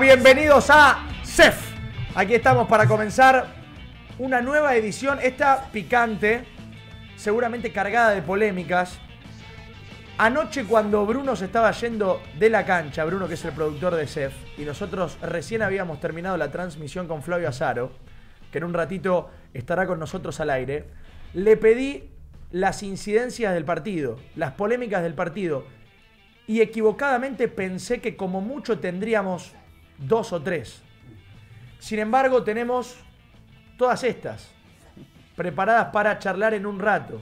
Bienvenidos a CEF. Aquí estamos para comenzar una nueva edición, esta picante, seguramente cargada de polémicas. Anoche cuando Bruno se estaba yendo de la cancha, Bruno que es el productor de CEF, y nosotros recién habíamos terminado la transmisión con Flavio Azaro, que en un ratito estará con nosotros al aire, le pedí las incidencias del partido, las polémicas del partido, y equivocadamente pensé que como mucho tendríamos dos o tres. Sin embargo, tenemos todas estas preparadas para charlar en un rato.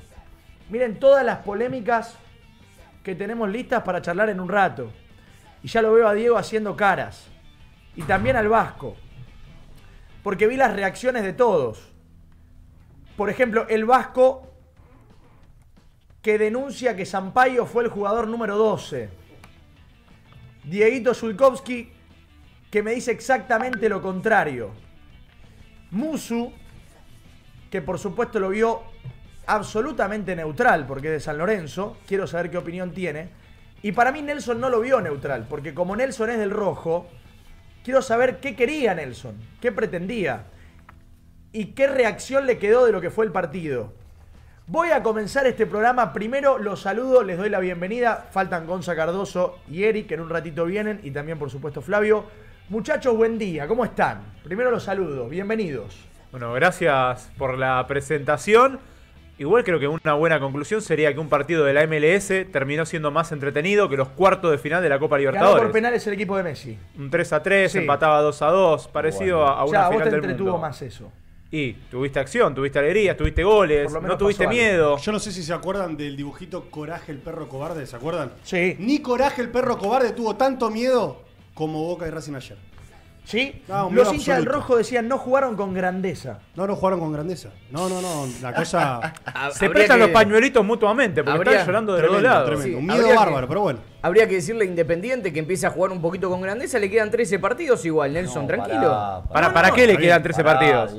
Miren todas las polémicas que tenemos listas para charlar en un rato. Y ya lo veo a Diego haciendo caras. Y también al Vasco. Porque vi las reacciones de todos. Por ejemplo, el Vasco que denuncia que Sampaio fue el jugador número 12. Dieguito Zulkowski que me dice exactamente lo contrario. Musu, que por supuesto lo vio absolutamente neutral, porque es de San Lorenzo, quiero saber qué opinión tiene. Y para mí Nelson no lo vio neutral, porque como Nelson es del rojo, quiero saber qué quería Nelson, qué pretendía y qué reacción le quedó de lo que fue el partido. Voy a comenzar este programa. Primero los saludo, les doy la bienvenida. Faltan Gonza Cardoso y Eric, que en un ratito vienen, y también por supuesto Flavio. Muchachos, buen día, ¿cómo están? Primero los saludo, bienvenidos. Bueno, gracias por la presentación. Igual creo que una buena conclusión sería que un partido de la MLS terminó siendo más entretenido que los cuartos de final de la Copa Libertadores. Ganó por penales el equipo de Messi. Un 3 a 3, empataba 2 a 2, parecido a una final vos te entretuvo más eso. Y tuviste acción, tuviste alegría, tuviste goles, no tuviste miedo. Yo no sé si se acuerdan del dibujito Coraje el perro cobarde, ¿se acuerdan? Sí. Ni Coraje el perro cobarde tuvo tanto miedo como Boca y Racing ayer. ¿Sí? los hinchas del rojo decían no jugaron con grandeza. No, no jugaron con grandeza. No, no, no. La cosa. Se prestan los pañuelitos mutuamente porque están llorando de los dos lados. Un Miedo bárbaro, pero bueno. Habría que decirle Independiente que empieza a jugar un poquito con grandeza. Le quedan 13 partidos igual, Nelson, tranquilo. ¿Para, qué le quedan 13 partidos?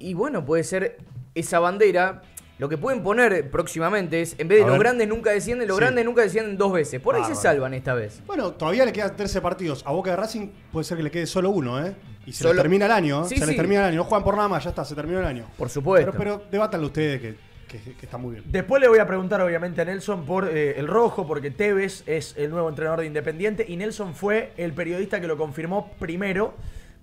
Y bueno, puede ser esa bandera lo que pueden poner próximamente es, en vez de los grandes nunca descienden, los grandes nunca descienden dos veces. Por ahí se salvan esta vez. Bueno, todavía le quedan 13 partidos. A Boca de Racing puede ser que le quede solo uno, ¿eh? Y se les termina el año, ¿eh? se les termina el año. No juegan por nada más, ya está, se terminó el año. Por supuesto. Pero, pero debátanlo ustedes que, está muy bien. Después le voy a preguntar, obviamente, a Nelson por eh, el rojo, porque Tevez es el nuevo entrenador de Independiente y Nelson fue el periodista que lo confirmó primero.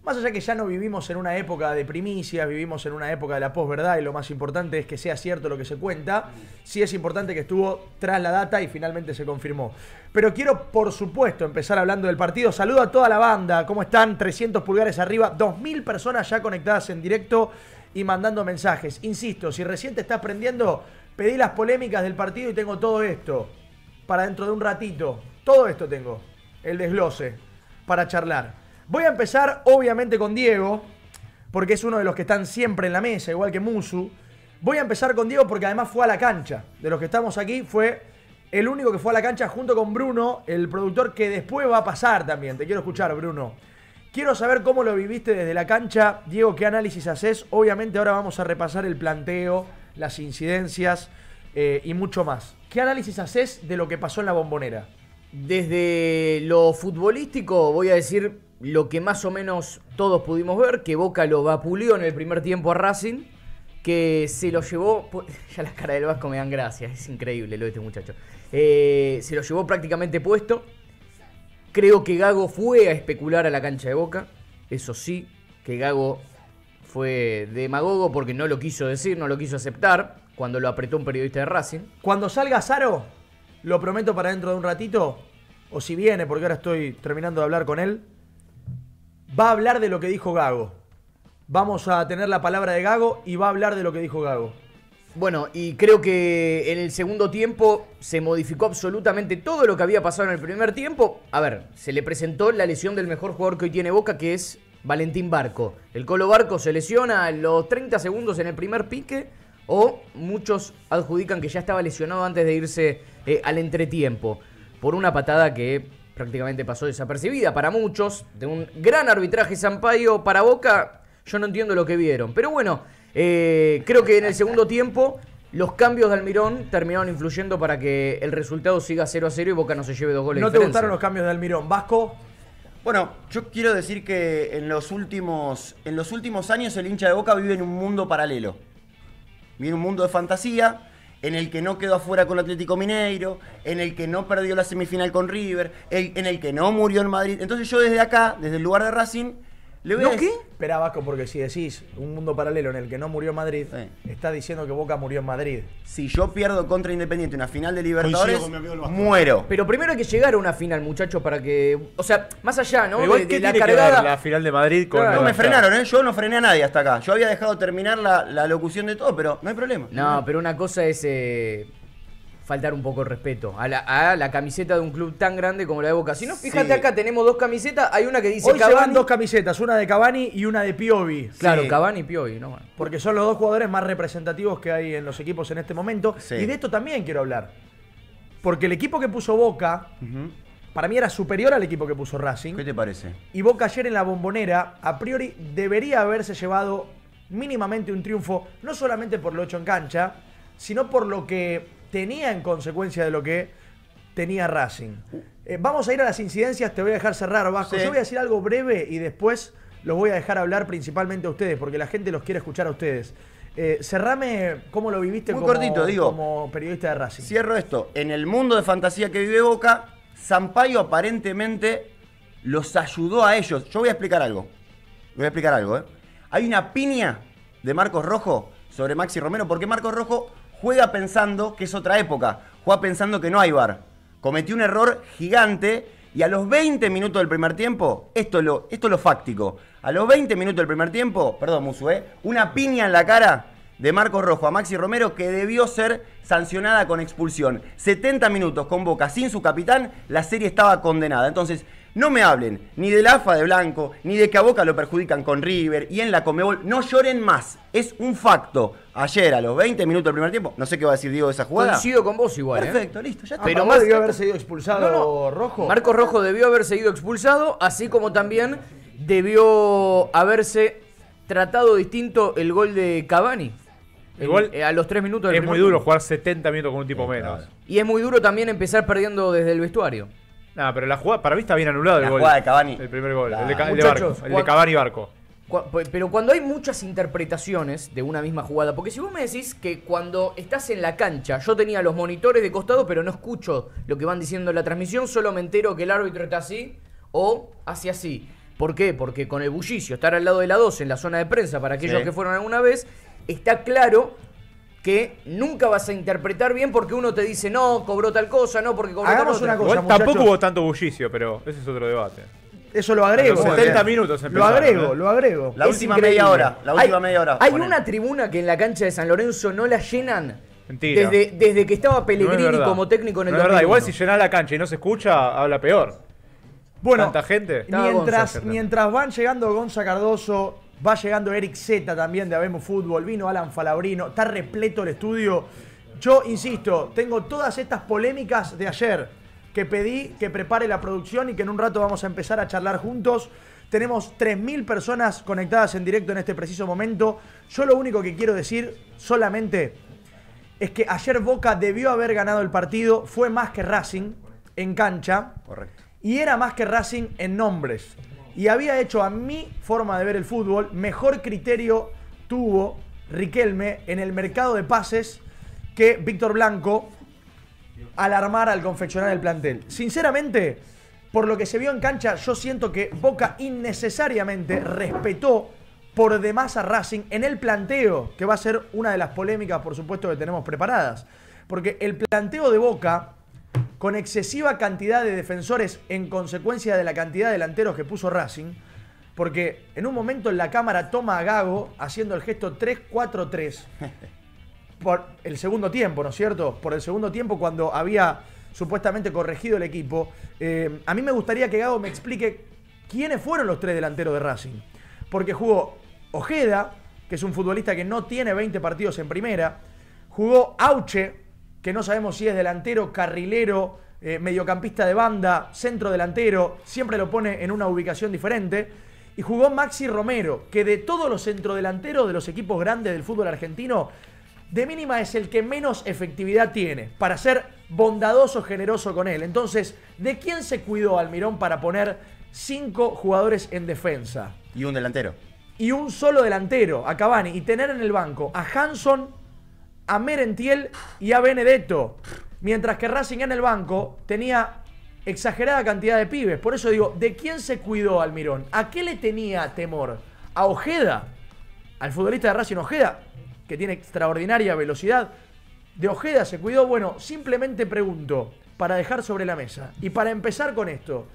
Más allá que ya no vivimos en una época de primicias, vivimos en una época de la posverdad y lo más importante es que sea cierto lo que se cuenta, sí es importante que estuvo tras la data y finalmente se confirmó. Pero quiero, por supuesto, empezar hablando del partido. Saludo a toda la banda, ¿cómo están? 300 pulgares arriba, 2.000 personas ya conectadas en directo y mandando mensajes. Insisto, si recién te estás prendiendo, pedí las polémicas del partido y tengo todo esto para dentro de un ratito. Todo esto tengo, el desglose, para charlar. Voy a empezar obviamente con Diego, porque es uno de los que están siempre en la mesa, igual que Musu. Voy a empezar con Diego porque además fue a la cancha. De los que estamos aquí fue el único que fue a la cancha junto con Bruno, el productor que después va a pasar también. Te quiero escuchar, Bruno. Quiero saber cómo lo viviste desde la cancha. Diego, ¿qué análisis haces? Obviamente ahora vamos a repasar el planteo, las incidencias eh, y mucho más. ¿Qué análisis haces de lo que pasó en la bombonera? Desde lo futbolístico voy a decir lo que más o menos todos pudimos ver, que Boca lo vapuleó en el primer tiempo a Racing, que se lo llevó, ya las caras del Vasco me dan gracias, es increíble lo de este muchacho, eh, se lo llevó prácticamente puesto, creo que Gago fue a especular a la cancha de Boca, eso sí, que Gago fue demagogo porque no lo quiso decir, no lo quiso aceptar, cuando lo apretó un periodista de Racing. Cuando salga Saro, lo prometo para dentro de un ratito, o si viene, porque ahora estoy terminando de hablar con él, va a hablar de lo que dijo Gago. Vamos a tener la palabra de Gago y va a hablar de lo que dijo Gago. Bueno, y creo que en el segundo tiempo se modificó absolutamente todo lo que había pasado en el primer tiempo. A ver, se le presentó la lesión del mejor jugador que hoy tiene Boca, que es Valentín Barco. El Colo Barco se lesiona en los 30 segundos en el primer pique, o muchos adjudican que ya estaba lesionado antes de irse eh, al entretiempo, por una patada que prácticamente pasó desapercibida para muchos, de un gran arbitraje Sampaio para Boca, yo no entiendo lo que vieron. Pero bueno, eh, creo que en el segundo tiempo los cambios de Almirón terminaron influyendo para que el resultado siga 0 a 0 y Boca no se lleve dos goles. ¿No te gustaron los cambios de Almirón? ¿Vasco? Bueno, yo quiero decir que en los últimos, en los últimos años el hincha de Boca vive en un mundo paralelo. Vive en un mundo de fantasía en el que no quedó afuera con el Atlético Mineiro, en el que no perdió la semifinal con River, en el que no murió en Madrid. Entonces yo desde acá, desde el lugar de Racing, le ¿No qué? Espera, Vasco, porque si decís un mundo paralelo en el que no murió Madrid, está estás diciendo que Boca murió en Madrid. Si yo pierdo contra Independiente una final de Libertadores, muero. Pero primero hay que llegar a una final, muchachos, para que. O sea, más allá, ¿no? Igual, ¿qué tiene la Que ver la final de Madrid con. No me frenaron, ¿eh? Yo no frené a nadie hasta acá. Yo había dejado terminar la, locución de todo, pero no hay problema. No, pero una cosa es. Eh, faltar un poco de respeto a la, camiseta de un club tan grande como la de Boca. Si no, fíjate acá, tenemos dos camisetas. Hay una que dice Hoy van dos camisetas, una de Cavani y una de Piovi. Claro, Cabani Cavani y Piovi, ¿no? Porque son los dos jugadores más representativos que hay en los equipos en este momento. Y de esto también quiero hablar. Porque el equipo que puso Boca, para mí era superior al equipo que puso Racing. ¿Qué te parece? Y Boca ayer en la bombonera, a priori, debería haberse llevado mínimamente un triunfo, no solamente por lo hecho en cancha, sino por lo que tenía en consecuencia de lo que tenía Racing. Eh, vamos a ir a las incidencias, te voy a dejar cerrar, Vasco. Yo voy a decir algo breve y después los voy a dejar hablar principalmente a ustedes, porque la gente los quiere escuchar a ustedes. Eh, cerrame cómo lo viviste como, digo, como periodista de Racing. Cierro esto. En el mundo de fantasía que vive Boca, Sampaio aparentemente los ayudó a ellos. Yo voy a explicar algo. Voy a explicar algo, ¿eh? Hay una piña de Marcos Rojo sobre Maxi Romero, porque Marcos Rojo juega pensando que es otra época, juega pensando que no hay bar. Cometió un error gigante y a los 20 minutos del primer tiempo, esto es lo, esto lo fáctico, a los 20 minutos del primer tiempo, perdón Musu, eh, una piña en la cara de Marcos Rojo a Maxi Romero que debió ser sancionada con expulsión. 70 minutos con Boca sin su capitán, la serie estaba condenada. Entonces, no me hablen ni del AFA de Blanco, ni de que a Boca lo perjudican con River y en la Comebol. No lloren más. Es un facto. Ayer, a los 20 minutos del primer tiempo, no sé qué va a decir Diego de esa jugada. sido con vos igual. ¿eh? Perfecto, listo, ya está. Pero más debió haber sido expulsado Rojo. Marco Rojo debió haber seguido expulsado, así como también debió haberse tratado distinto el gol de Cavani. El gol eh, a los 3 minutos del Es muy duro jugar 70 minutos con un tipo menos. Y es muy duro también empezar perdiendo desde el vestuario. No, pero la jugada, para mí está bien anulado el gol. jugada de El primer gol, el, de, Cavani y Barco. Pero cuando hay muchas interpretaciones de una misma jugada, porque si vos me decís que cuando estás en la cancha, yo tenía los monitores de costado, pero no escucho lo que van diciendo en la transmisión, solo me entero que el árbitro está así o hace así. ¿Por qué? Porque con el bullicio, estar al lado de la 12 en la zona de prensa para aquellos que fueron alguna vez, está claro que nunca vas a interpretar bien porque uno te dice no, cobró tal cosa, no, porque cobró tal una cosa. tampoco hubo tanto bullicio, pero ese es otro debate. Eso lo agrego. 70 minutos Lo agrego, ¿eh? lo agrego. La última media hora. La última hay, media hora. Hay una tribuna que en la cancha de San Lorenzo no la llenan. Mentira. Desde, que estaba Pellegrini como técnico en el no verdad, igual si llena la cancha y no se escucha, habla peor. Bueno, ¿Tanta gente? Mientras, mientras van llegando Gonza Cardoso, Va llegando Eric Zeta también de Habemos Fútbol, vino Alan Falabrino, está repleto el estudio. Yo insisto, tengo todas estas polémicas de ayer que pedí que prepare la producción y que en un rato vamos a empezar a charlar juntos. Tenemos 3.000 personas conectadas en directo en este preciso momento. Yo lo único que quiero decir solamente es que ayer Boca debió haber ganado el partido, fue más que Racing en cancha. Correcto. Y era más que Racing en nombres y había hecho a mi forma de ver el fútbol, mejor criterio tuvo Riquelme en el mercado de pases que Víctor Blanco al armar, al confeccionar el plantel. Sinceramente, por lo que se vio en cancha, yo siento que Boca innecesariamente respetó por demás a Racing en el planteo, que va a ser una de las polémicas, por supuesto, que tenemos preparadas. Porque el planteo de Boca con excesiva cantidad de defensores en consecuencia de la cantidad de delanteros que puso Racing, porque en un momento en la cámara toma a Gago haciendo el gesto 3-4-3 por el segundo tiempo, ¿no es cierto? Por el segundo tiempo cuando había supuestamente corregido el equipo. Eh, a mí me gustaría que Gago me explique quiénes fueron los tres delanteros de Racing, porque jugó Ojeda, que es un futbolista que no tiene 20 partidos en primera, jugó Auche, que no sabemos si es delantero, carrilero, eh, mediocampista de banda, centro delantero, siempre lo pone en una ubicación diferente. Y jugó Maxi Romero, que de todos los centrodelanteros de los equipos grandes del fútbol argentino, de mínima es el que menos efectividad tiene, para ser bondadoso, generoso con él. Entonces, ¿de quién se cuidó Almirón para poner cinco jugadores en defensa? Y un delantero. Y un solo delantero, a Cavani, y tener en el banco a Hanson, a Merentiel y a Benedetto. Mientras que Racing en el banco tenía exagerada cantidad de pibes. Por eso digo, ¿de quién se cuidó Almirón? ¿A qué le tenía temor? ¿A Ojeda? ¿Al futbolista de Racing Ojeda? Que tiene extraordinaria velocidad. ¿De Ojeda se cuidó? Bueno, simplemente pregunto, para dejar sobre la mesa. Y para empezar con esto,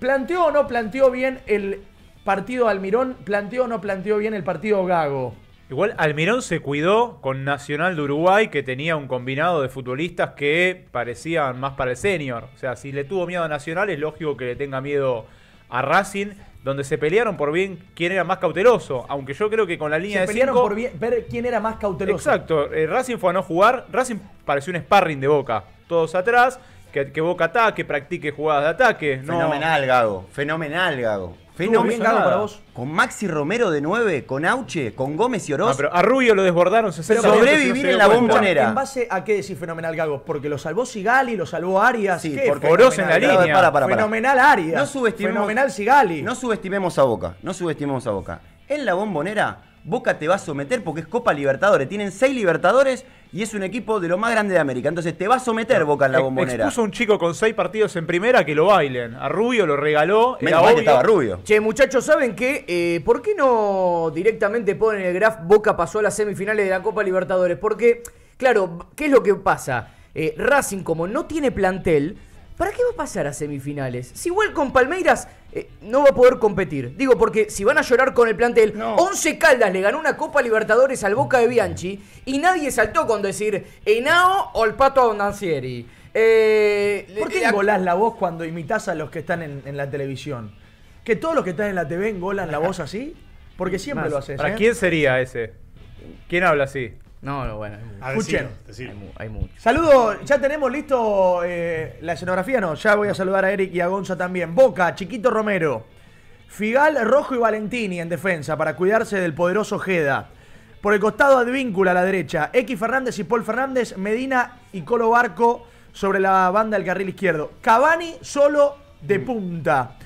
¿planteó o no planteó bien el partido Almirón? ¿Planteó o no planteó bien el partido Gago? Igual Almirón se cuidó con Nacional de Uruguay, que tenía un combinado de futbolistas que parecían más para el senior. O sea, si le tuvo miedo a Nacional, es lógico que le tenga miedo a Racing, donde se pelearon por bien quién era más cauteloso. Aunque yo creo que con la línea de. pelearon por bien, ver quién era más cauteloso. Exacto. Eh, Racing fue a no jugar. Racing pareció un sparring de boca. Todos atrás, que, Boca ataque, practique jugadas de ataque. Fenomenal, Gago. Fenomenal, Gago. Fenomenal para vos. Con Maxi Romero de 9, con Auche, con Gómez y Oroz. Ah, pero a Rubio lo desbordaron 60 Sobrevivir en la bombonera. ¿En base a qué decís fenomenal Gago? Porque lo salvó Sigali, lo salvó Arias. Sí, porque Oroz en la línea. Fenomenal Arias. fenomenal Sigali. No subestimemos a Boca. No subestimemos a Boca. En la bombonera Boca te va a someter porque es Copa Libertadores. Tienen seis Libertadores y es un equipo de lo más grande de América. Entonces te va a someter Boca en la bombonera. Expuso un chico con seis partidos en primera que lo bailen. A Rubio lo regaló. y la estaba Rubio. Che, muchachos, ¿saben qué? Eh, ¿Por qué no directamente ponen el graf Boca pasó a las semifinales de la Copa Libertadores? Porque, claro, ¿qué es lo que pasa? Eh, Racing, como no tiene plantel, ¿para qué va a pasar a semifinales? Si igual con Palmeiras eh, no va a poder competir. Digo, porque si van a llorar con el plantel, 11 Caldas le ganó una Copa Libertadores al Boca de Bianchi y nadie saltó con decir Enao o el Pato a Eh, ¿Por qué engolás la voz cuando imitas a los que están en, la televisión? ¿Que todos los que están en la TV engolan la voz así? Porque siempre lo haces. ¿Para ¿eh? quién sería ese? ¿Quién habla así? No, bueno, ah, Escuchen. Saludos, ya tenemos listo eh, la escenografía, no, ya voy a saludar a Eric y a Gonza también. Boca, Chiquito Romero, Figal, Rojo y Valentini en defensa para cuidarse del poderoso Jeda Por el costado Advíncula a la derecha, X Fernández y Paul Fernández, Medina y Colo Barco sobre la banda del carril izquierdo. Cavani solo de mm. punta.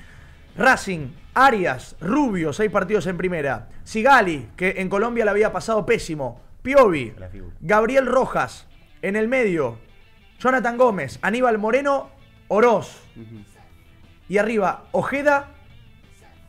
Racing, Arias, Rubio, seis partidos en primera. Sigali, que en Colombia la había pasado pésimo. Piovi, Gabriel Rojas, en el medio, Jonathan Gómez, Aníbal Moreno, Oroz. Y arriba, Ojeda,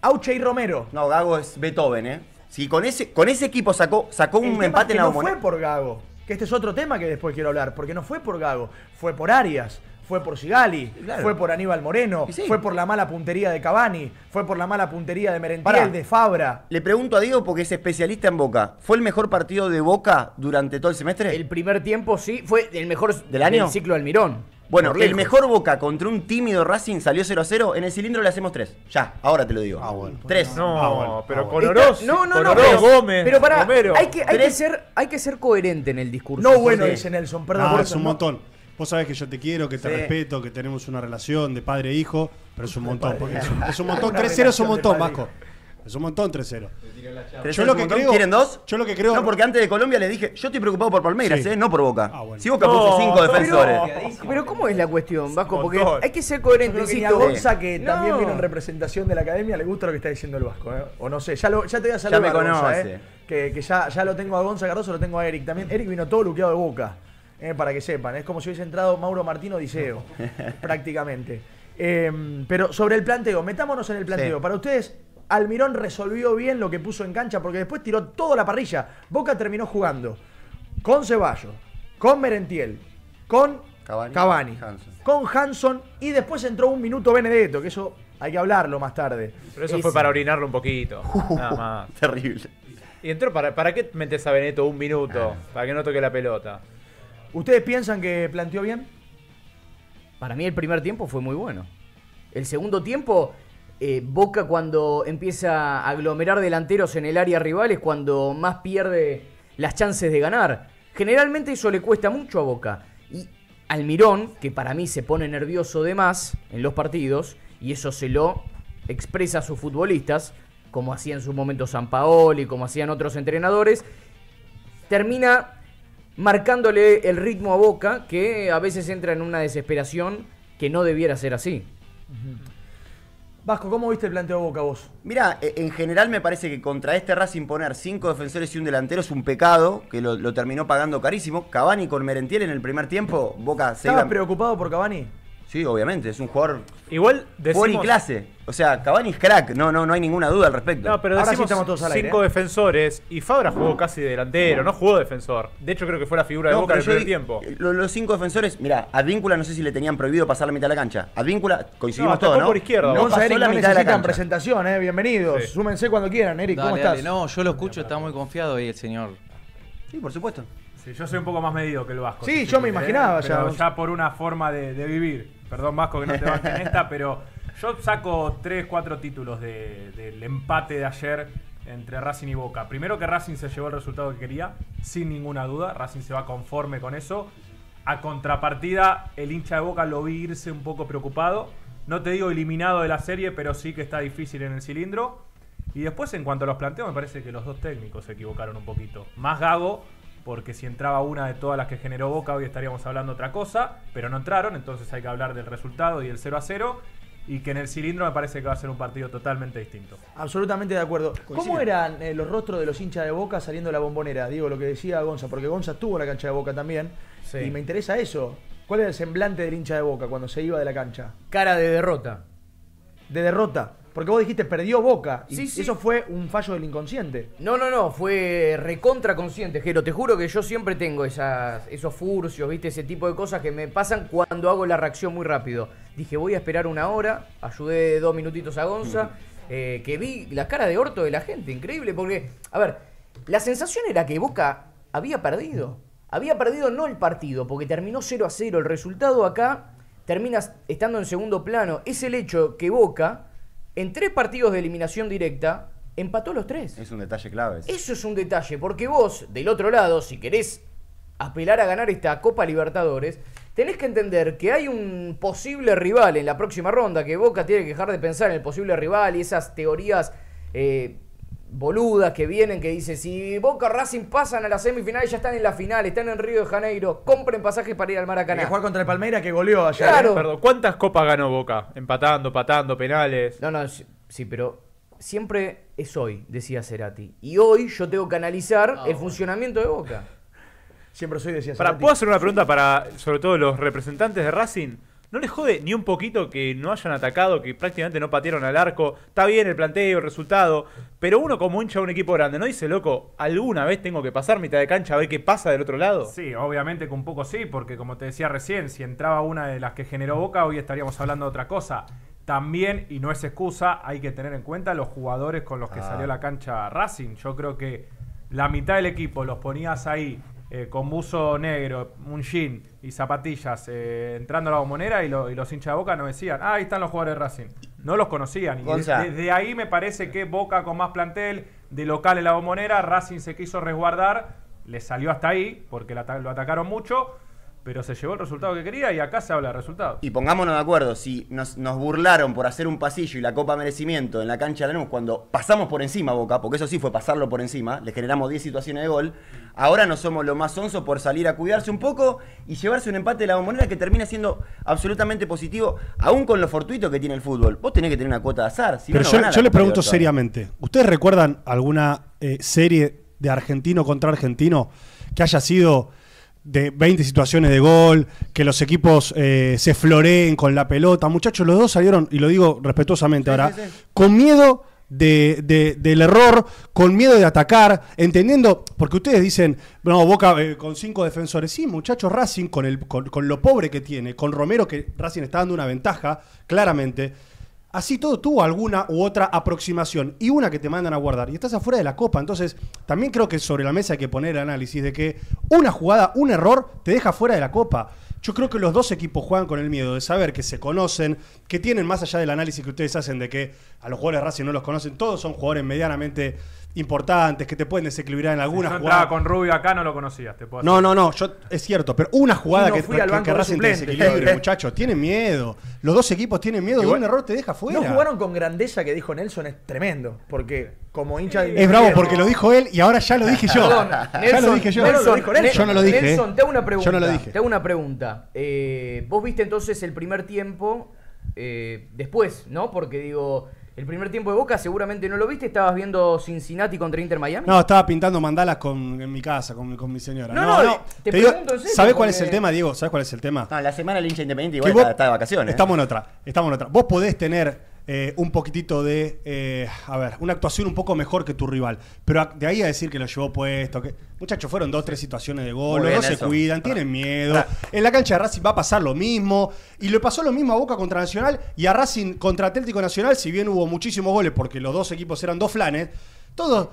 Auche y Romero. No, Gago es Beethoven, ¿eh? Si con ese, con ese equipo sacó, sacó un empate en la No fue por Gago, que este es otro tema que después quiero hablar, porque no fue por Gago, fue por Arias fue por Sigali, fue por Aníbal Moreno, fue por la mala puntería de Cabani, fue por la mala puntería de Merentiel, de Fabra. Le pregunto a Diego porque es especialista en Boca. ¿Fue el mejor partido de Boca durante todo el semestre? El primer tiempo sí, fue el mejor del año. ciclo del Mirón. Bueno, el mejor Boca contra un tímido Racing salió 0 a 0. En el cilindro le hacemos 3. Ya, ahora te lo digo. Ah, 3. Ah, no, pero ah, con No, no, no. Pero, Gómez. Pero hay que, ser, hay que ser coherente en el discurso. No, bueno, dice Nelson, perdón. No, es un montón. Vos sabés que yo te quiero, que te respeto, que tenemos una relación de padre e hijo, pero es un montón. Porque es, un, montón, 3-0 es un montón, Vasco. Es un montón 3-0. ¿Quieren dos? Yo lo que creo. No, porque antes de Colombia le dije, yo estoy preocupado por Palmeiras, ¿eh? No por Boca. Ah, si Boca no, cinco defensores. Pero, ¿cómo es la cuestión, Vasco? Porque hay que ser coherente. A Gonza, que también viene en representación de la academia, le gusta lo que está diciendo el Vasco, ¿eh? O no sé, ya, lo, ya te voy a saludar. Ya me ¿eh? conoce. Que, que ya, ya lo tengo a Gonza Cardoso, lo tengo a Eric también. Eric vino todo luqueado de Boca. Eh, para que sepan. Es como si hubiese entrado Mauro Martino Diceo, prácticamente. Em, pero sobre el planteo, metámonos en el planteo. Para ustedes, Almirón resolvió bien lo que puso en cancha porque después tiró toda la parrilla. Boca terminó jugando con Ceballos, con Merentiel, con Cavani, con Hanson y después entró un minuto Benedetto, que eso hay que hablarlo más tarde. Pero eso fue para orinarlo un poquito. Uh, nada más. Terrible. Y entró para, ¿para qué metes a Benedetto un minuto? Ah. Para que no toque la pelota. ¿Ustedes piensan que planteó bien? Para mí el primer tiempo fue muy bueno. El segundo tiempo, eh, Boca cuando empieza a aglomerar delanteros en el área rival es cuando más pierde las chances de ganar. Generalmente eso le cuesta mucho a Boca. Y Almirón, que para mí se pone nervioso de más en los partidos, y eso se lo expresa a sus futbolistas, como hacía en su momento San y como hacían otros entrenadores, termina marcándole el ritmo a Boca, que a veces entra en una desesperación que no debiera ser así. Vasco, ¿cómo viste el planteo de Boca vos? Mira, e-, en general me parece que contra este Racing imponer cinco defensores y un delantero es un pecado, que lo, terminó pagando carísimo. Cabani con Merentiel en el primer tiempo, Boca se ¿Estabas preocupado por Cabani? Sí, obviamente, es un jugador Igual de y clase. O sea, Cavani es crack, no, no, no hay ninguna duda al respecto. No, pero Ahora decimos estamos todos al cinco ¿eh? defensores y Fabra jugó casi de delantero, no jugó defensor. De hecho, creo que fue la figura de Boca el primer tiempo. Los, cinco defensores, mira, Advíncula no sé si le tenían prohibido pasar la mitad de la cancha. Advíncula, coincidimos no, todos, ¿no? por izquierda. No, pasó la necesitan presentación, eh, bienvenidos. Súmense cuando quieran, Eric, ¿cómo dale, estás? No, yo lo escucho, está muy confiado ahí el señor. Sí, por supuesto. Sí, yo soy un poco más medido que el Vasco. Sí, yo me imaginaba ya. ya por una forma de vivir. Perdón, Vasco, que no te en esta, pero yo saco 3, 4 títulos del empate de ayer entre Racing y Boca. Primero que Racing se llevó el resultado que quería, sin ninguna duda. Racing se va conforme con eso. A contrapartida, el hincha de Boca lo vi irse un poco preocupado. No te digo eliminado de la serie, pero sí que está difícil en el cilindro. Y después, en cuanto a los planteos, me parece que los dos técnicos se equivocaron un poquito. Más Gago, porque si entraba una de todas las que generó Boca, hoy estaríamos hablando otra cosa, pero no entraron, entonces hay que hablar del resultado y el 0 a 0. Y que en el cilindro me parece que va a ser un partido totalmente distinto. Absolutamente de acuerdo. ¿Cómo eran eh, los rostros de los hinchas de Boca saliendo de la bombonera? Digo, lo que decía Gonza, porque Gonza estuvo en la cancha de Boca también. Y me interesa eso. ¿Cuál era el semblante del hincha de Boca cuando se iba de la cancha? Cara de derrota. ¿De derrota? Porque vos dijiste, perdió Boca. sí, sí. eso fue un fallo del inconsciente. No, no, no, fue recontra consciente, Jero. Te juro que yo siempre tengo esas, esos furcios, viste, ese tipo de cosas que me pasan cuando hago la reacción muy rápido. Dije, voy a esperar una hora, ayudé dos minutitos a Gonza, eh, que vi la cara de orto de la gente, increíble, porque, a ver, la sensación era que Boca había perdido. Había perdido no el partido, porque terminó 0 a 0. El resultado acá termina estando en segundo plano. Es el hecho que Boca en tres partidos de eliminación directa, empató los tres. Es un detalle clave. Eso es un detalle, porque vos, del otro lado, si querés apelar a ganar esta Copa Libertadores, tenés que entender que hay un posible rival en la próxima ronda, que Boca tiene que dejar de pensar en el posible rival y esas teorías eh, boludas que vienen que dicen, si Boca Racing pasan a la semifinal, ya están en la final, están en Río de Janeiro, compren pasajes para ir al Maracaná. a jugar contra el Palmeiras que goleó ayer. ¿eh? Claro. ¿cuántas copas ganó Boca? Empatando, patando, penales. No, no, sí, pero siempre es hoy, decía Cerati. Y hoy yo tengo que analizar ah, el funcionamiento de Boca. Siempre soy decía Cerati. Para, ¿Puedo hacer una pregunta para, sobre todo, los representantes de Racing? ¿No les jode ni un poquito que no hayan atacado, que prácticamente no patearon al arco? Está bien el planteo, el resultado, pero uno como hincha de un equipo grande, ¿no dice, loco, alguna vez tengo que pasar mitad de cancha a ver qué pasa del otro lado? Sí, obviamente que un poco sí, porque como te decía recién, si entraba una de las que generó Boca, hoy estaríamos hablando de otra cosa. También, y no es excusa, hay que tener en cuenta los jugadores con los que ah. salió la cancha Racing. Yo creo que la mitad del equipo los ponías ahí eh, con buzo negro, un jean y zapatillas eh, entrando a la bombonera y, los hinchas de Boca no decían, ah, ahí están los jugadores de Racing. No los conocían. Y desde, ahí me parece que Boca con más plantel de local en la bombonera, Racing se quiso resguardar, le salió hasta ahí porque lo atacaron mucho pero se llevó el resultado que quería y acá se habla de resultados. Y pongámonos de acuerdo, si nos, burlaron por hacer un pasillo y la Copa Merecimiento en la cancha de Lanús cuando pasamos por encima Boca, porque eso sí fue pasarlo por encima, le generamos 10 situaciones de gol, ahora no somos lo más onzo por salir a cuidarse un poco y llevarse un empate de la bombonera que termina siendo absolutamente positivo, aún con lo fortuito que tiene el fútbol. Vos tenés que tener una cuota de azar. pero yo, les le pregunto seriamente, ¿ustedes recuerdan alguna eh, serie de argentino contra argentino que haya sido de 20 situaciones de gol, que los equipos eh, se floreen con la pelota. Muchachos, los dos salieron, y lo digo respetuosamente ahora, con miedo de, del error, con miedo de atacar, entendiendo, porque ustedes dicen, no, Boca eh, con cinco defensores. Sí, muchachos, Racing, con, el, con, con lo pobre que tiene, con Romero, que Racing está dando una ventaja, claramente así todo tuvo alguna u otra aproximación y una que te mandan a guardar y estás afuera de la copa. Entonces, también creo que sobre la mesa hay que poner el análisis de que una jugada, un error, te deja fuera de la copa. Yo creo que los dos equipos juegan con el miedo de saber que se conocen, que tienen más allá del análisis que ustedes hacen de que a los jugadores de Racing no los conocen, todos son jugadores medianamente importantes que te pueden desequilibrar en alguna jugadas jugada. con Rubio acá no lo conocías, No, no, no, es cierto, pero una jugada que, que, que te desequilibre, muchachos, tiene miedo. Los dos equipos tienen miedo, y un error te deja fuera. No jugaron con grandeza que dijo Nelson, es tremendo, porque como hincha Es bravo porque lo dijo él y ahora ya lo dije yo. Nelson, ya lo dije yo. Nelson, yo no lo dije. Nelson, te hago una pregunta. Yo lo dije. Te hago una pregunta. Eh, vos viste entonces el primer tiempo eh, después, ¿no? Porque digo, el primer tiempo de Boca seguramente no lo viste, estabas viendo Cincinnati contra Inter Miami. No, estaba pintando mandalas en mi casa, con, mi señora. No, no, no, Te, pregunto cuál es el tema, Diego? ¿Sabés cuál es el tema? la semana el hincha independiente igual está, de vacaciones. Estamos en otra, estamos en otra. Vos podés tener eh, un poquitito de, eh, a ver, una actuación un poco mejor que tu rival. Pero de ahí a decir que lo llevó puesto, muchachos fueron dos, tres situaciones de gol, No se cuidan, tienen miedo. En la cancha de Racing va a pasar lo mismo. Y le pasó lo mismo a Boca contra Nacional y a Racing contra Atlético Nacional, si bien hubo muchísimos goles porque los dos equipos eran dos flanes. Todos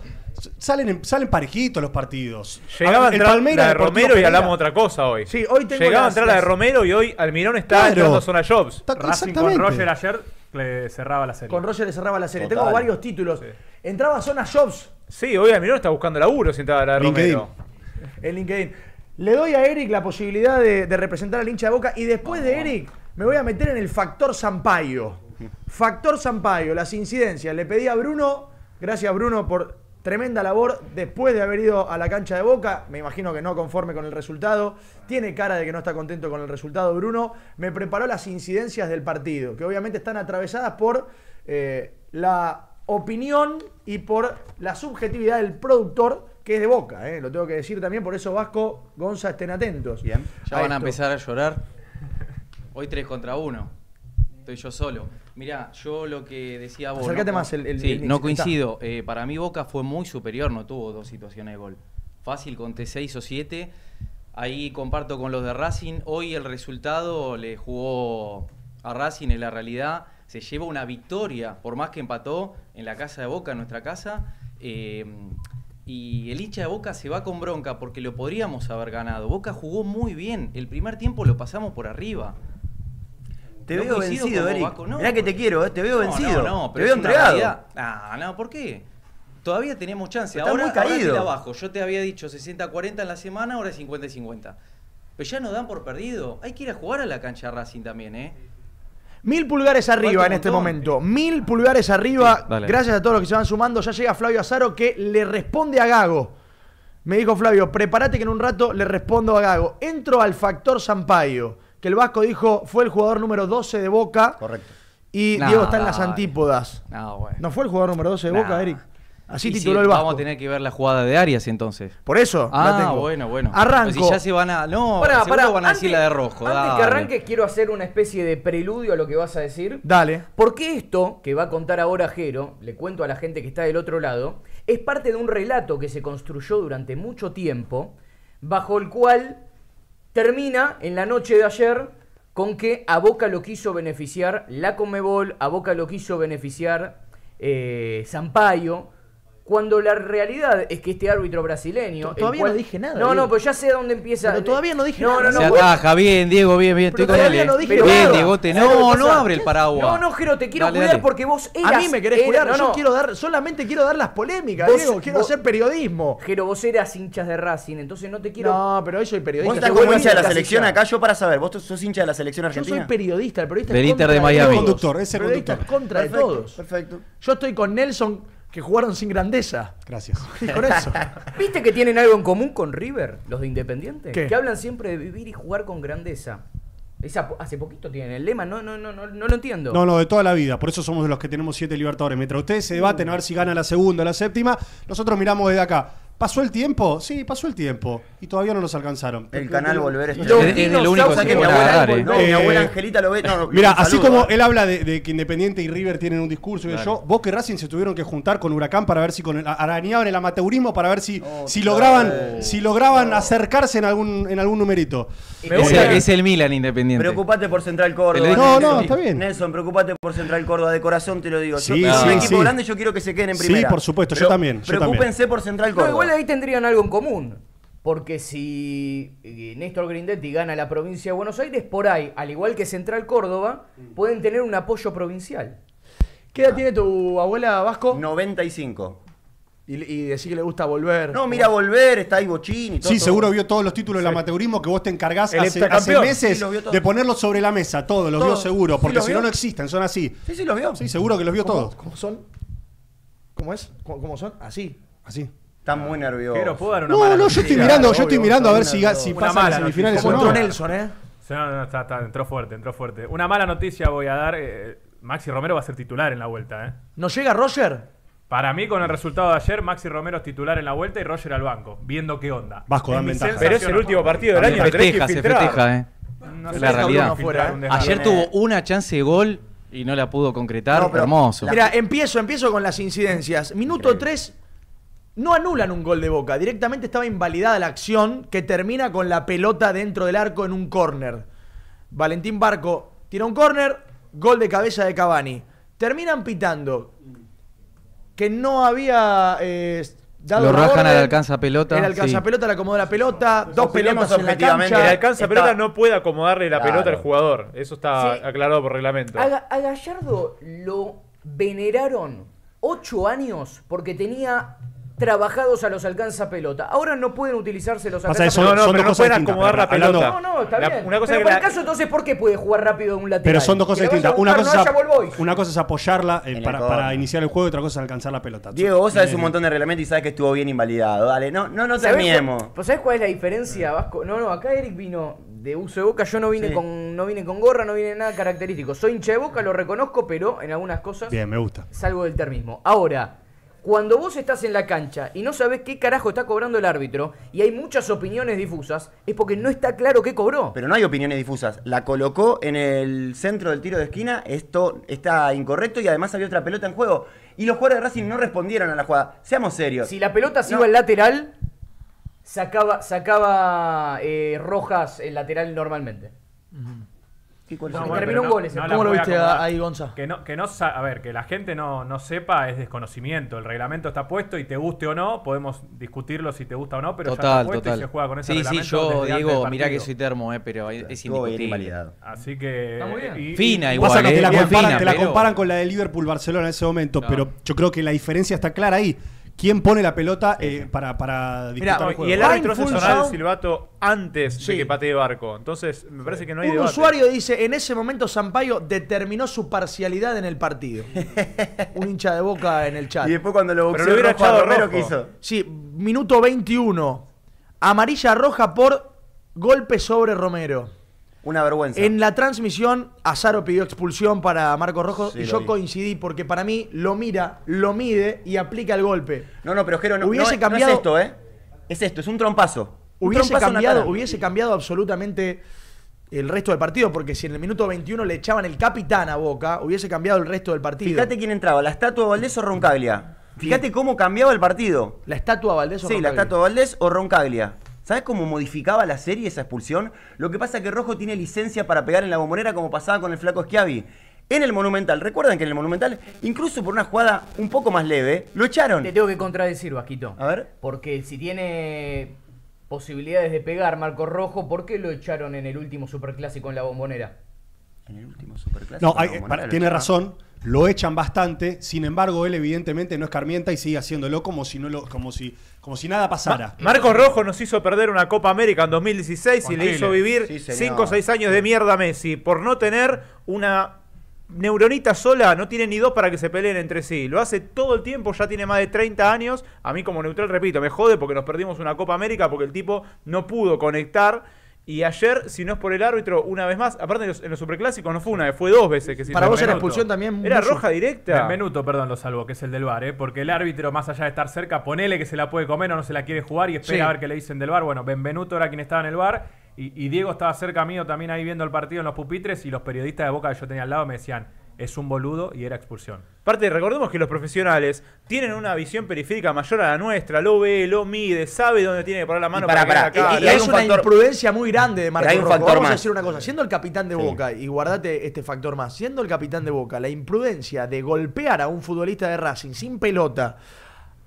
salen, salen parejitos los partidos. Llegaba a la de Romero y hablamos otra cosa hoy. Sí, hoy Llegaba a entrar la de Romero y hoy Almirón está en zona Jobs. Racing con Roger ayer le cerraba la serie. Con Roger le cerraba la serie. Tengo varios títulos. Entraba Zona Jobs. Sí, hoy no está buscando laburo si entraba a LinkedIn. Romero. En LinkedIn. Le doy a Eric la posibilidad de, representar al hincha de Boca y después de Eric me voy a meter en el factor Sampaio. Factor Sampaio, las incidencias. Le pedí a Bruno, gracias Bruno por Tremenda labor después de haber ido a la cancha de Boca. Me imagino que no conforme con el resultado. Tiene cara de que no está contento con el resultado, Bruno. Me preparó las incidencias del partido, que obviamente están atravesadas por eh, la opinión y por la subjetividad del productor que es de Boca. Eh. Lo tengo que decir también, por eso Vasco, Gonza, estén atentos. Bien, ya van a empezar a llorar. Hoy 3 contra 1. Estoy yo solo. Mirá, yo lo que decía vos. no, más el, sí, no coincido. Eh, para mí Boca fue muy superior, no tuvo dos situaciones de gol. Fácil, conté seis o siete. Ahí comparto con los de Racing. Hoy el resultado le jugó a Racing en la realidad. Se lleva una victoria, por más que empató en la casa de Boca, en nuestra casa. Eh, y el hincha de Boca se va con bronca porque lo podríamos haber ganado. Boca jugó muy bien. El primer tiempo lo pasamos por arriba. Te veo vencido, Eric. que te quiero, te veo vencido. No, pero te veo entregado. Ah, no, ¿por qué? Todavía teníamos chance. ahora, muy caído. abajo. Yo te había dicho 60-40 en la semana, ahora 50-50. Pero ya nos dan por perdido. Hay que ir a jugar a la cancha Racing también, ¿eh? Mil pulgares arriba en este momento. Mil pulgares arriba. Gracias a todos los que se van sumando. Ya llega Flavio Azaro que le responde a Gago. Me dijo Flavio, prepárate que en un rato le respondo a Gago. Entro al factor Sampaio que el Vasco dijo fue el jugador número 12 de Boca. Correcto. Y Diego está en las antípodas. No, bueno. ¿No fue el jugador número 12 de Boca, Eric? Así tituló el Vasco. Vamos a tener que ver la jugada de Arias entonces. Por eso. Ah, bueno, bueno. Arranco. ya se van a. No, para van a decir la de rojo. Antes que arranque, quiero hacer una especie de preludio a lo que vas a decir. Dale. Porque esto que va a contar ahora Jero, le cuento a la gente que está del otro lado, es parte de un relato que se construyó durante mucho tiempo, bajo el cual Termina en la noche de ayer con que a Boca lo quiso beneficiar la Comebol, a Boca lo quiso beneficiar eh, cuando la realidad es que este árbitro brasileño. Todavía no dije nada. No, no, pero pues ya sé dónde empieza. Pero todavía no dije nada. No, no, Se ataja, bien, Diego, bien, bien. Pero estoy con No dije pero... bien, Diego, te... no, no abre el paraguas. No, no, Jero, te quiero cuidar porque vos eras. A mí me querés cuidar, yo quiero dar, solamente quiero dar las polémicas, Diego, quiero hacer periodismo. Jero, vos eras hinchas de Racing, entonces no te quiero. No, pero yo soy periodista. Vos estás como hincha de la selección acá, yo para saber, vos sos hincha de la selección argentina. Yo soy periodista, el periodista. es contra de Miami. Es conductor, es conductor. contra de todos. Perfecto. Yo estoy con Nelson que jugaron sin grandeza. Gracias. eso. ¿Viste que tienen algo en común con River, los de Independiente? Que hablan siempre de vivir y jugar con grandeza. Esa, hace poquito tienen el lema, no, no, no, no, lo entiendo. No, no, de toda la vida. Por eso somos de los que tenemos siete libertadores. Mientras ustedes se debaten a ver si gana la segunda o la séptima, nosotros miramos desde acá. ¿Pasó el tiempo? Sí, pasó el tiempo. Y todavía no nos alcanzaron. El canal Volver a Es, es único que, abuela, Angelita lo ve. mira, así como él habla de, que Independiente y River tienen un discurso y yo, vos que Racing se tuvieron que juntar con Huracán para ver si con arañaban el amateurismo para ver si, oh, si lograban, si lograban acercarse en algún, en algún numerito. Es, el Milan Independiente. Preocupate por Central Córdoba. No, no, está bien. Nelson, preocupate por Central Córdoba. De corazón te lo digo. Sí, yo, sí, un equipo grande yo quiero que se queden en primera. Sí, por supuesto, yo también. Preocúpense por Central Córdoba ahí tendrían algo en común. Porque si eh, Néstor Grindetti gana la provincia de Buenos Aires, por ahí, al igual que Central Córdoba, mm. pueden tener un apoyo provincial. ¿Qué edad tiene tu abuela Vasco? 95. Y, decir que le gusta volver. No, mira volver, está ahí Bochín todo. Sí, seguro vio todos los títulos del amateurismo que vos te encargás hace, meses de ponerlos sobre la mesa. Todos los vio seguro, porque si no, no existen, son así. Sí, sí, los vio. Sí, seguro que los vio todos. cómo son? ¿Cómo es? cómo son? Así. Así. Está muy nervioso. No, no, yo estoy mirando, yo estoy mirando a ver si, si pasa semifinales Nelson, ¿eh? No, no, está, entró fuerte, entró fuerte. Una mala noticia voy a dar. Eh, Maxi Romero va a ser titular en la vuelta, ¿eh? ¿No llega Roger? Para mí, con el resultado de ayer, Maxi Romero es titular en la vuelta y Roger al banco, viendo qué onda. Vasco, dan ventaja. Pero es el último partido del año. Se festeja, se festeja, ¿eh? No la realidad. fuera, ¿eh? Ayer tuvo una chance de gol y no la pudo concretar. Hermoso. Mira, empiezo, empiezo con las incidencias. Minuto 3, no anulan un gol de Boca, directamente estaba invalidada la acción que termina con la pelota dentro del arco en un córner. Valentín Barco tira un córner, gol de cabeza de Cavani. Terminan pitando que no había eh, dado Lo rajan al alcanza pelota. El alcanza pelota le acomoda la pelota, dos pelotas El alcanza pelota no puede acomodarle la pelota al jugador. Eso está aclarado por reglamento. a Gallardo lo veneraron ocho años porque tenía trabajados a los alcanza pelota. Ahora no pueden utilizarse los alcanza pelota. No, no, son pero no la pelota. No, no, está bien. Una cosa pero el caso entonces, ¿por qué puede jugar rápido en un lateral? Pero son dos cosas distintas. Una, cosa es apoyarla eh, para, iniciar el juego y otra cosa es alcanzar la pelota. Diego, vos sabés un montón de reglamentos y sabes que estuvo bien invalidado. Dale, no, no, no terminemos. ¿Pues ¿Sabés cuál es la diferencia, Vasco? No, no, acá Eric vino de uso de boca. Yo no vine, con, no vine con gorra, no vine nada característico. Soy hincha de boca, lo reconozco, pero en algunas cosas. Bien, me gusta. Salvo del termismo. Ahora. Cuando vos estás en la cancha y no sabés qué carajo está cobrando el árbitro y hay muchas opiniones difusas, es porque no está claro qué cobró. Pero no hay opiniones difusas. La colocó en el centro del tiro de esquina, esto está incorrecto y además había otra pelota en juego. Y los jugadores de Racing no respondieron a la jugada. Seamos serios. Si la pelota se al lateral, sacaba, sacaba eh, rojas el lateral normalmente terminó un gol. Ese. ¿Cómo lo viste ahí, Gonza? Que no, que no, a ver, que la gente no, no sepa es desconocimiento. El reglamento está puesto y te guste o no, podemos discutirlo si te gusta o no, pero total, ya está puesto total. se juega con ese sí, reglamento. Sí, yo digo, mirá que soy termo, eh, pero es indiscutible. Así que... fina igual. Eh, te, la comparan, con la de Liverpool-Barcelona en ese momento, pero yo creo que la diferencia está clara ahí quién pone la pelota eh, para, para juego. Y el árbitro se el silbato antes de que patee Barco. Entonces, me parece que no hay Un usuario dice, en ese momento Sampaio determinó su parcialidad en el partido. Un hincha de boca en el chat. Y después cuando lo, hubiera echado Romero, ¿qué hizo? Sí, minuto 21. Amarilla roja por golpe sobre Romero. Una vergüenza. En la transmisión, Azaro pidió expulsión para Marco Rojo y yo coincidí porque para mí lo mira, lo mide y aplica el golpe. No, no, pero Jero, no, hubiese cambiado, es esto, ¿eh? Es esto, es un trompazo. hubiese, cambiado, hubiese cambiado absolutamente el resto del partido, porque si en el minuto 21 le echaban el capitán a Boca, hubiese cambiado el resto del partido. Fíjate quién entraba, la estatua de Valdés o Roncaglia. Fíjate cómo cambiaba el partido. La estatua Valdés o Sí, la estatua Valdés o Roncaglia. ¿Sabes cómo modificaba la serie esa expulsión? Lo que pasa es que Rojo tiene licencia para pegar en la bombonera como pasaba con el flaco Schiavi. En el Monumental, recuerden que en el Monumental, incluso por una jugada un poco más leve, lo echaron. Te tengo que contradecir, Vasquito. A ver. Porque si tiene posibilidades de pegar Marco Rojo, ¿por qué lo echaron en el último superclásico en la bombonera? En el último superclásico. No, eh, tiene razón. Lo echan bastante, sin embargo, él evidentemente no escarmienta y sigue haciéndolo como si, no lo, como si, como si nada pasara. Marcos Rojo nos hizo perder una Copa América en 2016 y le hizo vivir 5 o 6 años de mierda a Messi por no tener una neuronita sola, no tiene ni dos para que se peleen entre sí. Lo hace todo el tiempo, ya tiene más de 30 años. A mí como neutral, repito, me jode porque nos perdimos una Copa América porque el tipo no pudo conectar y ayer, si no es por el árbitro, una vez más, aparte en los, superclásicos no fue una vez, fue dos veces que se Para vos era expulsión también. Era roja directa. Benvenuto, perdón, lo salvo, que es el del bar, ¿eh? porque el árbitro, más allá de estar cerca, ponele que se la puede comer o no se la quiere jugar y espera a ver qué le dicen del bar. Bueno, Benvenuto era quien estaba en el bar y, y Diego estaba cerca mío también ahí viendo el partido en los pupitres y los periodistas de boca que yo tenía al lado me decían es un boludo y era expulsión. Aparte, recordemos que los profesionales tienen una visión periférica mayor a la nuestra, lo ve, lo mide, sabe dónde tiene que poner la mano para, hay es una imprudencia muy grande de Marco hay un Factor Vamos a decir una cosa, siendo el capitán de Boca, y guardate este factor más, siendo el capitán de Boca, la imprudencia de golpear a un futbolista de Racing sin pelota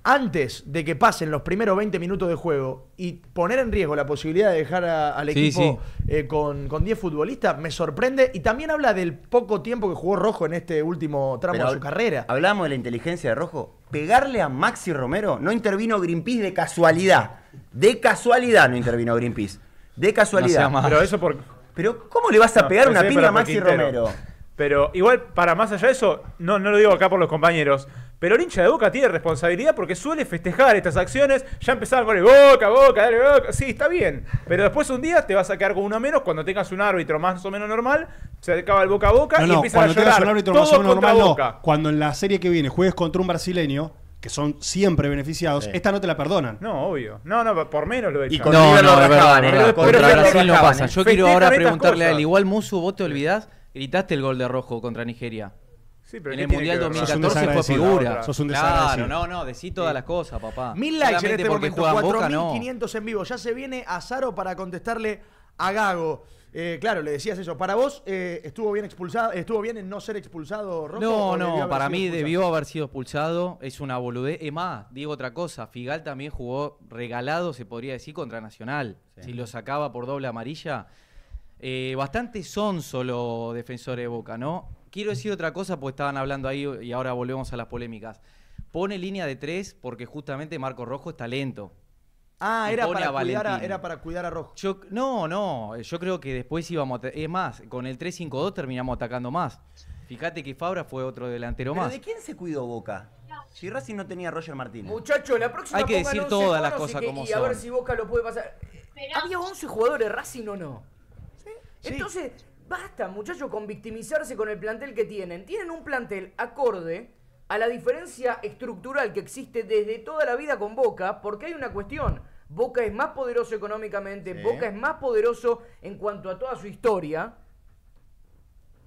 antes de que pasen los primeros 20 minutos de juego y poner en riesgo la posibilidad de dejar al equipo eh, con, 10 futbolistas, me sorprende. Y también habla del poco tiempo que jugó Rojo en este último tramo de su carrera. Hablamos de la inteligencia de Rojo. Pegarle a Maxi Romero no intervino Greenpeace de casualidad. De casualidad no intervino Greenpeace. De casualidad. pero eso por... Pero ¿cómo le vas a pegar una pila a Maxi Romero? Pero igual, para más allá de eso, no, no lo digo acá por los compañeros. Pero el hincha de Boca tiene responsabilidad porque suele festejar estas acciones. Ya empezaron con el Boca, Boca, dale Boca. Sí, está bien. Pero después un día te vas a quedar con uno menos cuando tengas un árbitro más o menos normal. Se acaba el Boca a Boca y empiezas cuando a llorar. un árbitro más o menos normal, Cuando en la serie que viene juegues contra un brasileño, que son siempre beneficiados, esta no te la perdonan. No, obvio. No, no, por menos lo he hecho. Y no, no, no, contra no pasa. Yo ¿eh? quiero ahora preguntarle al a él. Igual, Musu, vos te olvidás, gritaste el gol de rojo contra Nigeria en el Mundial 2014 fue figura. Sos un claro, no, no, decí todas las cosas, papá. Mil likes en este momento, 4.500 no. en vivo. Ya se viene a Zaro para contestarle a Gago. Eh, claro, le decías eso. Para vos, eh, ¿estuvo bien expulsado? ¿Estuvo bien en no ser expulsado Rojo? No, no, para mí debió haber sido expulsado. Es una boludez. Es más, digo otra cosa. Figal también jugó regalado, se podría decir, contra Nacional. Si lo sacaba por doble amarilla. Eh, bastante sonso los defensores de Boca, ¿no? Quiero decir otra cosa, porque estaban hablando ahí y ahora volvemos a las polémicas. Pone línea de tres porque justamente Marco Rojo está lento. Ah, era para, cuidar a, era para, cuidar a, Rojo. no, no, yo creo que después íbamos a... Es más, con el 3-5-2 terminamos atacando más. Fíjate que Fabra fue otro delantero más. ¿De quién se cuidó Boca? Si Racing no tenía a Roger Martínez. Muchachos, la próxima... Hay que decir todas las cosas como son. Y a ver si Boca lo puede pasar. ¿Había 11 jugadores Racing o no? ¿Sí? Entonces, Basta, muchachos, con victimizarse con el plantel que tienen. Tienen un plantel acorde a la diferencia estructural que existe desde toda la vida con Boca, porque hay una cuestión. Boca es más poderoso económicamente, Boca es más poderoso en cuanto a toda su historia.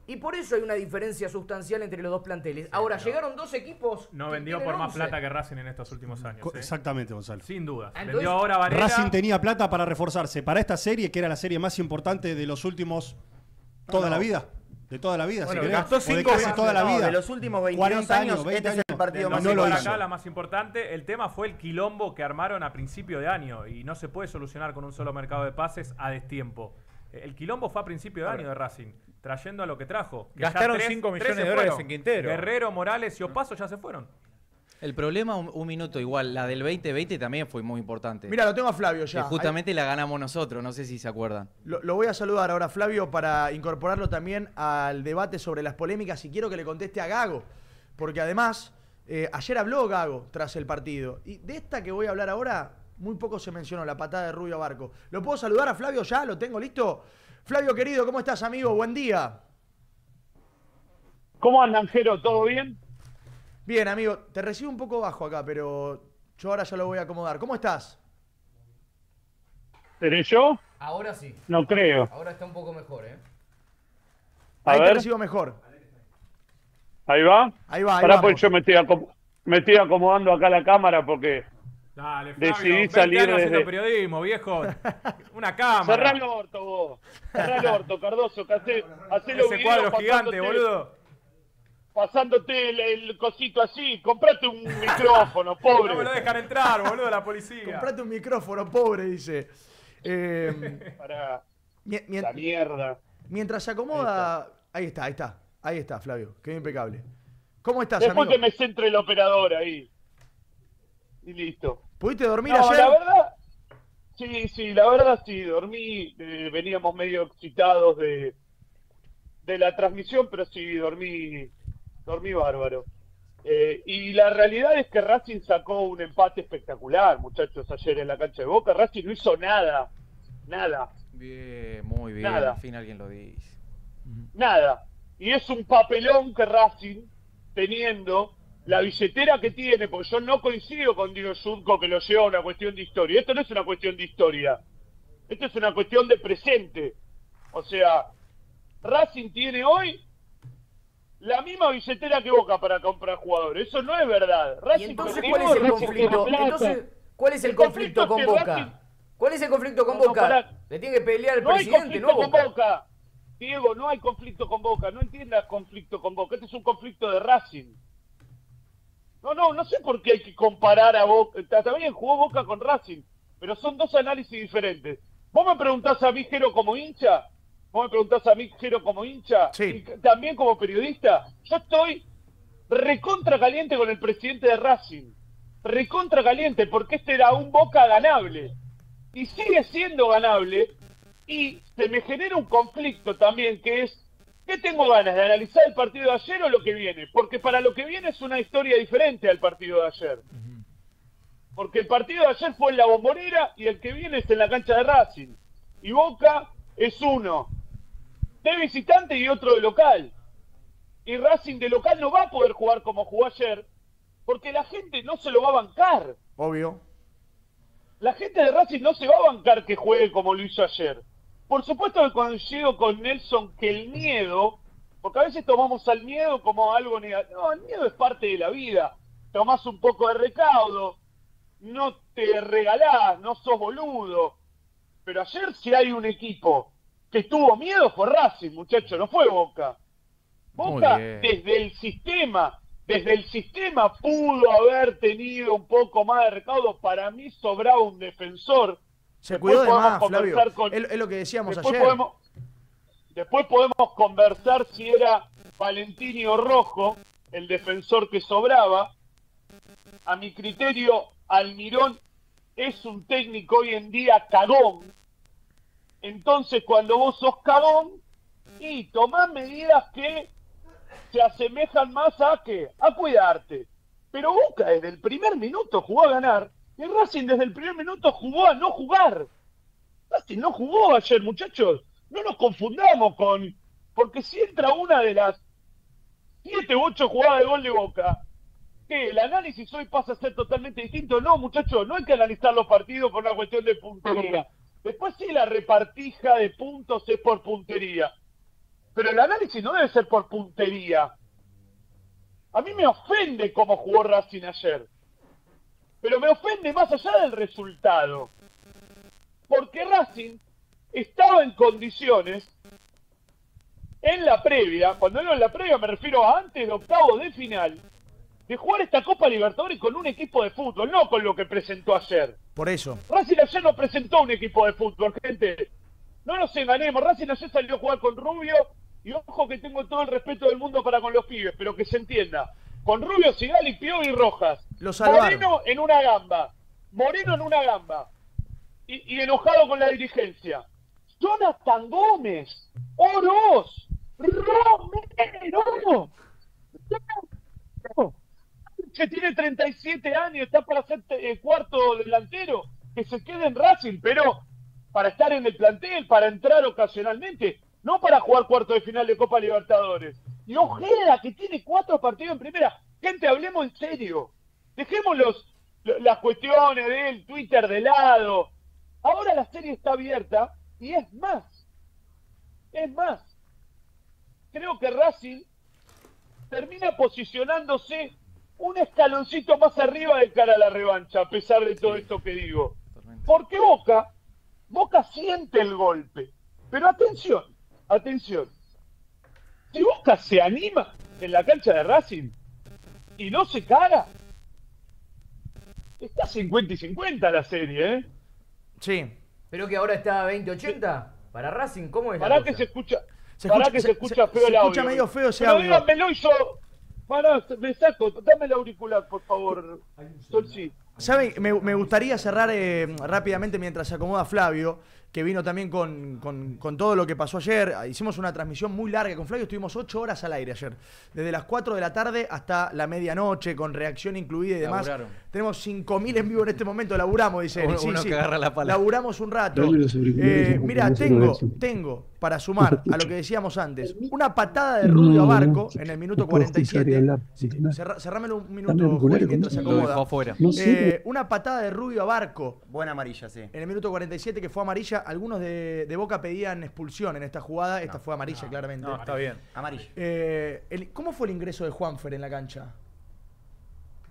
Y por eso hay una diferencia sustancial entre los dos planteles. Ahora, llegaron dos equipos. No vendió por más plata que Racing en estos últimos años. ¿eh? Exactamente, Gonzalo. Sin duda. Ah, vendió ahora Racing tenía plata para reforzarse. Para esta serie, que era la serie más importante de los últimos Toda la vida. De toda la vida. gastó toda la vida. de los últimos 22 años, este es el partido más importante. acá la más importante, el tema fue el quilombo que armaron a principio de año y no se puede solucionar con un solo mercado de pases a destiempo. El quilombo fue a principio de año de Racing, trayendo a lo que trajo. Gastaron 5 millones de dólares en Quintero. Guerrero, Morales y Opaso ya se fueron. El problema, un, minuto igual, la del 2020 también fue muy importante. Mira, lo tengo a Flavio ya. Y justamente la ganamos nosotros, no sé si se acuerdan. Lo, voy a saludar ahora, Flavio, para incorporarlo también al debate sobre las polémicas y quiero que le conteste a Gago, porque además, eh, ayer habló Gago tras el partido. Y de esta que voy a hablar ahora, muy poco se mencionó, la patada de Rubio Barco. ¿Lo puedo saludar a Flavio ya? ¿Lo tengo listo? Flavio, querido, ¿cómo estás, amigo? Buen día. ¿Cómo andan, Jero? ¿Todo bien? Bien, amigo, te recibo un poco bajo acá, pero yo ahora ya lo voy a acomodar. ¿Cómo estás? ¿Seré yo? Ahora sí. No creo. Ahora está un poco mejor, ¿eh? A ahí ver. te recibo mejor. Ahí va. Ahí va. Ahí Pará, pues yo me estoy, acomodando acá la cámara porque Dale, Flavio, decidí salir de periodismo, viejo. Una cámara. Cerrá el orto, vos. Cerrá el orto, Cardoso. Que hace, hacelo Ese cuadro gigante, boludo pasándote el, cosito así. Comprate un micrófono, pobre. No me lo dejan entrar, boludo, la policía. Comprate un micrófono, pobre, dice. Eh, Para la mierda. Mientras se acomoda. Ahí está, ahí está. Ahí está, Flavio. Qué impecable. ¿Cómo estás, Después me centre el operador ahí. Y listo. ¿Pudiste dormir ayer? La verdad. Sí, sí, la verdad sí. Dormí. Eh, veníamos medio excitados de de la transmisión, pero sí dormí dormí bárbaro. Eh, y la realidad es que Racing sacó un empate espectacular, muchachos, ayer en la cancha de Boca. Racing no hizo nada, nada. Bien, muy bien, nada. al fin alguien lo dice. Nada. Y es un papelón que Racing, teniendo la billetera que tiene, porque yo no coincido con Dino Surco que lo lleva a una cuestión de historia. Esto no es una cuestión de historia, esto es una cuestión de presente. O sea, Racing tiene hoy la misma billetera que Boca para comprar jugadores. Eso no es verdad. ¿Y entonces cuál es el conflicto? ¿cuál es el, conflicto, con Boca? ¿Cuál es el conflicto con Boca? Le tiene que pelear el presidente, ¿no? Con Boca. Diego, no hay conflicto con Boca. No entiendas conflicto con Boca. Este es un conflicto de Racing. No, no, no sé por qué hay que comparar a Boca. También jugó Boca con Racing, pero son dos análisis diferentes. Vos me preguntás a mí, como hincha, vos me preguntás a mí, Jero, como hincha, y también como periodista, yo estoy recontra caliente con el presidente de Racing. Recontra caliente, porque este era un Boca ganable. Y sigue siendo ganable. Y se me genera un conflicto también, que es, ¿qué tengo ganas de analizar el partido de ayer o lo que viene? Porque para lo que viene es una historia diferente al partido de ayer. Porque el partido de ayer fue en la bombonera y el que viene es en la cancha de Racing. Y Boca es uno de visitante y otro de local. Y Racing de local no va a poder jugar como jugó ayer, porque la gente no se lo va a bancar. Obvio. La gente de Racing no se va a bancar que juegue como lo hizo ayer. Por supuesto que cuando llego con Nelson que el miedo, porque a veces tomamos al miedo como algo negativo. No, el miedo es parte de la vida. Tomás un poco de recaudo, no te regalás, no sos boludo. Pero ayer si hay un equipo que tuvo miedo fue Racing, muchacho, no fue Boca. Boca desde el sistema, desde el sistema pudo haber tenido un poco más de recaudo. Para mí sobraba un defensor. Se cuidó de más, Flavio. Con... Es, lo que decíamos después ayer. Después podemos conversar si era Valentini Rojo, el defensor que sobraba. A mi criterio, Almirón es un técnico hoy en día cagón, entonces, cuando vos sos cabón, y tomás medidas que se asemejan más a que a cuidarte. Pero Boca desde el primer minuto jugó a ganar y Racing desde el primer minuto jugó a no jugar. Racing no jugó ayer, muchachos. No nos confundamos con porque si entra una de las siete u ocho jugadas de gol de Boca, que el análisis hoy pasa a ser totalmente distinto. No, muchachos, no hay que analizar los partidos por una cuestión de puntería. Después sí la repartija de puntos es por puntería. Pero el análisis no debe ser por puntería. A mí me ofende cómo jugó Racing ayer. Pero me ofende más allá del resultado. Porque Racing estaba en condiciones en la previa, cuando digo en la previa me refiero a antes de octavo de final, de jugar esta Copa Libertadores con un equipo de fútbol, no con lo que presentó ayer. Por eso. Racing ayer no presentó un equipo de fútbol, gente. No nos enganemos, Racing ayer salió a jugar con Rubio y ojo que tengo todo el respeto del mundo para con los pibes, pero que se entienda. Con Rubio, Sigali, Piovi y Rojas. Los Moreno en una gamba. Moreno en una gamba. Y, enojado con la dirigencia. Jonathan Gómez. Oros. Romero que tiene 37 años, está para ser eh, cuarto delantero, que se quede en Racing, pero para estar en el plantel, para entrar ocasionalmente, no para jugar cuarto de final de Copa Libertadores. Y Ojeda, que tiene cuatro partidos en primera. Gente, hablemos en serio. Dejemos las cuestiones del Twitter de lado. Ahora la serie está abierta y es más. Es más. Creo que Racing termina posicionándose un escaloncito más arriba de cara a la revancha, a pesar de todo esto que digo. Porque Boca, Boca siente el golpe. Pero atención, atención. Si Boca se anima en la cancha de Racing y no se cara, está 50 y 50 la serie, ¿eh? Sí. Pero que ahora está 20-80 para Racing, ¿cómo es? Para que se escucha. que se, escucha feo el audio. Se escucha medio feo ese Pero Díganmelo y yo, Pará, me saco, dame el auricular, por favor, Solchi. ¿Sabe? Me, me gustaría cerrar eh, rápidamente mientras se acomoda Flavio que vino también con, todo lo que pasó ayer. Hicimos una transmisión muy larga con Flavio, estuvimos ocho horas al aire ayer, desde las 4 de la tarde hasta la medianoche, con reacción incluida y demás. Tenemos 5.000 en vivo en este momento, laburamos, dice laburamos un rato. Eh, mira, tengo, tengo, para sumar a lo que decíamos antes, una patada de Rubio a Barco en el minuto 47. un minuto, mientras se acomoda. Eh, una patada de Rubio a Barco. Buena amarilla, sí. En el minuto 47 que fue amarilla algunos de, Boca pedían expulsión en esta jugada. Esta fue amarilla, claramente. está bien. amarilla eh, ¿Cómo fue el ingreso de Juanfer en la cancha?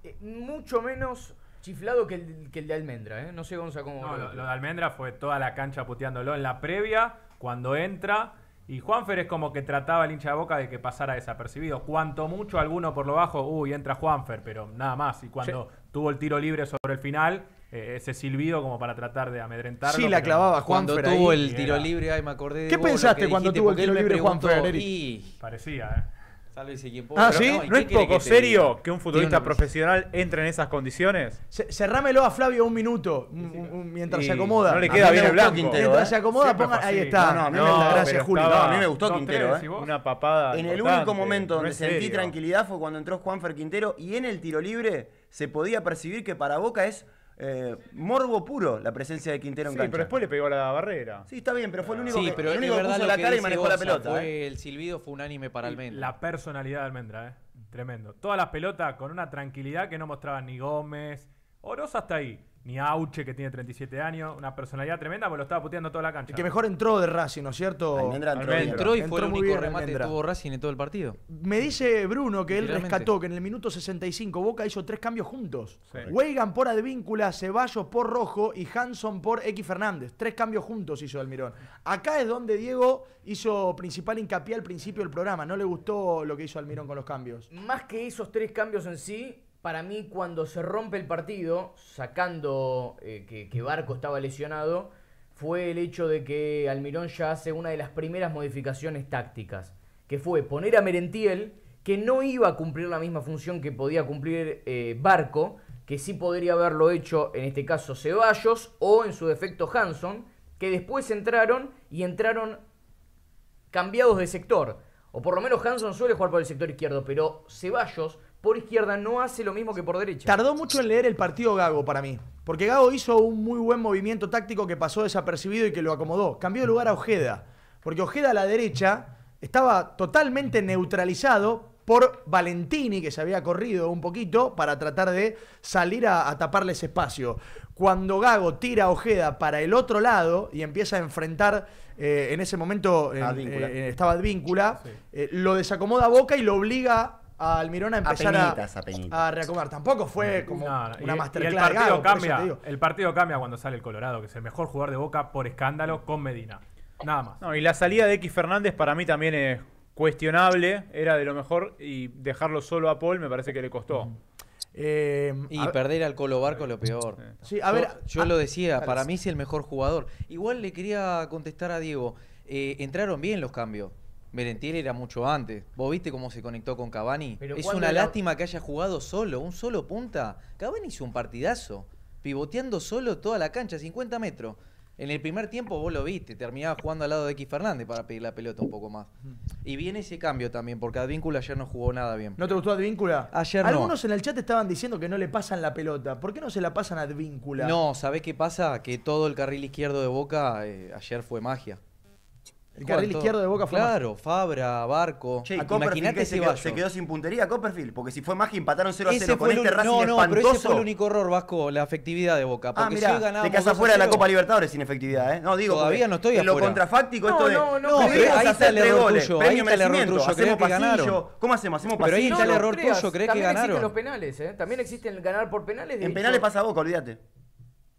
Eh, mucho menos chiflado que el, de Almendra, ¿eh? No sé, Gonza, cómo... No, lo, de Almendra fue toda la cancha puteándolo en la previa, cuando entra. Y Juanfer es como que trataba al hincha de boca de que pasara desapercibido. Cuanto mucho alguno por lo bajo, uy, entra Juanfer, pero nada más. Y cuando tuvo el tiro libre sobre el final, eh, ese silbido como para tratar de amedrentar Sí, la clavaba Juan Cuando tuvo el tiro libre, ay, me acordé de ¿Qué pensaste cuando tuvo el tiro libre Juan Parecía, ¿eh? Ah, sí, no, es poco serio que un futbolista profesional entre en esas condiciones. cerrámelo a Flavio un minuto mientras se acomoda. No le queda bien el blanco. Quintero, mientras se acomoda, ponga, ahí está. No, no, no, gracias, Julio. a mí me gustó Quintero. Una papada. ¿eh? En el único momento donde sentí tranquilidad fue cuando entró Juan Fer Quintero y en el tiro libre se podía percibir que para Boca es eh, morbo puro la presencia de Quintero en sí, pero después le pegó la barrera. Sí, está bien, pero fue el único que, el puso la cara y manejó la pelota. ¿eh? El silbido fue unánime para Almendra. La personalidad de Almendra, ¿eh? tremendo. Todas las pelotas con una tranquilidad que no mostraban ni Gómez. Oroz hasta ahí ni Auche, que tiene 37 años, una personalidad tremenda, porque lo estaba puteando toda la cancha. El que mejor entró de Racing, ¿no es cierto? entró, y fue el único remate que tuvo Racing en todo el partido. Me dice Bruno que él rescató que en el minuto 65 Boca hizo tres cambios juntos. Sí. Weigan por Advíncula, Ceballos por Rojo y Hanson por X Fernández. Tres cambios juntos hizo Almirón. Acá es donde Diego hizo principal hincapié al principio del programa. No le gustó lo que hizo Almirón con los cambios. Más que esos tres cambios en sí, para mí cuando se rompe el partido, sacando eh, que, Barco estaba lesionado, fue el hecho de que Almirón ya hace una de las primeras modificaciones tácticas, que fue poner a Merentiel, que no iba a cumplir la misma función que podía cumplir eh, Barco, que sí podría haberlo hecho en este caso Ceballos o en su defecto Hanson, que después entraron y entraron cambiados de sector. O por lo menos Hanson suele jugar por el sector izquierdo, pero Ceballos por izquierda no hace lo mismo que por derecha. Tardó mucho en leer el partido Gago para mí. Porque Gago hizo un muy buen movimiento táctico que pasó desapercibido y que lo acomodó. Cambió de lugar a Ojeda. Porque Ojeda a la derecha estaba totalmente neutralizado por Valentini, que se había corrido un poquito para tratar de salir a, taparle ese espacio. Cuando Gago tira a Ojeda para el otro lado y empieza a enfrentar, eh, en ese momento eh, estaba Advíncula, eh, lo desacomoda a Boca y lo obliga a Almirón a empezar a, Tampoco fue como una masterclass. el, partido cambia, cuando sale el Colorado, que es el mejor jugador de Boca por escándalo con Medina. Nada más. y la salida de X Fernández para mí también es cuestionable, era de lo mejor y dejarlo solo a Paul me parece que le costó. Mm. Eh, y perder al Colo Barco lo peor. a ver, yo, lo decía, para mí es el mejor jugador. Igual le quería contestar a Diego, eh, entraron bien los cambios. Berentiel era mucho antes. ¿Vos viste cómo se conectó con Cabani. es una lástima que haya jugado solo, un solo punta. Cavani hizo un partidazo, pivoteando solo toda la cancha, 50 metros. En el primer tiempo vos lo viste, terminaba jugando al lado de X Fernández para pedir la pelota un poco más. Y viene ese cambio también, porque Advíncula ayer no jugó nada bien. ¿No te gustó Advíncula? Ayer Algunos en el chat estaban diciendo que no le pasan la pelota. ¿Por qué no se la pasan a Advíncula? No, ¿sabés qué pasa? Que todo el carril izquierdo de Boca eh, ayer fue magia. El carril izquierdo de Boca fue Claro, Fabra, Barco. Ah, Imagínate se, quedó, se quedó sin puntería Copperfield, porque si fue más que empataron 0 a 0 con este un... no, no, Pero ese fue el único error, Vasco, la efectividad de Boca. Ah, porque ah, mirá, de casa afuera de la Copa Libertadores sin efectividad, ¿eh? No, digo, Todavía no estoy en lo contrafáctico no, esto de... No, no, pero ahí está el error tuyo, ahí está el error hacemos que ¿Cómo hacemos? Hacemos pasillo. Pero ahí está el error tuyo, crees que ganaron. También existen los penales, ¿eh? También existe el ganar por penales. En penales pasa Boca, olvídate.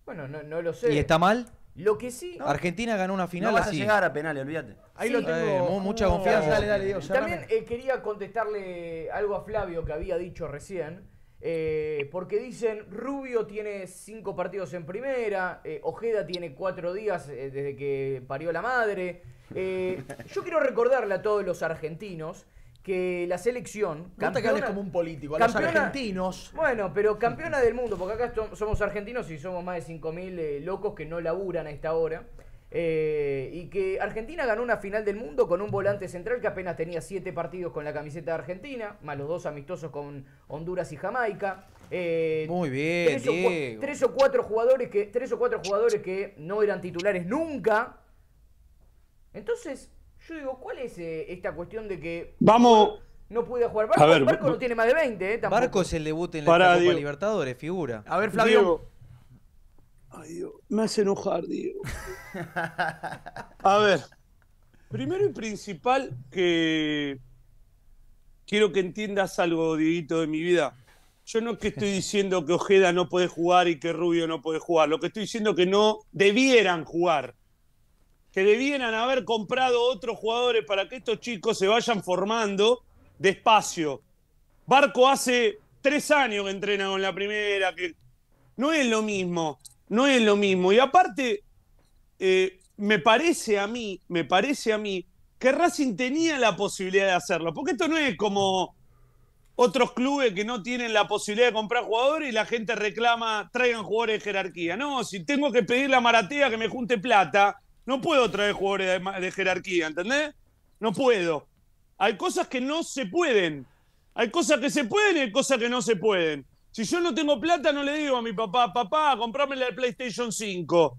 Bueno, no lo sé. ¿Y está mal? Lo que sí. Argentina ganó una final. No a llegar a penales, olvídate. Ahí lo tengo. Eh, mucha confianza. Dale, dale, Dios, También eh, quería contestarle algo a Flavio que había dicho recién. Eh, porque dicen Rubio tiene cinco partidos en primera, Ojeda tiene cuatro días desde que parió la madre. yo quiero recordarle a todos los argentinos que la selección. que hables como un político, a los argentinos. Bueno, pero campeona del mundo, porque acá somos argentinos y somos más de 5.000 eh, locos que no laburan a esta hora. Eh, y que Argentina ganó una final del mundo con un volante central que apenas tenía 7 partidos con la camiseta de Argentina, más los dos amistosos con Honduras y Jamaica. Eh, Muy bien, cuatro jugadores que tres o cuatro jugadores que no eran titulares nunca. Entonces, yo digo, ¿cuál es eh, esta cuestión de que. Vamos. No puede jugar. Barco, no tiene más de 20, ¿eh? Tampoco. Barco es el debut en la Copa Libertadores, figura. A ver, Flavio. Ay, Dios. Me hace enojar, Diego. a ver. Primero y principal, que quiero que entiendas algo, Diego, de mi vida. Yo no que estoy diciendo que Ojeda no puede jugar y que Rubio no puede jugar. Lo que estoy diciendo es que no debieran jugar que debieran haber comprado otros jugadores para que estos chicos se vayan formando despacio. Barco hace tres años que entrena con la primera, que no es lo mismo, no es lo mismo. Y aparte, eh, me parece a mí, me parece a mí que Racing tenía la posibilidad de hacerlo, porque esto no es como otros clubes que no tienen la posibilidad de comprar jugadores y la gente reclama, traigan jugadores de jerarquía. No, si tengo que pedir la maratea que me junte plata, no puedo traer jugadores de, jerarquía, ¿entendés? No puedo. Hay cosas que no se pueden. Hay cosas que se pueden y hay cosas que no se pueden. Si yo no tengo plata, no le digo a mi papá, papá, comprame la PlayStation 5.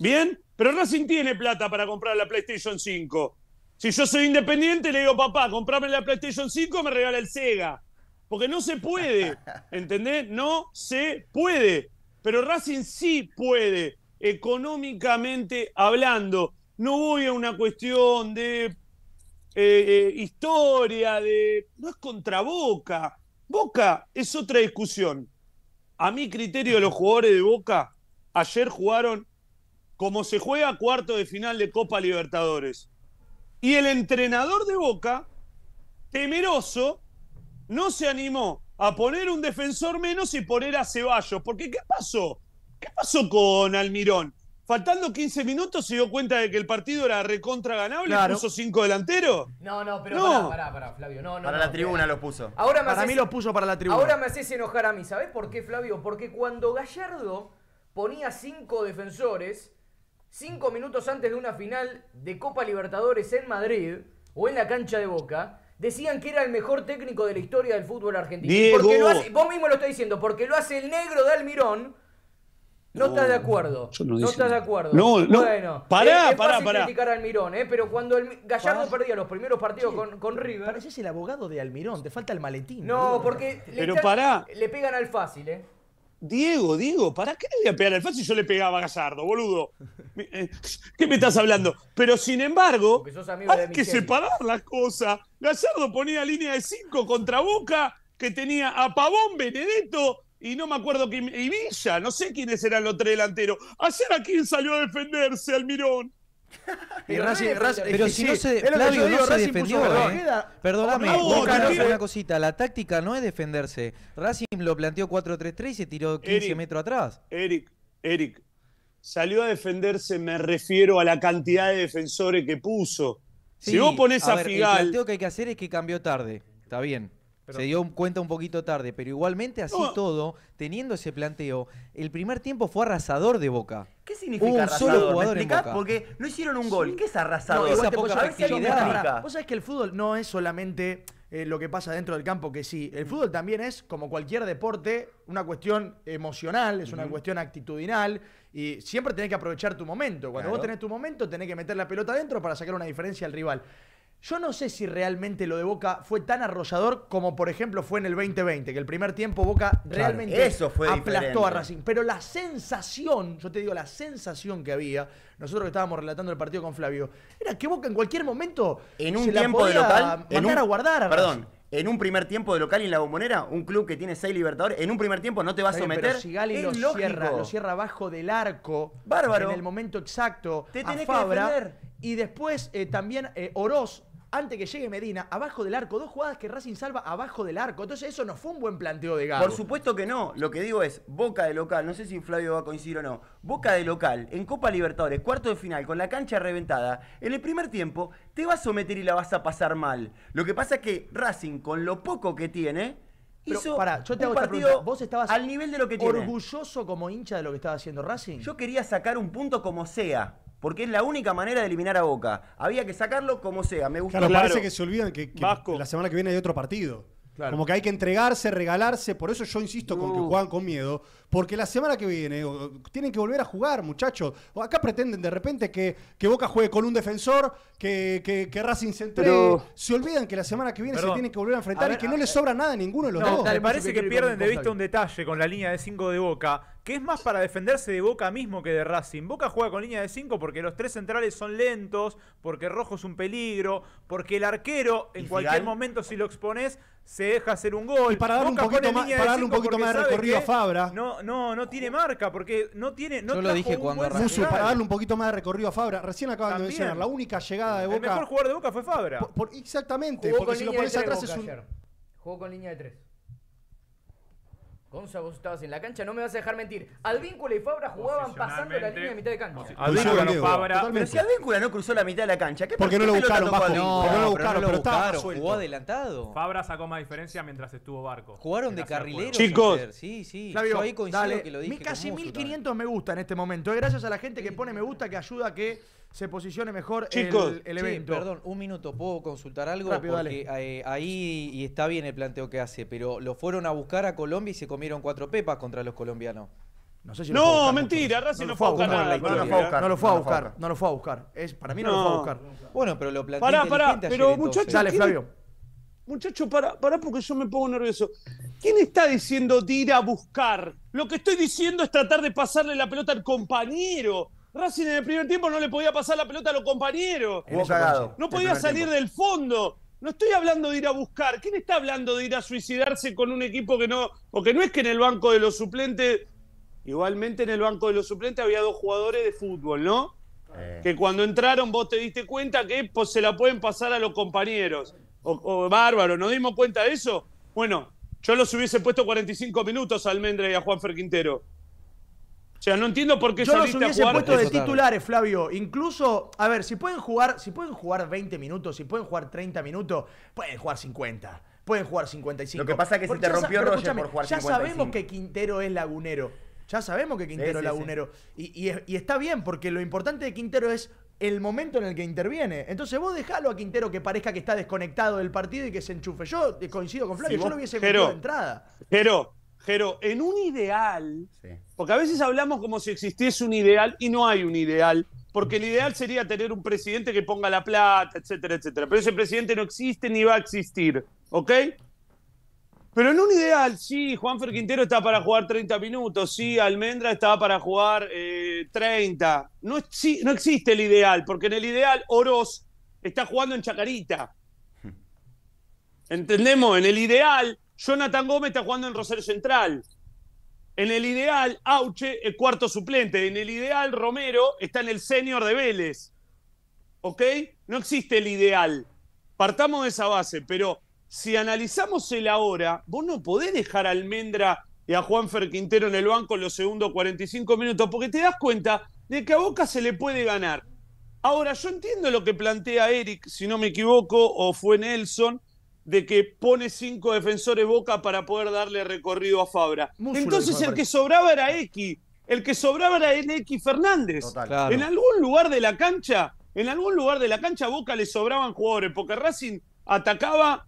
¿Bien? Pero Racing tiene plata para comprar la PlayStation 5. Si yo soy independiente, le digo, papá, comprame la PlayStation 5, me regala el Sega. Porque no se puede, ¿entendés? No se puede. Pero Racing sí puede económicamente hablando. No voy a una cuestión de eh, eh, historia, de. No es contra Boca. Boca es otra discusión. A mi criterio, los jugadores de Boca ayer jugaron como se juega cuarto de final de Copa Libertadores. Y el entrenador de Boca, temeroso, no se animó a poner un defensor menos y poner a Ceballos. Porque ¿qué pasó? ¿Qué pasó con Almirón? Faltando 15 minutos se dio cuenta de que el partido era recontra ganable, y puso cinco delanteros. No, no, pero Pará, pará, Flavio. No, para la tribuna lo puso. Ahora para mí lo puso para la tribuna. Ahora me haces enojar a mí. ¿Sabes por qué, Flavio? Porque cuando Gallardo ponía cinco defensores, cinco minutos antes de una final de Copa Libertadores en Madrid o en la cancha de Boca, decían que era el mejor técnico de la historia del fútbol argentino. Porque lo hace, vos mismo lo estoy diciendo, porque lo hace el negro de Almirón no, estás de acuerdo. no, estás de acuerdo. No, no. Bueno, pará, es pará, fácil pará. criticar a Almirón, ¿eh? pero cuando Gallardo perdía los primeros partidos con, con, River. es el abogado de Almirón, te falta el maletín. No, porque pero le, pará. le pegan al fácil, ¿eh? Diego, Diego, ¿para qué le voy a pegar al fácil? Yo le pegaba a Gallardo, boludo. Eh, ¿Qué me estás hablando? Pero sin embargo, hay que separar las cosas. Gallardo ponía línea de cinco contra Boca, que tenía a Pavón Benedetto y no me acuerdo quién. Y Villa, no sé quiénes eran los tres delanteros. Ayer a quién salió a defenderse, Almirón. pero si no se, defendió, eh. perdóname, una cosita, la táctica no es defenderse. Racing lo planteó 4-3-3 y se tiró 15 metros atrás. Eric, Eric, salió a defenderse, me refiero a la cantidad de defensores que puso. si vos pones a, Figal. que hay que hacer es que cambió tarde, está bien. Se dio cuenta un poquito tarde, pero igualmente así todo, teniendo ese planteo, el primer tiempo fue arrasador de Boca. ¿Qué significa arrasador? Solo Boca. Porque no hicieron un gol. ¿Qué es arrasador? No, esa poca Vos sabés que el fútbol no es solamente eh, lo que pasa dentro del campo, que sí. El fútbol también es, como cualquier deporte, una cuestión emocional, es una cuestión actitudinal y siempre tenés que aprovechar tu momento. Cuando vos tenés tu momento, tenés que meter la pelota adentro para sacar una diferencia al rival. Yo no sé si realmente lo de Boca fue tan arrollador como por ejemplo fue en el 2020, que el primer tiempo Boca realmente eso fue aplastó a Racing. Pero la sensación, yo te digo, la sensación que había, nosotros que estábamos relatando el partido con Flavio, era que Boca en cualquier momento en un tiempo de local, en a guardar Perdón, en un primer tiempo de local en la bombonera, un club que tiene seis libertadores, en un primer tiempo no te va a someter. Pero lo cierra, lo cierra abajo del arco. Bárbaro. En el momento exacto. Te tenés que defender. Y después eh, también eh, Oroz antes que llegue Medina, abajo del arco. Dos jugadas que Racing salva abajo del arco. Entonces eso no fue un buen planteo de Gago. Por supuesto que no. Lo que digo es, Boca de local, no sé si Flavio va a coincidir o no. Boca de local, en Copa Libertadores, cuarto de final, con la cancha reventada, en el primer tiempo te vas a someter y la vas a pasar mal. Lo que pasa es que Racing, con lo poco que tiene... hizo yo te un partido Vos estabas al nivel de lo que tiene. orgulloso como hincha de lo que estaba haciendo Racing. Yo quería sacar un punto como sea porque es la única manera de eliminar a Boca. Había que sacarlo como sea. Me gusta. Claro, parece que se olvidan que, la semana que viene hay otro partido. Como que hay que entregarse, regalarse. Por eso yo insisto con que juegan con miedo. Porque la semana que viene tienen que volver a jugar, muchachos. Acá pretenden de repente que, Boca juegue con un defensor, que, que, que Racing se entregue. Se olvidan que la semana que viene se tienen que volver a enfrentar y que no les eh, sobra nada a ninguno de los dos. Me parece que pierden de vista un detalle con la línea de 5 de Boca, que es más para defenderse de Boca mismo que de Racing. Boca juega con línea de 5 porque los tres centrales son lentos, porque Rojo es un peligro, porque el arquero en cualquier momento si lo expones se deja hacer un gol. Y para darle un poquito más, de recorrido a Fabra. No, no, tiene marca, porque no tiene. No Yo lo dije cuando Musu, para darle un poquito más de recorrido a Fabra, recién acaban de mencionar, la única llegada de Boca. El mejor jugador de Boca fue Fabra. Por, exactamente, porque si lo pones atrás es un. Jugó con línea de tres. Gonza, vos estabas en la cancha, no me vas a dejar mentir. Advíncula y Fabra jugaban pasando la línea de mitad de cancha. Advíncula, no, Fabra. si no cruzó la mitad de la cancha, ¿qué Porque no lo buscaron, bajo, no, no, lo buscaron, pero, estaba jugó adelantado. Fabra sacó más diferencia mientras estuvo Barco. Jugaron de carrilero. Chicos. Sí, sí. Yo coincido que lo dije. Casi 1500 me gusta en este momento. ¿eh? Gracias a la gente que pone me gusta, que ayuda a que se posicione mejor el, evento. perdón, un minuto, ¿puedo consultar algo? Rápido, Porque eh, ahí y está bien el planteo que hace, pero lo fueron a buscar a Colombia y se comieron cuatro pepas contra los colombianos. No, sé no mentira, no, fue a buscar. No, lo fue a buscar, no lo fue a buscar. Es, para mí no, lo fue a buscar. Bueno, pero lo planteó. Pará, pará, pero muchachos. Dale, Flavio. Muchachos, pará porque yo me pongo nervioso. ¿Quién está diciendo de ir a buscar? Lo que estoy diciendo es tratar de pasarle la pelota al compañero. Racing en el primer tiempo no le podía pasar la pelota a los compañeros. No podía salir del fondo. No estoy hablando de ir a buscar. ¿Quién está hablando de ir a suicidarse con un equipo que no. Porque no es que en el banco de los suplentes. Igualmente en el banco de los suplentes había dos jugadores de fútbol, ¿no? Eh. Que cuando entraron vos te diste cuenta que pues, se la pueden pasar a los compañeros. O, bárbaro, ¿no dimos cuenta de eso? Bueno, yo los hubiese puesto 45 minutos a Almendra y a Juan Ferquintero. Quintero o sea, no entiendo por qué Yo los hubiese puesto de titulares, Flavio. Incluso, a ver, si pueden jugar, si pueden jugar 20 minutos, si pueden jugar 30 minutos, pueden jugar 50. Pueden jugar 55. Lo que pasa es que se te rompió Roger por jugar 55. Ya sabemos que Quintero es lagunero. Ya sabemos que Quintero es lagunero. Y, está bien, porque lo importante de Quintero es el momento en el que interviene. Entonces vos dejalo a Quintero que parezca que está desconectado del partido y que se enchufe. Yo eh, coincido con Flavio, yo lo hubiese metido de entrada. Pero, pero en un ideal, porque a veces hablamos como si existiese un ideal y no hay un ideal, porque el ideal sería tener un presidente que ponga la plata, etcétera, etcétera. Pero ese presidente no existe ni va a existir, ¿ok? Pero en un ideal, sí, Juan Ferquintero está para jugar 30 minutos, sí, Almendra está para jugar 30. Eh, no, no existe el ideal, porque en el ideal Oroz está jugando en Chacarita. Hmm. ¿Entendemos? En el ideal, Jonathan Gómez está jugando en Rosario Central. En el ideal, Auche el cuarto suplente. En el ideal, Romero está en el senior de Vélez. ¿Ok? No existe el ideal. Partamos de esa base, pero si analizamos el ahora, vos no podés dejar a Almendra y a Juan ferquintero en el banco en los segundos 45 minutos, porque te das cuenta de que a Boca se le puede ganar. Ahora, yo entiendo lo que plantea Eric, si no me equivoco, o fue Nelson, de que pone cinco defensores Boca para poder darle recorrido a Fabra. Entonces el que sobraba era X, el que sobraba era X Fernández. En algún lugar de la cancha, en algún lugar de la cancha Boca le sobraban jugadores, porque Racing atacaba,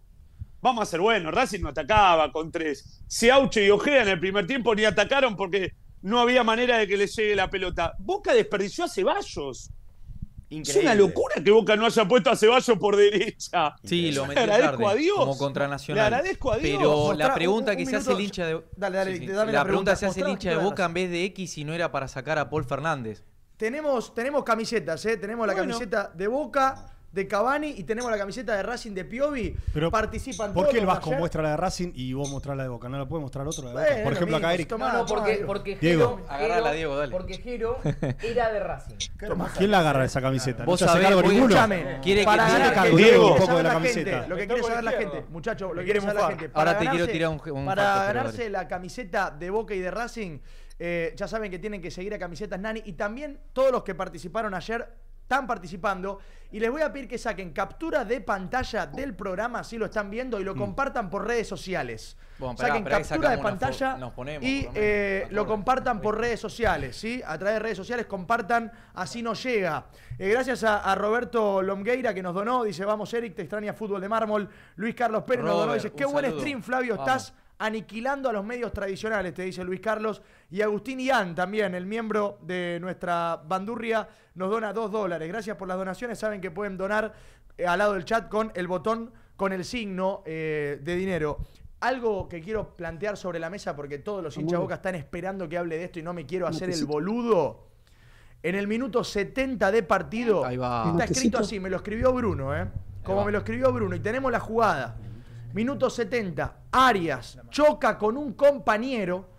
vamos a ser buenos, Racing no atacaba con tres. Seauche y Ojea en el primer tiempo ni atacaron porque no había manera de que les llegue la pelota. Boca desperdició a Ceballos. Es una locura que Boca no haya puesto a Ceballos por derecha. Sí, lo metió Le agradezco a Dios. Como contra Le agradezco a Dios. Pero la pregunta que se hace el hincha de dale, dale, la, pregunta, se hace el hincha de Boca en vez de X si no era para sacar a Paul Fernández. Tenemos, tenemos camisetas, ¿eh? Tenemos la camiseta de Boca, de Cavani y tenemos la camiseta de Racing de Piovi. Pero participan ¿Por qué el Vasco muestra la de Racing y vos mostrás la de Boca? ¿No la puede mostrar otro? Por ejemplo, acá Eric. porque, porque Diego. Diego, dale. Porque era de Racing. ¿Quién la agarra esa camiseta? ¿Vos sabés, ninguno? Quiere que ganar, Diego, un poco de la, camiseta. lo que quiere saber la gente, muchachos, lo que quiere saber la gente. Para Ahora te quiero tirar un Para ganarse la camiseta de Boca y de Racing, eh, ya saben que tienen que seguir a Camisetas Nani y también todos los que participaron ayer están participando y les voy a pedir que saquen captura de pantalla del programa si lo están viendo y lo mm. compartan por redes sociales. saquen captura de pantalla y lo eh, compartan por redes sociales, ¿sí? A través de redes sociales compartan, así nos llega. Eh, gracias a, Roberto Longueira que nos donó, dice, vamos Eric, te extraña fútbol de mármol. Luis Carlos Pérez nos donó, dice, qué buen stream Flavio, estás aniquilando a los medios tradicionales, te dice Luis Carlos. Y Agustín Ian también, el miembro de nuestra bandurria, nos dona dos dólares. Gracias por las donaciones. Saben que pueden donar eh, al lado del chat con el botón, con el signo eh, de dinero. Algo que quiero plantear sobre la mesa, porque todos los ah, hinchabocas están esperando que hable de esto y no me quiero hacer pues el boludo. En el minuto 70 de partido, está escrito así, me lo escribió Bruno, ¿eh? Como me lo escribió Bruno, y tenemos la jugada. Minuto 70, Arias choca con un compañero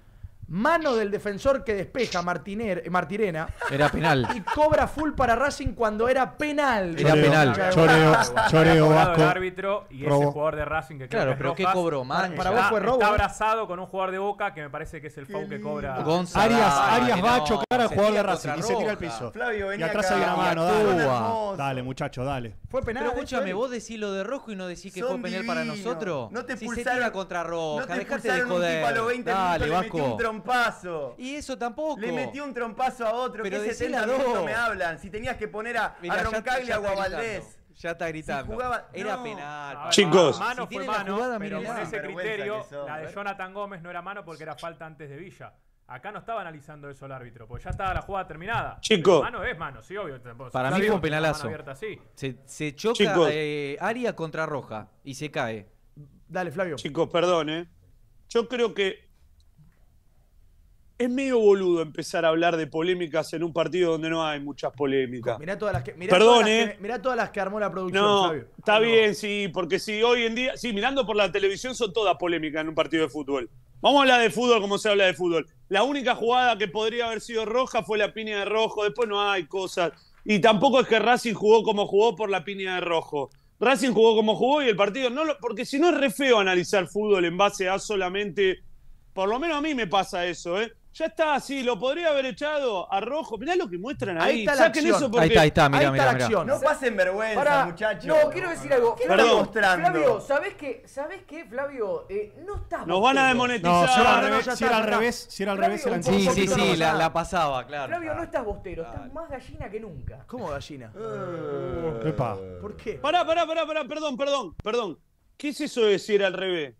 Mano del defensor que despeja Martiner, Martirena. Era penal. Y cobra full para Racing cuando era penal. Era penal. Choreo, choreo Vasco. El árbitro y es ese jugador de Racing que Claro, pero ¿qué cobró? Man, para, vos fue robo. Está ¿eh? abrazado con un jugador de Boca que me parece que es el foul que cobra. Arias, Arias va a chocar al jugador de Racing y se tira al piso. Flavio, venía y atrás hay una mano. Dale, muchachos, muchacho, dale. Fue penal. Pero ¿eh? escúchame, vos decís lo de rojo y no decís que fue penal para nosotros. No te Si se tira contra roja, dejate de joder. Dale, Vasco. Y eso tampoco. Le metió un trompazo a otro. Pero que 70 no me hablan. Si tenías que poner a, Mirá, a Roncaglia ya, Ya está gritando. jugaba, era penal. Ah, chicos, mano por mano, pero con ese criterio, la de Jonathan Gómez no era mano porque era falta antes de Villa. Acá no estaba analizando eso el árbitro, porque ya estaba la jugada terminada. Chicos. mano es mano, sí, obvio. Para mí fue un penalazo. se, choca eh, Aria contra Roja y se cae. Dale, Flavio. Chicos, perdón, ¿eh? Yo creo que es medio boludo empezar a hablar de polémicas en un partido donde no hay muchas polémicas. Mirá todas las que, todas ¿eh? armó la producción, no, Está bien, sí, porque si hoy en día, sí, mirando por la televisión son todas polémicas en un partido de fútbol. Vamos a hablar de fútbol como se habla de fútbol. La única jugada que podría haber sido roja fue la piña de rojo, después no hay cosas. Y tampoco es que Racing jugó como jugó por la piña de rojo. Racing jugó como jugó y el partido no lo, porque si no es re feo analizar fútbol en base a solamente por lo menos a mí me pasa eso, ¿eh? Ya está, sí, lo podría haber echado a rojo. Mirá lo que muestran ahí. Ahí está la Saquen acción. Eso porque... Ahí está, ahí está, mirá, ahí está la acción. No pasen vergüenza, muchachos. No, quiero decir algo. quiero mostrando. Flavio, ¿sabés qué? ¿Sabés qué, Flavio? Eh, no estás. Nos van a demonetizar. si era al revés, si era al revés, si era al Sí, sí, sí, la, pasaba, claro. Flavio, no ah. estás bostero, estás más gallina que nunca. ¿Cómo gallina? qué eh. Epa. ¿Por qué? Pará, pará, pará, pará, perdón, perdón, perdón. ¿Qué es eso de decir al revés?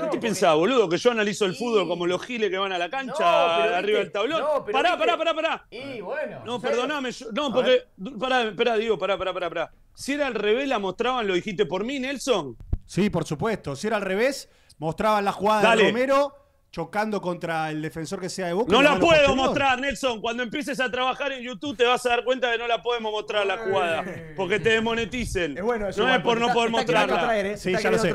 ¿Qué te pensás, boludo? Que yo analizo el fútbol como los giles que van a la cancha arriba del tablón. Pero, pará, pará, pará, pará. Y bueno. No, perdoname. no, porque. Pará, digo, pará, pará, pará, pará. Si era al revés, la mostraban, lo dijiste por mí, Nelson. Sí, por supuesto. Si era al revés, mostraban la jugada Dale. de Romero chocando contra el defensor que sea de Boca. No la puedo mostrar, Nelson. Cuando empieces a trabajar en YouTube te vas a dar cuenta de que no la podemos mostrar la jugada. Porque te desmoneticen. bueno, no es por no poder mostrarla. Eh, sí, ya lo sé.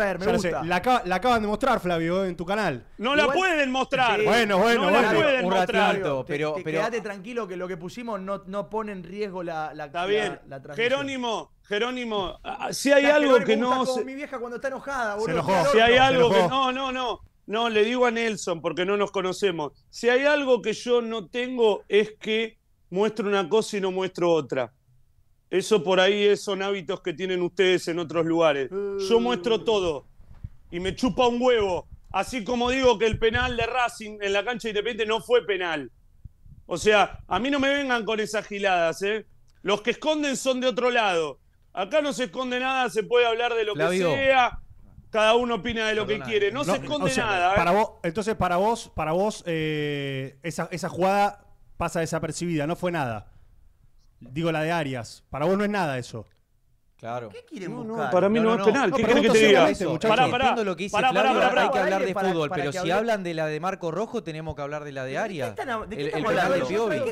La, acaban de mostrar, Flavio, eh, en tu canal. No la pueden mostrar. Bueno, bueno, no La pueden mostrar. pero, Quédate tranquilo que lo que pusimos no, pone en riesgo la, la, Está bien. Jerónimo. Jerónimo, si hay algo que no. Mi vieja cuando está enojada, boludo. Si hay algo que. No, no, no. No, le digo a Nelson porque no nos conocemos. Si hay algo que yo no tengo es que muestro una cosa y no muestro otra. Eso por ahí son hábitos que tienen ustedes en otros lugares. Yo eh. muestro todo y me chupa un huevo. Así como digo que el penal de Racing en la cancha de Independiente no fue penal. O sea, a mí no me vengan con esas giladas, ¿eh? Los que esconden son de otro lado. Acá no se esconde nada, se puede hablar de lo que sea, cada uno opina de lo que quiere. No, se esconde o sea, nada. ¿eh? Para vos, entonces, para vos, para vos, eh, esa, esa, jugada pasa desapercibida, no fue nada. Digo la de Arias. Para vos no es nada eso. Claro. ¿Qué quieren buscar? No, para mí no, es penal. ¿Qué quieren que te diga? Eso, pará, pará. Lo que dice Hay que hablar de fútbol, pero si hablan de la de Marco Rojo, tenemos que hablar de la de Arias. ¿De qué, están, estamos hablando? De ¿Qué jugada? Yo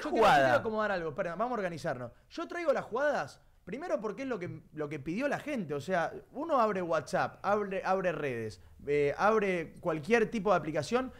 quiero acomodar algo. vamos a organizarnos. Yo traigo las jugadas Primero porque es lo que, lo que pidió la gente. O sea, uno abre WhatsApp, abre, abre redes, eh, abre cualquier tipo de aplicación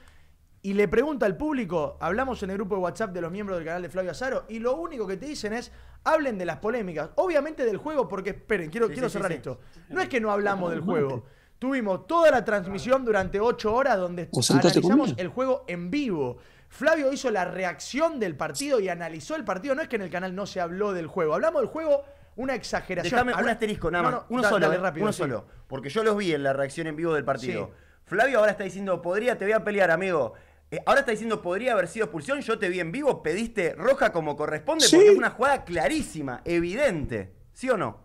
y le pregunta al público, hablamos en el grupo de WhatsApp de los miembros del canal de Flavio Azaro, y lo único que te dicen es, hablen de las polémicas. Obviamente del juego, porque esperen, quiero, quiero cerrar esto. No es que no hablamos del juego. Tuvimos toda la transmisión durante ocho horas donde analizamos el juego en vivo. Flavio hizo la reacción del partido y analizó el partido. No es que en el canal no se habló del juego, hablamos del juego una exageración. un asterisco nada más. uno solo, eh, uno solo. Porque yo los vi en la reacción en vivo del partido. Flavio ahora está diciendo, podría, te voy a pelear, amigo. Eh, ahora está diciendo, podría haber sido expulsión. Yo te vi en vivo, pediste roja como corresponde, porque es una jugada clarísima, evidente. ¿Sí o no?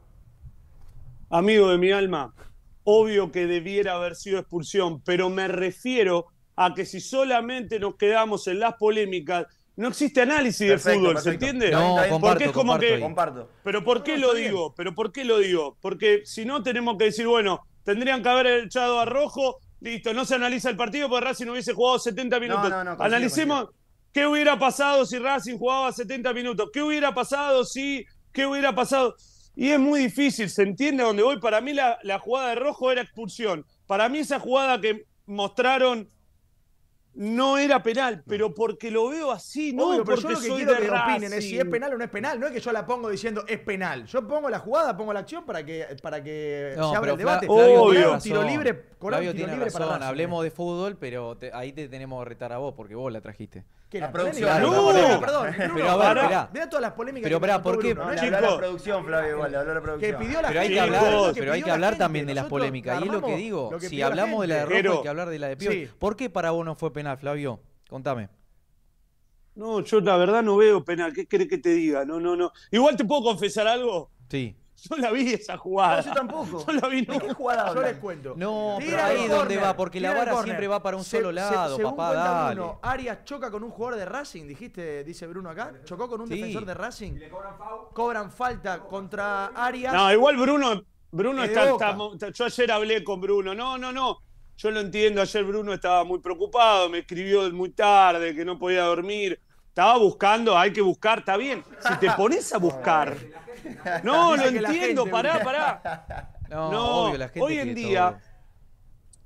Amigo de mi alma, obvio que debiera haber sido expulsión, pero me refiero a que si solamente nos quedamos en las polémicas, no existe análisis del de fútbol, ¿se entiende? No, comparto, es como comparto, que. Pero ¿por qué lo digo? Pero ¿por qué lo digo? Porque si no, tenemos que decir, bueno, tendrían que haber echado a rojo, listo, no se analiza el partido porque Racing hubiese jugado 70 minutos. No, no, Analicemos qué hubiera pasado si Racing jugaba 70 minutos, qué hubiera pasado si. qué hubiera pasado. Y es muy difícil, ¿se entiende a dónde voy? Para mí la jugada de rojo era expulsión. Para mí esa jugada que mostraron no era penal, pero porque lo veo así, no, Obvio, pero porque yo lo que soy quiero que Racing. opinen es si es penal o no es penal, no es que yo la pongo diciendo es penal. Yo pongo la jugada, pongo la acción para que para que se abra el debate. Flavio Obvio. tiro libre, Flavio tiro razón. para Hablemos de fútbol, pero ahí te tenemos que retar a vos porque vos la trajiste. ¿Qué, la, producción. perdón. pero a ver, todas las polémicas. Pero pará, ¿por qué? No, la producción, Flavio, igual, la producción. Que pidió la pero hay que hablar, pero hay que hablar también de las polémicas. Y es lo que digo, si hablamos de la de hay que hablar de la de Pío. ¿Por qué para vos no fue penal? Flavio? Contame. No, yo la verdad no veo penal. ¿Qué crees que te diga? No, no, no. Igual te puedo confesar algo. Sí. Yo la vi esa jugada. yo tampoco. Yo la vi no. ¿Qué jugada Yo les cuento. No, pero ahí dónde va, porque la vara siempre va para un solo lado, papá, dale. Bruno, Arias choca con un jugador de Racing, dijiste, dice Bruno acá. Chocó con un defensor de Racing. le cobran, falta contra Arias. No, igual Bruno, Bruno está... Yo ayer hablé con Bruno. No, no, no. Yo lo entiendo, ayer Bruno estaba muy preocupado, me escribió muy tarde, que no podía dormir. Estaba buscando, hay que buscar, está bien. Si te pones a buscar. No, lo entiendo, pará, pará. No, hoy en día,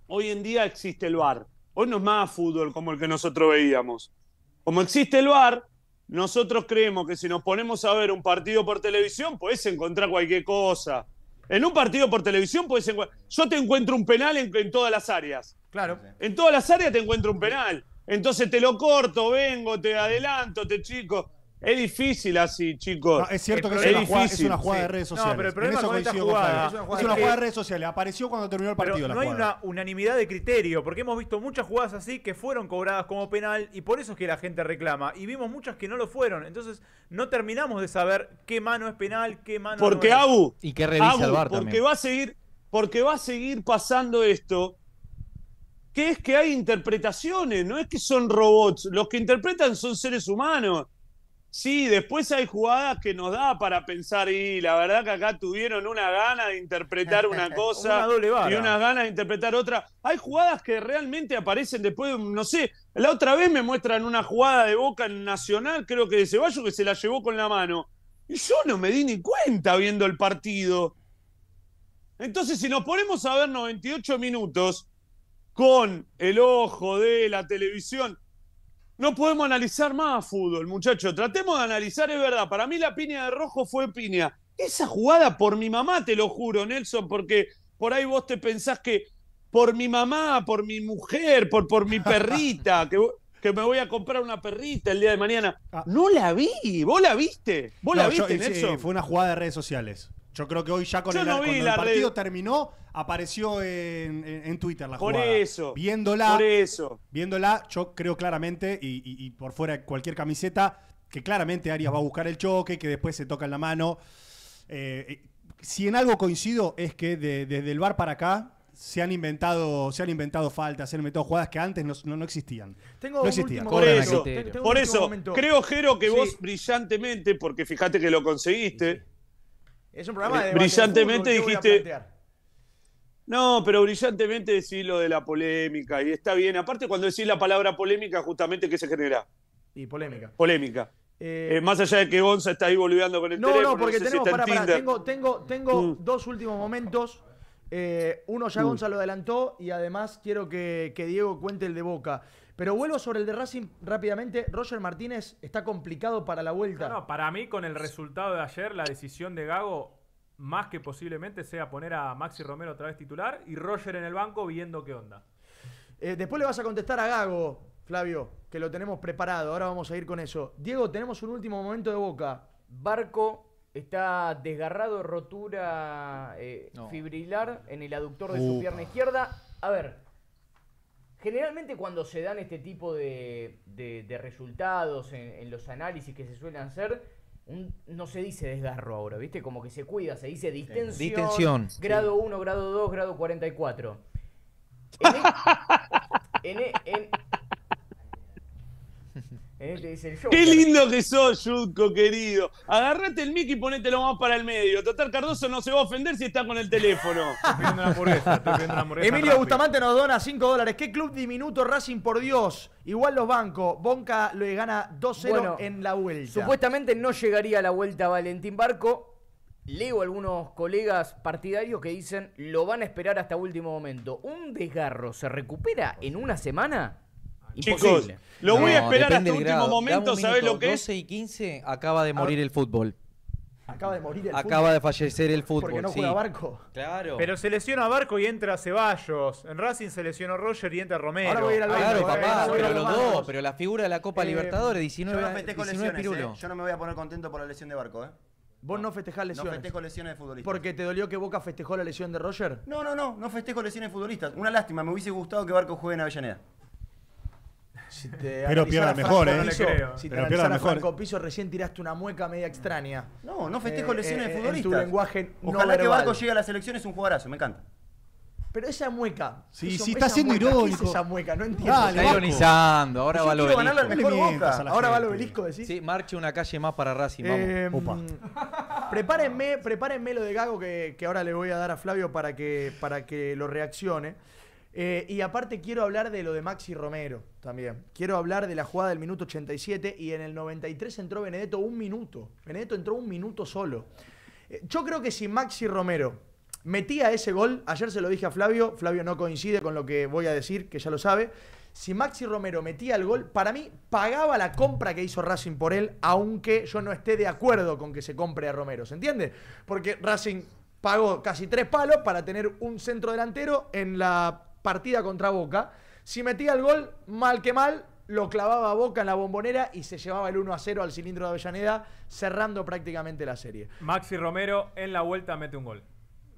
hoy en día existe el bar. Hoy no es más fútbol como el que nosotros veíamos. Como existe el bar, nosotros creemos que si nos ponemos a ver un partido por televisión, puedes encontrar cualquier cosa. En un partido por televisión puedes Yo te encuentro un penal en, en, todas las áreas. Claro. En todas las áreas te encuentro un penal. Entonces te lo corto, vengo, te adelanto, te chico. Es difícil así, chicos. es cierto que es, una jugada, es una jugada de redes sociales. No, pero el problema es, una jugada de redes sociales. Apareció cuando terminó el partido. no hay una unanimidad de criterio, porque hemos visto muchas jugadas así que fueron cobradas como penal y por eso es que la gente reclama. Y vimos muchas que no lo fueron. Entonces no terminamos de saber qué mano es penal, qué mano porque no es. Abu, y qué revisa Abu, porque va a seguir, porque va a seguir pasando esto que es que hay interpretaciones, no es que son robots, los que interpretan son seres humanos. Sí, después hay jugadas que nos da para pensar, y la verdad que acá tuvieron una gana de interpretar una cosa y una gana de interpretar otra. Hay jugadas que realmente aparecen después, no sé, la otra vez me muestran una jugada de Boca en Nacional, creo que de Ceballos, que se la llevó con la mano. Y yo no me di ni cuenta viendo el partido. Entonces, si nos ponemos a ver 98 minutos con el ojo de la televisión, no podemos analizar más fútbol, muchachos. Tratemos de analizar, es verdad. Para mí la piña de rojo fue piña. Esa jugada por mi mamá, te lo juro, Nelson, porque por ahí vos te pensás que por mi mamá, por mi mujer, por, por mi perrita, que, que me voy a comprar una perrita el día de mañana. Ah. No la vi, vos la viste, vos la viste, Nelson. Sí, fue una jugada de redes sociales. Yo creo que hoy ya con el, el partido terminó, apareció en, Twitter la por jugada. viéndola, por eso. Viéndola, yo creo claramente, y, por fuera de cualquier camiseta, que claramente Arias va a buscar el choque, que después se toca en la mano. Eh, eh, si en algo coincido es que desde el bar para acá se han inventado, se han inventado faltas, se han inventado jugadas que antes no, existían. no existían. Por eso, creo, Jero, que vos brillantemente, porque fíjate que lo conseguiste, Es un programa brillantemente dijiste no, pero brillantemente decís lo de la polémica y está bien. Aparte, cuando decís la palabra polémica, justamente, ¿qué se genera? Y polémica. Polémica. Eh, eh, más allá de que Gonza está ahí volviendo con el no, teléfono. No, porque no tenemos, tengo, tengo, mm. dos últimos momentos. Eh, uno ya mm. Gonza lo adelantó y además quiero que, Diego cuente el de Boca. Pero vuelvo sobre el de Racing rápidamente. Roger Martínez está complicado para la vuelta. para mí, con el resultado de ayer, la decisión de Gago más que posiblemente sea poner a Maxi Romero otra vez titular y Roger en el banco viendo qué onda. Eh, después le vas a contestar a Gago, Flavio, que lo tenemos preparado. Ahora vamos a ir con eso. Diego, tenemos un último momento de boca. Barco está desgarrado, rotura eh, fibrilar en el aductor de su pierna izquierda. A ver, generalmente cuando se dan este tipo de, resultados en los análisis que se suelen hacer, no se dice desgarro ahora, ¿viste? Como que se cuida, se dice distensión. Distensión. Grado 1, grado 2, grado 44. E, en, en, ¿Eh? Qué lindo que sos, Yudko, querido. Agarrate el mic y lo más para el medio. Total, Cardoso no se va a ofender si está con el teléfono. Estoy estoy Emilio Bustamante nos dona 5 dólares. ¿Qué club diminuto Racing, por Dios? Igual los bancos. Bonca le gana 2-0 en la vuelta. Supuestamente no llegaría a la vuelta Valentín Barco. Leo algunos colegas partidarios que dicen lo van a esperar hasta último momento. ¿Un desgarro se recupera en una semana? Chicos, lo voy a esperar hasta el último momento, ¿sabés lo que 12 es? 12 y 15 acaba de morir el fútbol. Acaba de morir el fútbol. Acaba de fallecer el fútbol. no juega Barco. Claro. Pero se lesiona Barco y entra Ceballos. En Racing se lesionó Roger y entra Romero. a ir ah, Claro, eh, papá, pero los dos. Pero la figura de la Copa eh, Libertadores, 19, yo no eh. Yo no me voy a poner contento por la lesión de Barco, ¿eh? Vos no festejás lesiones. No festejo lesiones de futbolistas. ¿Porque te dolió que Boca festejó la lesión de Roger? No, no, no. No festejo lesiones de futbolistas. Una lástima. Me hubiese gustado que Barco juegue en Avellaneda pero pierda mejor, ¿eh? Si te pero pierda mejor. Eh. Franco Piso, recién tiraste una mueca media extraña. No, no festejo eh, eh, lesiones de futbolista tu lenguaje Ojalá que Barco llegue a la selección, es un jugadorazo, me encanta. Pero esa mueca. Sí, sí, está siendo esa mueca, no entiendo. Ah, está ironizando. Ahora va lo obelisco. Ahora va lo decís. Sí, marche una calle más para Racing, vamos. Em, prepárenme, lo de Gago que, que, ahora le voy a dar a Flavio para que, para que lo reaccione. Eh, y aparte quiero hablar de lo de Maxi Romero también. Quiero hablar de la jugada del minuto 87 y en el 93 entró Benedetto un minuto. Benedetto entró un minuto solo. Eh, yo creo que si Maxi Romero metía ese gol, ayer se lo dije a Flavio, Flavio no coincide con lo que voy a decir, que ya lo sabe. Si Maxi Romero metía el gol, para mí pagaba la compra que hizo Racing por él, aunque yo no esté de acuerdo con que se compre a Romero, ¿se entiende? Porque Racing pagó casi tres palos para tener un centro delantero en la partida contra Boca. Si metía el gol, mal que mal, lo clavaba a Boca en la bombonera y se llevaba el 1 a 0 al cilindro de Avellaneda, cerrando prácticamente la serie. Maxi Romero en la vuelta mete un gol.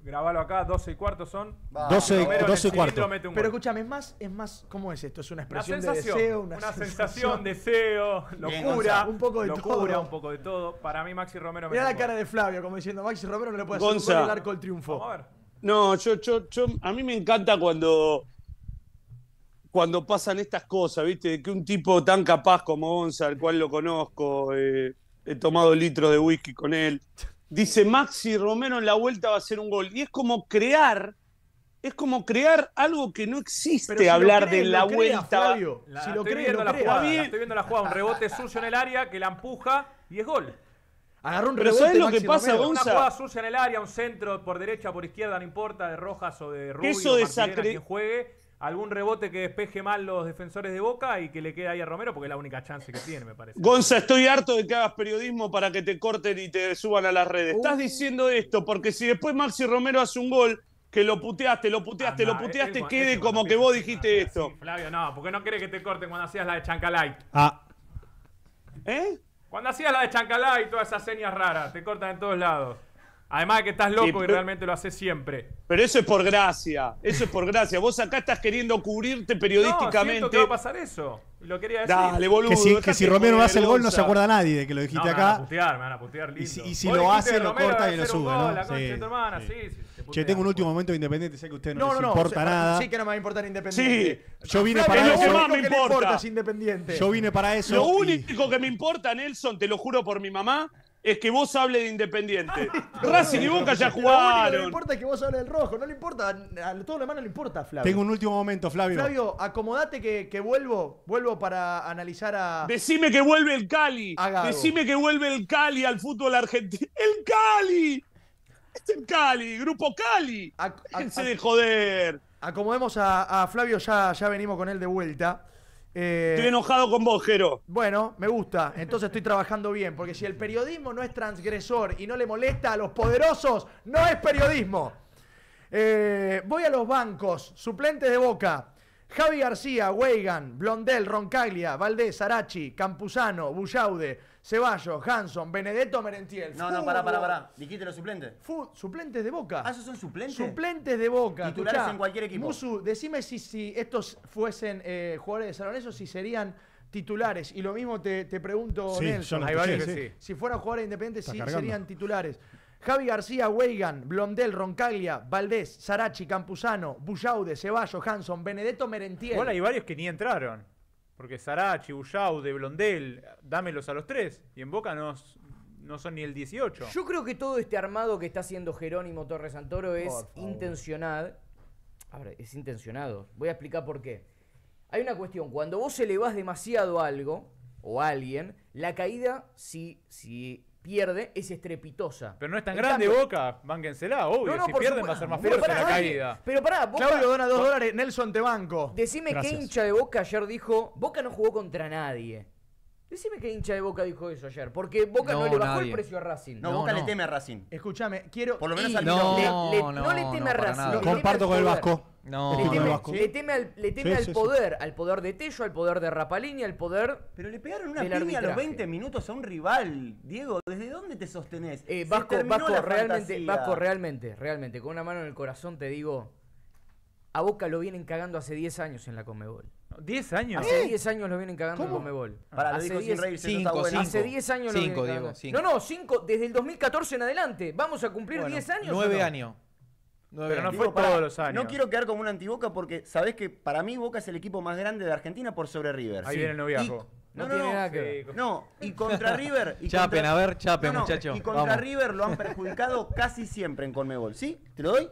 Grabalo acá, 12 y cuarto son. 12, y cuarto. Pero gol. escúchame, es más, es más, ¿cómo es esto? Es una expresión de deseo, una, sensación, deseo, locura, un poco de locura, un poco de todo. Para mí Maxi Romero Mira la cara de Flavio como diciendo, Maxi Romero no le puede hacer el arco el triunfo. No, yo, yo, yo, a mí me encanta cuando, cuando pasan estas cosas, ¿viste? Que un tipo tan capaz como Onza, el cual lo conozco, eh, he tomado litros de whisky con él, dice Maxi Romero en la vuelta va a ser un gol. Y es como crear, es como crear algo que no existe, hablar de la vuelta. si lo estoy la estoy viendo la jugada, un rebote sucio en el área que la empuja y es gol. Agarró un Pero ¿sabes lo que pasa, Gonza? Una jugada sucia en el área, un centro por derecha, por izquierda, no importa, de Rojas o de Rubio, eso desacre... quien juegue. Algún rebote que despeje mal los defensores de Boca y que le quede ahí a Romero, porque es la única chance que tiene, me parece. Gonza, estoy harto de que hagas periodismo para que te corten y te suban a las redes. Estás diciendo esto porque si después Maxi Romero hace un gol, que lo puteaste, lo puteaste, ah, lo puteaste, quede como que vos dijiste esto. Flavio, no, porque no quiere que te corten cuando hacías la de Chancalay. Ah. ¿Eh? Cuando hacías la de chancalá y todas esas señas raras, te cortan en todos lados. Además de que estás loco y realmente lo haces siempre. Pero eso es por gracia, eso es por gracia. Vos acá estás queriendo cubrirte periodísticamente. No, que va a pasar eso. Lo quería decir. Dale, boludo, que si, que si Romero no hace el gol, no se acuerda nadie de que lo dijiste acá. Me van a putear, me van a putear lindo. Y si, lo hace, lo corta y lo sube. sí, sí. sí. Che, tengo un último momento de Independiente, sé que a usted no, no, importa nada. Sí que no me va a importar Independiente. Sí, yo vine para eso. Es lo que más me importa. Yo vine para eso. Lo único que me importa, Nelson, te lo juro por mi mamá, es que vos hable de Independiente. Racing y Boca ya jugaron. Lo único que importa es que vos hables del rojo. No le importa, a todo lo demás no le importa, Flavio. Tengo un último momento, Flavio. Flavio, acomodate que, que vuelvo. Vuelvo para analizar a. Decime que vuelve el Cali. Decime que vuelve el Cali al fútbol argentino. ¡El Cali! En Cali, Grupo Cali. A, se de joder. Acomodemos a, Flavio, ya, ya venimos con él de vuelta. Eh, estoy enojado con vos, Jero. Bueno, me gusta. Entonces estoy trabajando bien. Porque si el periodismo no es transgresor y no le molesta a los poderosos, no es periodismo. Eh, voy a los bancos. Suplentes de Boca. Javi García, Weigan, Blondel, Roncaglia, Valdés, Arachi, Campuzano, Bullaude, Ceballos, Hanson, Benedetto, Merentiel. No, no, pará, pará, pará. Dijiste los suplentes. suplentes de Boca. Ah, ¿esos son suplentes? Suplentes de Boca. Titulares en cualquier equipo. Musu, decime si, si estos fuesen eh, jugadores de San si serían titulares. Y lo mismo te, pregunto, sí, Nelson. Hay varios que sí. Si fueran jugadores independientes, sí serían titulares. Javi García, Weigan, Blondel, Roncaglia, Valdés, Sarachi, Campuzano, Bullaude, Ceballos, Hanson, Benedetto, Merentiel. Bueno, hay varios que ni entraron. Porque Sarachi, Ullao, De Blondel, dámelos a los tres. Y en Boca no, son ni el 18. Yo creo que todo este armado que está haciendo Jerónimo Torres Santoro es intencional. A ver, es intencionado. Voy a explicar por qué. Hay una cuestión. Cuando vos elevás demasiado algo o alguien, la caída, sí... si pierde es estrepitosa. Pero no es tan grande Boca, bánquensela, obvio. si pierden va a ser más fuerte pero la caída. Pero pará, Boca... Claudio dona dos dólares, Nelson te banco. Decime qué hincha de Boca ayer dijo, Boca no jugó contra nadie. Decime qué hincha de Boca dijo eso ayer, porque Boca no, le bajó el precio a Racing. No, Boca le teme a Racing. Escúchame, quiero. Por lo menos al no, no, le teme a Racing. Comparto con el Vasco. No, le teme, no le teme al, le teme al poder, al poder de Tello, al poder de Rapalini, al poder. Pero le pegaron una piña a los 20 minutos a un rival, Diego. ¿Desde dónde te sostenés? Eh, Vasco, Vasco realmente, Vasco, realmente, realmente, con una mano en el corazón te digo: a Boca lo vienen cagando hace 10 años en la Comebol. ¿10 años? Hace 10 años lo vienen cagando ¿Cómo? con Mebol. Para, lo dijo sin reírse, no está Hace 10 años lo vienen cagando. No, no, 5, desde el 2014 en adelante. Vamos a cumplir 10 años. 9 años. No, pero no digo, fue para, todos los años. No quiero quedar como un antiboca porque sabés que para mí Boca es el equipo más grande de Argentina por sobre River. Ahí sí. viene el noviazgo. Y, no, no, tiene no, nada que ver. No, y contra River. Y chapen, contra, a ver, chapen, muchachos. Y contra Vamos. River lo han perjudicado casi siempre en Conmebol. ¿Sí? ¿Te lo doy?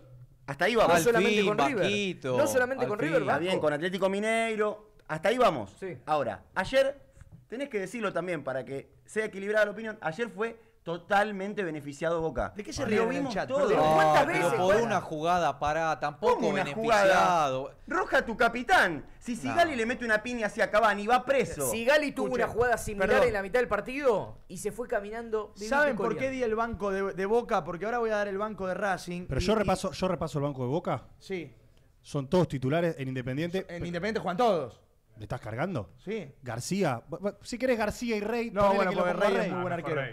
Hasta ahí vamos. no solamente con River. No solamente con River, va. Está bien, con Atlético Mineiro. Hasta ahí vamos. Ahora, ayer, tenés que decirlo también para que sea equilibrada la opinión, ayer fue totalmente beneficiado Boca. ¿De qué se ríe Todo. ¿Cuántas pero por una jugada parada, tampoco beneficiado. Roja tu capitán. Si Sigali Gali le mete una piña hacia y va preso. Sigali tuvo una jugada similar en la mitad del partido y se fue caminando. ¿Saben por qué di el banco de, Boca? Porque ahora voy a dar el banco de Racing. Pero yo repaso, yo repaso el banco de Boca. Sí. Son todos titulares en Independiente. En Independiente juegan todos. ¿Me estás cargando? Sí. García. Si querés García y Rey, no, bueno, que porque Rey, es buen arquero.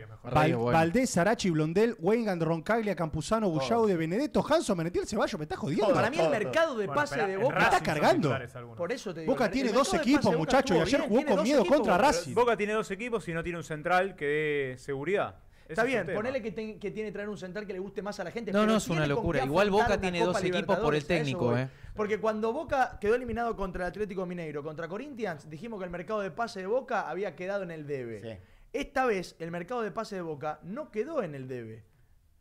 Valdés, Sarachi, Blondel, Weingand, Roncaglia, Campuzano, Bullado, de Benedetto, Hanson, Menetiel, Ceballos. Me estás jodiendo. para mí el mercado de pase de Boca. Me estás cargando. Por eso te Boca tiene dos equipos, muchachos. Y ayer jugó con miedo contra Racing. Boca tiene dos equipos y no tiene un central que dé seguridad. Está bien, ponele que, tiene que, traer un central que le guste más a la gente. No, no, es una locura. Igual Boca tiene dos equipos por el técnico, eh. Porque cuando Boca quedó eliminado contra el Atlético Mineiro, contra Corinthians, dijimos que el mercado de pase de Boca había quedado en el debe. Esta vez el mercado de pase de Boca no quedó en el debe.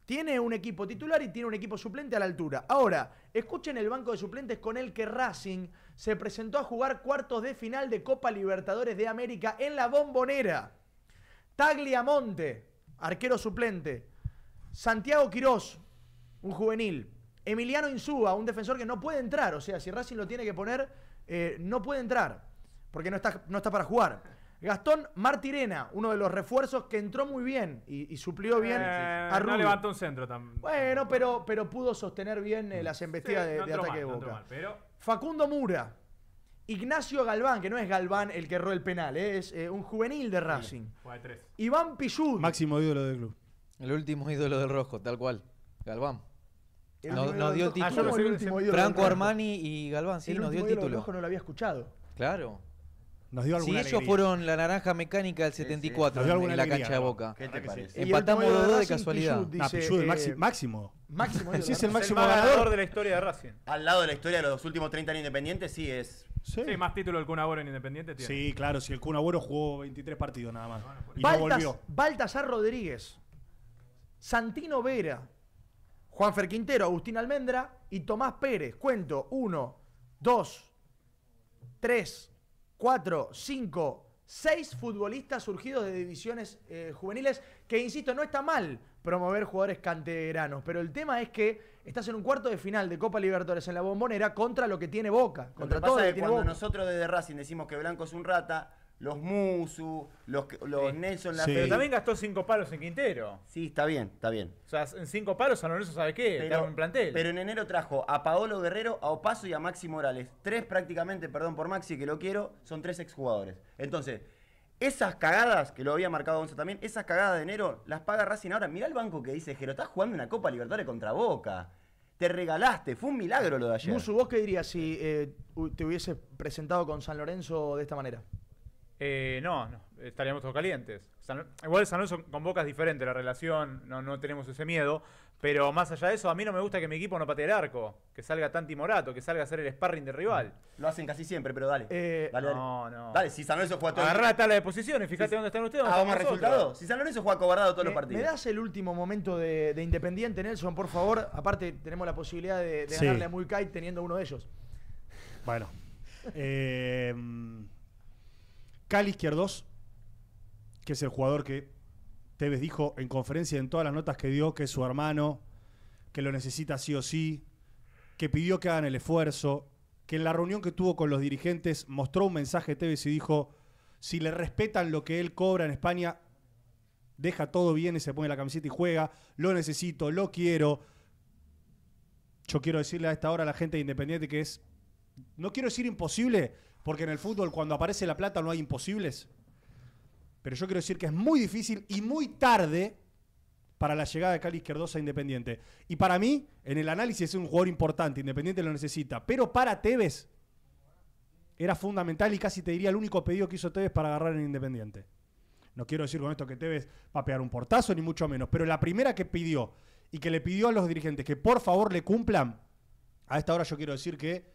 Tiene un equipo titular y tiene un equipo suplente a la altura. Ahora, escuchen el banco de suplentes con el que Racing se presentó a jugar cuartos de final de Copa Libertadores de América en la bombonera. Tagliamonte, arquero suplente. Santiago Quirós, un juvenil. Emiliano Insúa, un defensor que no puede entrar. O sea, si Racing lo tiene que poner, eh, no puede entrar. Porque no está, no está para jugar. Gastón Martirena, uno de los refuerzos que entró muy bien y, suplió bien eh, a No levantó un centro también. Bueno, pero, pero pudo sostener bien eh, las embestidas de, ataque de Boca. Facundo Mura, Ignacio Galván, que no es Galván el que erró el penal, es un juvenil de Racing. Iván Pichud. Máximo ídolo del club. El último ídolo del Rojo, tal cual. Galván nos dio el título. Franco Armani y Galván, sí, nos dio el título. no lo había escuchado. Claro. Nos dio si ellos fueron la naranja mecánica del 74 en, la cancha de Boca. ¿Qué te parece? Empatamos dos de casualidad. Eh, máximo. máximo. sí, es el máximo ganador, de la historia de Racing. Al lado de la historia de los últimos 30 años Independiente sí es. Sí. más título el Kun en Independiente tiene. Sí, claro, si el Kun jugó 23 partidos nada más. Ah, y no volvió. Baltasar Rodríguez, Santino Vera, Fer Quintero, Agustín Almendra y Tomás Pérez. Cuento, uno, dos, tres, cuatro, cinco, seis futbolistas surgidos de divisiones eh, juveniles, que insisto, no está mal promover jugadores canteranos, pero el tema es que estás en un cuarto de final de Copa Libertadores en la bombonera contra lo que tiene Boca, contra todo cuando nosotros desde Racing decimos que Blanco es un rata, los Musu, los, los Nelson la Pero también gastó cinco palos en Quintero. Sí, está bien, está bien. O sea, en cinco palos San Lorenzo sabe qué, pero, en plantel. Pero en enero trajo a Paolo Guerrero, a Opaso y a Maxi Morales. Tres prácticamente, perdón por Maxi que lo quiero, son tres exjugadores. Entonces, esas cagadas, que lo había marcado Gonza también, esas cagadas de enero las paga Racing ahora. Mirá el banco que dice, Jero, estás jugando una Copa Libertadores contra Boca. Te regalaste, fue un milagro lo de ayer. Musu, ¿vos qué dirías si eh, te hubiese presentado con San Lorenzo de esta manera? Eh, no, estaríamos todos calientes. igual San Lorenzo con bocas es diferente la relación, no, tenemos ese miedo. Pero más allá de eso, a mí no me gusta que mi equipo no patee el arco, que salga tan timorato, que salga a hacer el sparring de rival. Mm. Lo hacen casi siempre, pero eh, dale. dale, No, no. Dale, si San Lorenzo juega todo. Agarrá la fíjate dónde están ustedes. Ah, si San Lorenzo juega cobardado todos los partidos. ¿Me das el último momento de, Independiente, Nelson, por favor? Aparte, tenemos la posibilidad de, de ganarle a teniendo uno de ellos. Bueno. eh. Cali Izquierdos, que es el jugador que Tevez dijo en conferencia en todas las notas que dio que es su hermano, que lo necesita sí o sí, que pidió que hagan el esfuerzo, que en la reunión que tuvo con los dirigentes mostró un mensaje Tevez y dijo, si le respetan lo que él cobra en España, deja todo bien y se pone la camiseta y juega, lo necesito, lo quiero. Yo quiero decirle a esta hora a la gente de Independiente que es, no quiero decir imposible, porque en el fútbol cuando aparece la plata no hay imposibles. Pero yo quiero decir que es muy difícil y muy tarde para la llegada de Cali Izquierdosa a Independiente. Y para mí, en el análisis es un jugador importante, Independiente lo necesita. Pero para Tevez era fundamental y casi te diría el único pedido que hizo Tevez para agarrar en Independiente. No quiero decir con esto que Tevez va a pegar un portazo, ni mucho menos. Pero la primera que pidió y que le pidió a los dirigentes que por favor le cumplan, a esta hora yo quiero decir que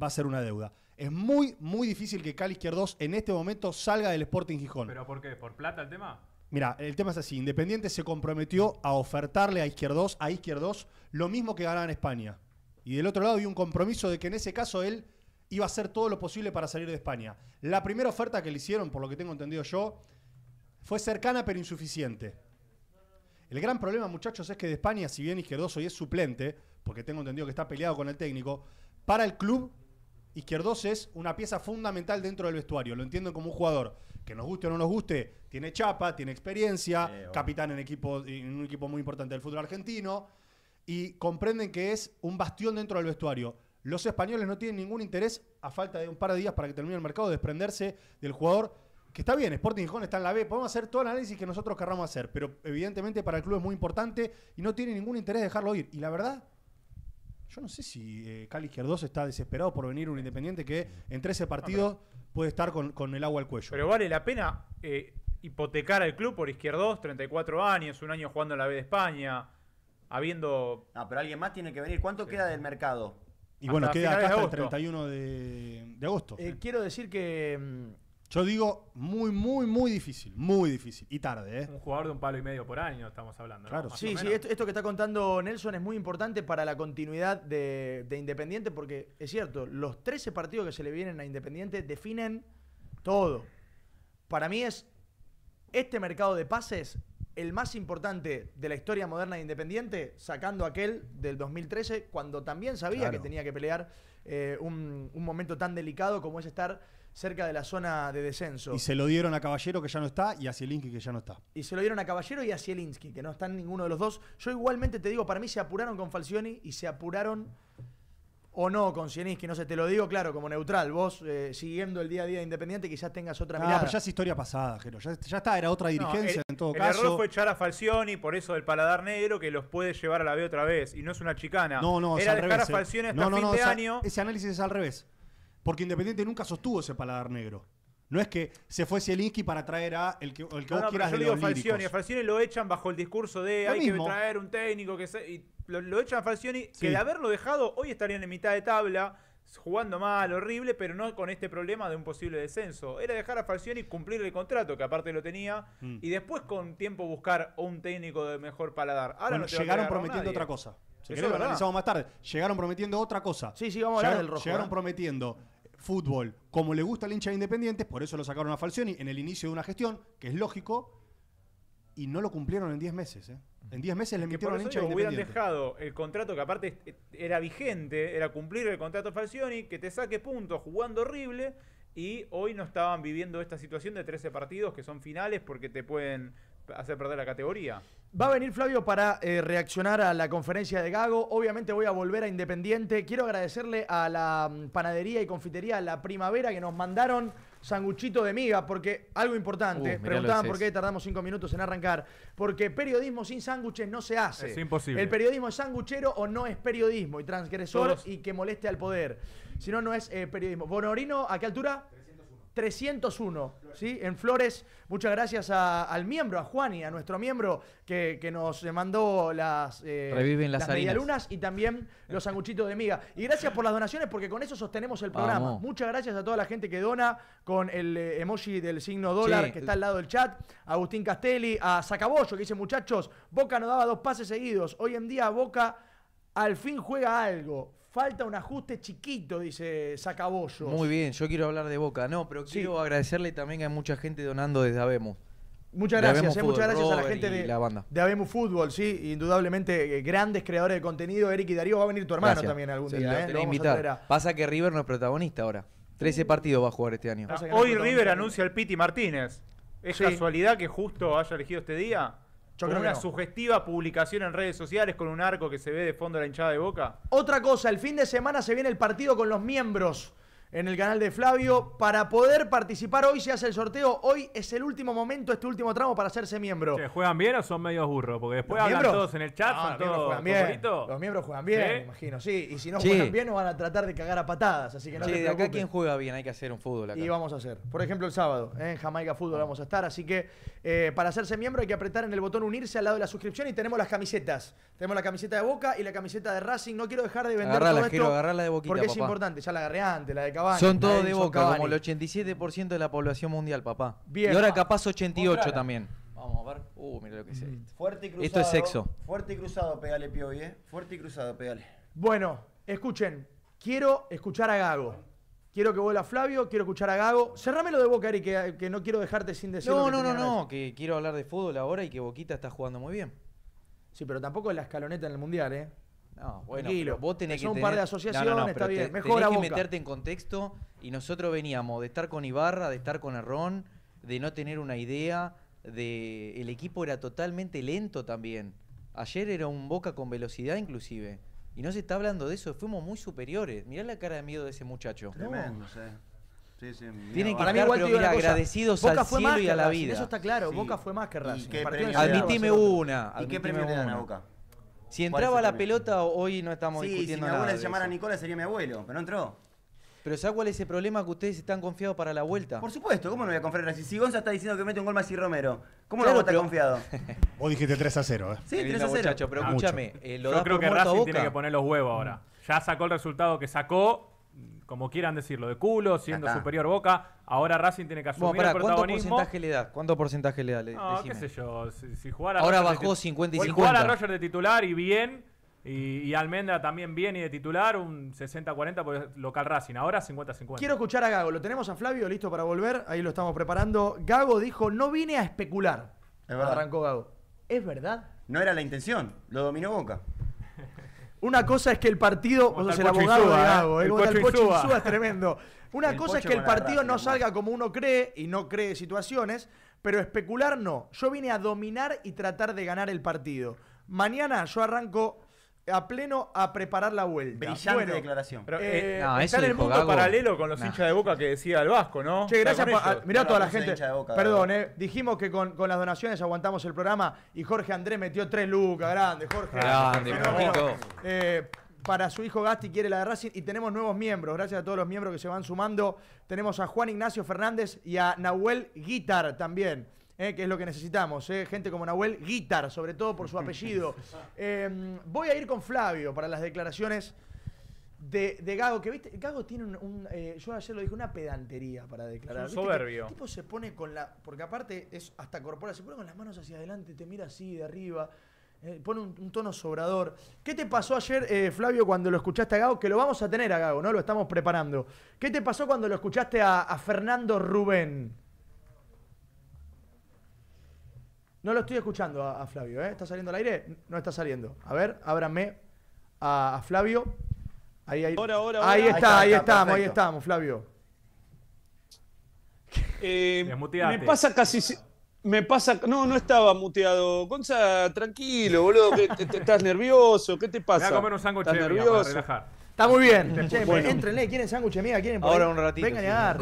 va a ser una deuda. Es muy, muy difícil que Cali Izquierdos en este momento salga del Sporting Gijón. ¿Pero por qué? ¿Por plata el tema? Mira, el tema es así. Independiente se comprometió a ofertarle a Izquierdos, a Izquierdos, lo mismo que ganaba en España. Y del otro lado había un compromiso de que en ese caso él iba a hacer todo lo posible para salir de España. La primera oferta que le hicieron, por lo que tengo entendido yo, fue cercana pero insuficiente. El gran problema, muchachos, es que de España, si bien Izquierdos hoy es suplente, porque tengo entendido que está peleado con el técnico, para el club Izquierdos es una pieza fundamental dentro del vestuario. Lo entiendo como un jugador que nos guste o no nos guste, tiene chapa, tiene experiencia, capitán en, equipo, en un equipo muy importante del fútbol argentino y comprenden que es un bastión dentro del vestuario. Los españoles no tienen ningún interés, a falta de un par de días para que termine el mercado, de desprenderse del jugador que está bien, Sporting Gijón está en la B, podemos hacer todo el análisis que nosotros querramos hacer, pero evidentemente para el club es muy importante y no tiene ningún interés dejarlo ir. Y la verdad, yo no sé si Cal eh, Cali Izquierdos está desesperado por venir un independiente que en 13 partidos ah, puede estar con, el agua al cuello. Pero vale la pena eh, hipotecar al club por Izquierdos, 34 años, un año jugando en la B de España, habiendo. Ah, pero alguien más tiene que venir. ¿Cuánto queda del mercado? Y bueno, queda hasta el 31 de, agosto. Eh, quiero decir que mm, yo digo muy, muy, muy difícil. Muy difícil. Y tarde, ¿eh? Un jugador de un palo y medio por año estamos hablando. Claro. sí, sí. Esto, que está contando Nelson es muy importante para la continuidad de, Independiente porque es cierto, los 13 partidos que se le vienen a Independiente definen todo. Para mí es este mercado de pases el más importante de la historia moderna de Independiente, sacando aquel del 2013, cuando también sabía que tenía que pelear eh, un momento tan delicado como es estar cerca de la zona de descenso. Y se lo dieron a Caballero, que ya no está, y a Zielinski, que ya no está. Y se lo dieron a Caballero y a Zielinski, que no están ninguno de los dos. Yo igualmente te digo, para mí se apuraron con Falcioni y se apuraron o no con Zielinski, no sé, te lo digo claro, como neutral. Vos, eh, siguiendo el día a día de Independiente, quizás tengas otra ah, mirada. pero ya es historia pasada, Jero. Ya, está, era otra dirigencia en todo caso. El error fue echar a Falcioni, por eso del paladar negro, que los puede llevar a la B otra vez. Y no es una chicana. No, no, Era dejar a eh. Falcioni hasta de año. Ese análisis es al revés. Porque Independiente nunca sostuvo ese paladar negro. No es que se fuese el Zielinski para traer a el que, el que vos no, quieras de los A lo echan bajo el discurso de hay que traer un técnico que se... lo, echan a Falcioni, que haberlo dejado hoy estarían en mitad de tabla, jugando mal, horrible, pero no con este problema de un posible descenso. Era dejar a Falcioni cumplir el contrato, que aparte lo tenía, mm. y después con tiempo buscar un técnico de mejor paladar. Ahora bueno, llegaron prometiendo otra cosa. lo analizamos más tarde. Llegaron prometiendo otra cosa. Sí, sí, vamos a hablar Llegaron ¿eh? prometiendo fútbol como le gusta al hincha de Independiente, por eso lo sacaron a Falcioni en el inicio de una gestión, que es lógico, y no lo cumplieron en 10 meses. ¿eh? En 10 meses le al hincha hubieran dejado el contrato que aparte era vigente, era cumplir el contrato Falcioni, que te saque puntos jugando horrible y hoy no estaban viviendo esta situación de 13 partidos que son finales porque te pueden hacer perder la categoría. Va a venir Flavio para eh, reaccionar a la conferencia de Gago. Obviamente voy a volver a Independiente. Quiero agradecerle a la mm, panadería y confitería La Primavera que nos mandaron sanguchito de miga, porque algo importante, uh, preguntaban por qué tardamos cinco minutos en arrancar, porque periodismo sin sándwiches no se hace. Es imposible. El periodismo es sanguchero o no es periodismo y transgresor y que moleste al poder. Si no, no es eh, periodismo. Bonorino, ¿a qué altura? 301, ¿sí? En Flores, muchas gracias al miembro, a Juani, a nuestro miembro que, que nos mandó las, eh, Reviven las, las y también los sanguchitos de miga. Y gracias por las donaciones porque con eso sostenemos el programa. Muchas gracias a toda la gente que dona con el eh, emoji del signo dólar que está al lado del chat, a Agustín Castelli, a Sacabollo que dice, muchachos, Boca no daba dos pases seguidos, hoy en día Boca al fin juega algo. Falta un ajuste chiquito, dice Sacabollos. Muy bien, yo quiero hablar de Boca. No, pero quiero agradecerle también a mucha gente donando desde Abemos. Muchas gracias, eh, muchas gracias a la gente de, la de Fútbol, sí, indudablemente eh, grandes creadores de contenido. Eric y Darío va a venir tu hermano también algún día. ¿eh? Pasa que River no es protagonista ahora. 13 partidos va a jugar este año. hoy River anuncia al Piti Martínez. ¿Es casualidad que justo haya elegido este día? con una sugestiva publicación en redes sociales con un arco que se ve de fondo la hinchada de boca. Otra cosa, el fin de semana se viene el partido con los miembros en el canal de Flavio. Para poder participar hoy se hace el sorteo. Hoy es el último momento, este último tramo para hacerse miembro. ¿Se ¿Juegan bien o son medio burros? Porque después hablan todos en el chat. los, todos juegan bien. los miembros juegan bien, me imagino. Sí, y si no juegan bien nos van a tratar de cagar a patadas. Así que no sí, de acá quien juega bien hay que hacer un fútbol. Y vamos a hacer. Por ejemplo, el sábado ¿eh? en Jamaica Fútbol vamos a estar. Así que eh, para hacerse miembro hay que apretar en el botón unirse al lado de la suscripción y tenemos las camisetas. Tenemos la camiseta de Boca y la camiseta de Racing. No quiero dejar de vender agarrala, de boquita, porque es importante. Ya la agarré antes, la de son todos de Boca, como el 87% de la población mundial, papá. Y ahora capaz 88 también. Vamos a ver. Uh, mira lo que es esto. Fuerte y cruzado. Esto es sexo. Fuerte y cruzado, pegale, Piovi, ¿eh? Fuerte y cruzado, pegale. Bueno, escuchen. Quiero escuchar a Gago. Quiero que vuelva Flavio, quiero escuchar a Gago. Cerrame lo de Boca, Ari, que, no quiero dejarte sin decirlo. No, no, no, no, que quiero hablar de fútbol ahora y que Boquita está jugando muy bien. Sí, pero tampoco la escaloneta en el Mundial, ¿eh? bueno, vos tenés que. par de está bien. mejor que meterte en contexto y nosotros veníamos de estar con Ibarra, de estar con Arrón, de no tener una idea, de. El equipo era totalmente lento también. Ayer era un boca con velocidad, inclusive. Y no se está hablando de eso, fuimos muy superiores. Mirá la cara de miedo de ese muchacho. Tremendo, Sí, sí, Tienen que para igual, agradecidos al cielo y a la vida. Eso está claro, Boca fue más que Racing. Admitime una. ¿Y qué premio le dan a Boca? Si entraba la pelota, hoy no estamos discutiendo nada. Si mi abuela se llamara Nicola, sería mi abuelo, pero no entró. Pero ¿sabes cuál es el problema que ustedes están confiados para la vuelta? Por supuesto, ¿cómo no voy a confiar así? Si Gonza está diciendo que mete un gol más y Romero, ¿cómo no voy está estar confiado? Vos dijiste 3 a 0, ¿eh? Sí, 3 a 0. Muchacho, pero escúchame, eh, lo Yo creo que Racing tiene que poner los huevos ahora. Mm. Ya sacó el resultado que sacó, como quieran decirlo, de culo, siendo superior Boca. Ahora Racing tiene que asumir el protagonismo. ¿Cuánto porcentaje le das? ¿Cuánto porcentaje le da? qué sé yo. Ahora bajó 50 y 50. Si a Roger de titular y bien, y, Almendra también bien y de titular, un 60-40 por local Racing. Ahora 50-50. Quiero escuchar a Gago. Lo tenemos a Flavio listo para volver. Ahí lo estamos preparando. Gago dijo, no vine a especular. Arrancó Gago. ¿Es verdad? No era la intención. Lo dominó Boca. Una cosa es que el partido. el, abogado ¿eh? ¿eh? El, es tremendo. Una cosa es que el partido no salga como uno cree y no cree situaciones, pero especular no. Yo vine a dominar y tratar de ganar el partido. Mañana yo arranco a pleno a preparar la vuelta. Brillante declaración. Eh, eh, está en el mundo paralelo con los hinchas de boca que decía el Vasco, ¿no? Che, gracias. por. mirá toda la gente. Perdón, eh, dijimos que con, las donaciones aguantamos el programa y Jorge Andrés metió tres lucas. Grande, Jorge. Grande, poquito. para su hijo Gasti quiere la de Racing y tenemos nuevos miembros. Gracias a todos los miembros que se van sumando. Tenemos a Juan Ignacio Fernández y a Nahuel Guitar también. ¿eh? que es lo que necesitamos. ¿eh? gente como Nahuel Guitar, sobre todo por su apellido. Em, voy a ir con Flavio para las declaraciones de, de Gago, que viste, Gago tiene un, eh, yo ayer lo dije, una pedantería para declarar. soberbio. El tipo se pone con la, porque aparte es hasta corporal, se pone con las manos hacia adelante, te mira así de arriba, pone un, tono sobrador. ¿Qué te pasó ayer, Flavio, cuando lo escuchaste a Gago? Que lo vamos a tener a Gago, ¿no? Lo estamos preparando. ¿Qué te pasó cuando lo escuchaste a Fernando Rubén? No lo estoy escuchando a, Flavio, ¿eh? ¿Está saliendo al aire? No está saliendo. A ver, ábrame a, Flavio. Ahí, está, ahí estamos, ahí estamos, Flavio. Eh, me pasa casi. Me pasa. No, no estaba muteado. Gonza, tranquilo, boludo. Que, estás nervioso. ¿Qué te pasa? Voy a comer un sango relajar. Está muy bien. Eh, quieren sándwich amiga, quieren Ahora un ratito. Vengan a dar.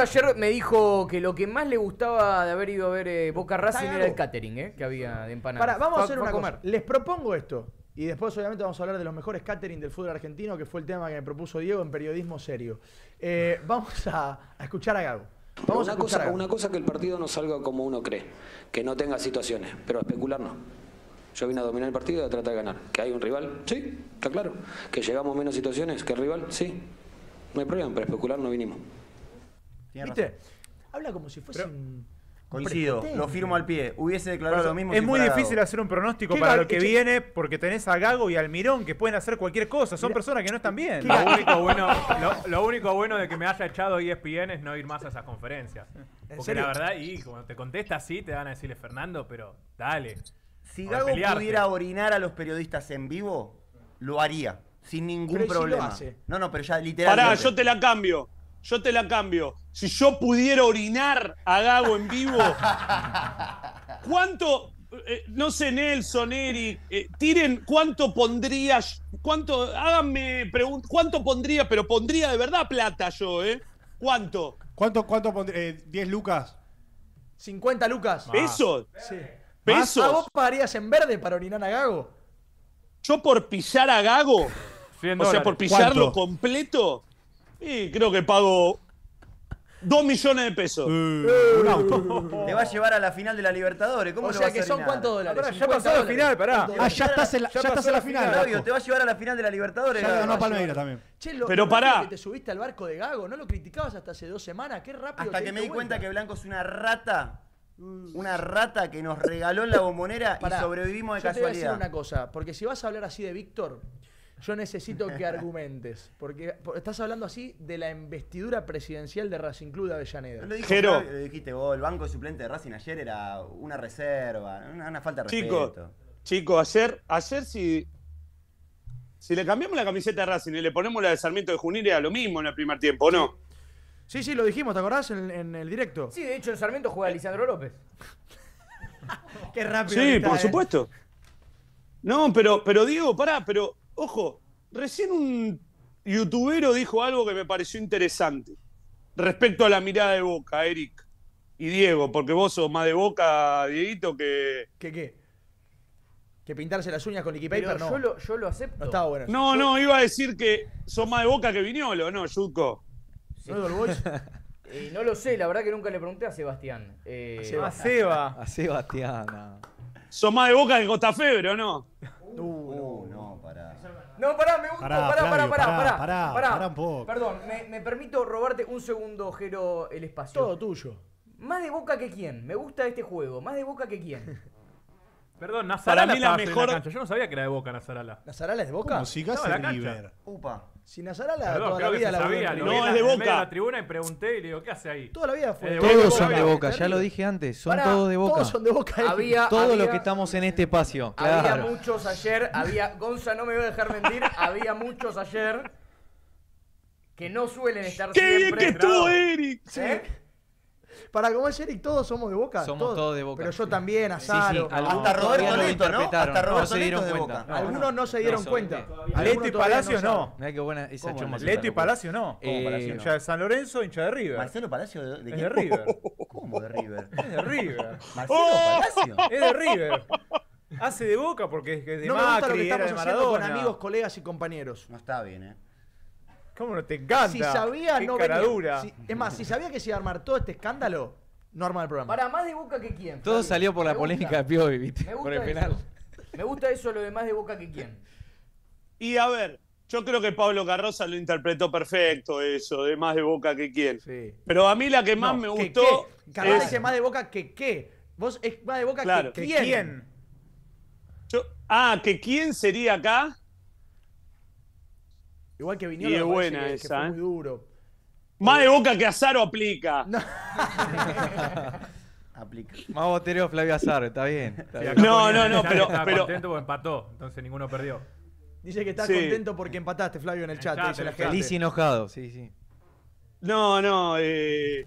ayer me dijo que lo que más le gustaba de haber ido a ver eh, Boca Racing era el catering, eh, que había de empanadas. vamos a hacer una comer. Les propongo esto. Y después, obviamente, vamos a hablar de los mejores catering del fútbol argentino, que fue el tema que me propuso Diego en periodismo serio. Eh, vamos a, escuchar a Gago. Vamos una, a cosa, una cosa que el partido no salga como uno cree, que no tenga situaciones, pero especular no. Yo vine a dominar el partido y a tratar de ganar. ¿Que hay un rival? Sí, está claro. ¿Que llegamos menos situaciones que el rival? Sí. No hay problema, para especular no vinimos. ¿Viste? Habla como si fuese un. Coincido, lo firmo al pie. Hubiese declarado lo mismo. Es muy difícil hacer un pronóstico para lo que viene porque tenés a Gago y al Mirón que pueden hacer cualquier cosa. Son personas que no están bien. Lo único, bueno, lo, único, bueno, de que me haya echado ESPN es no ir más a esas conferencias. Porque la verdad, y cuando te contesta así, te van a decirle Fernando, pero dale. Si Gago pudiera orinar a los periodistas en vivo, lo haría, sin ningún problema. no, no, pero ya literalmente. Pará, yo te la cambio. Yo te la cambio. Si yo pudiera orinar a Gago en vivo, ¿cuánto, eh, no sé, Nelson, Eric, eh, tiren cuánto pondría, cuánto, háganme preguntas. cuánto pondría, pero pondría de verdad plata yo, ¿eh? ¿Cuánto? ¿Cuánto, cuánto pondría? ¿10 eh, lucas? ¿50 lucas? ¿Eso? Sí pesos. vos pagarías en verde para orinar a Gago? Yo por pisar a Gago, o sea, por pisarlo completo, y creo que pago Dos millones de pesos. Eh, te va a llevar a la final de la Libertadores. ¿Cómo o sea que son cuántos ah, dólares. ya pasó la final, pará. Ah, ya estás en la, ya estás en la final. te va a llevar a la final de la Libertadores. Ya ganó Palmeira también. Pero pará. te subiste al barco de Gago, no lo criticabas hasta hace dos semanas, qué rápido. Hasta que me di cuenta que Blanco es una rata, Mm. Una rata que nos regaló en la bombonera y sobrevivimos de casualidad. Te voy a decir una cosa, porque si vas a hablar así de Víctor, yo necesito que argumentes. Porque estás hablando así de la investidura presidencial de Racing Club de Avellaneda. Lo, dijiste vos, el banco suplente de Racing ayer era una reserva, una, falta de respeto. Chico, ayer, ayer si, si le cambiamos la camiseta de Racing y le ponemos la de Sarmiento de Junín, era lo mismo en el primer tiempo, no? Sí, sí, lo dijimos, ¿te acordás? En, el directo. Sí, de hecho en Sarmiento juega Lisandro López. Qué rápido. Sí, por eh. supuesto. No, pero, pero Diego, pará, pero ojo, recién un youtubero dijo algo que me pareció interesante respecto a la mirada de Boca, Eric y Diego, porque vos sos más de Boca, Dieguito, que... ¿Qué qué? Que pintarse las uñas con Nicky paper, no. Yo lo, yo lo acepto. No bueno. No, no, iba a decir que sos más de Boca que Viñolo, ¿no, Yuko? ¿No es voy no lo sé, la verdad que nunca le pregunté a Sebastián. Eh, a Seba. A Sebastián. Ah. Son más de boca que Costa o no? Uh, no, pará. No, pará, me gusta. Pará, pará, pará, pará, pará, un poco. Perdón, me, me, permito robarte un segundo, Jero, el espacio. Todo tuyo. ¿Más de boca que quién? Me gusta este juego. ¿Más de boca que quién? Perdón, Nazarala es la mejor... Yo no sabía que era de Boca Nazarala. ¿Nazarala es de Boca? Música no, Upa. Si Nazarala Perdón, toda la vida la sabía, No, es de en Boca. la tribuna y pregunté y le digo, ¿qué hace ahí? Toda la vida fue. Todos son de Boca, ya lo dije antes, son todos de Boca. Todos son de Boca. Había, Todos los que estamos en este espacio, Había muchos ayer, había. Gonza no me voy a dejar mentir, había muchos ayer que no suelen estar ¡Qué bien que estuvo Eric! ¿Eh? Para como es Eric, todos somos de Boca. Somos todos, de Boca. Pero yo también, Azaro. Hasta Roberto Neto, ¿no? Hasta Roberto se de cuenta. Algunos no se dieron cuenta. Leto y Palacio no. mira qué buena esa chuma. Leto y Palacio no. Hincha eh, de San Lorenzo, hincha de River. Marcelo Palacio de de River. ¿Cómo de River? Es de River. Marcelo ¡Oh! Palacio. Es de River. Hace de boca porque es de no me gusta lo que estamos haciendo con amigos, colegas y compañeros. No está bien, ¿eh? ¿Cómo no te encanta? Si sabía, es más, si sabía que se iba a armar todo este escándalo, no normal el programa. Para más de Boca que quién. Todo salió por la polémica de Piovi, ¿viste? Me gusta eso. lo de más de Boca que quién. Y a ver, yo creo que Pablo Carrosa lo interpretó perfecto eso, de más de boca que quién. Pero a mí la que más me gustó qué. dice más de boca que qué. Vos es más de boca que quién. ah, que quién sería acá Igual que vinieron Y es buena ¿eh? muy duro. Más de boca que Azaro aplica. aplica. Más botero Flavio Azaro, está bien. No, no, no, pero. contento empató, entonces ninguno perdió. Dice que estás contento porque empataste, Flavio, en el, chat. Feliz y enojado, sí, sí. No, no. Eh,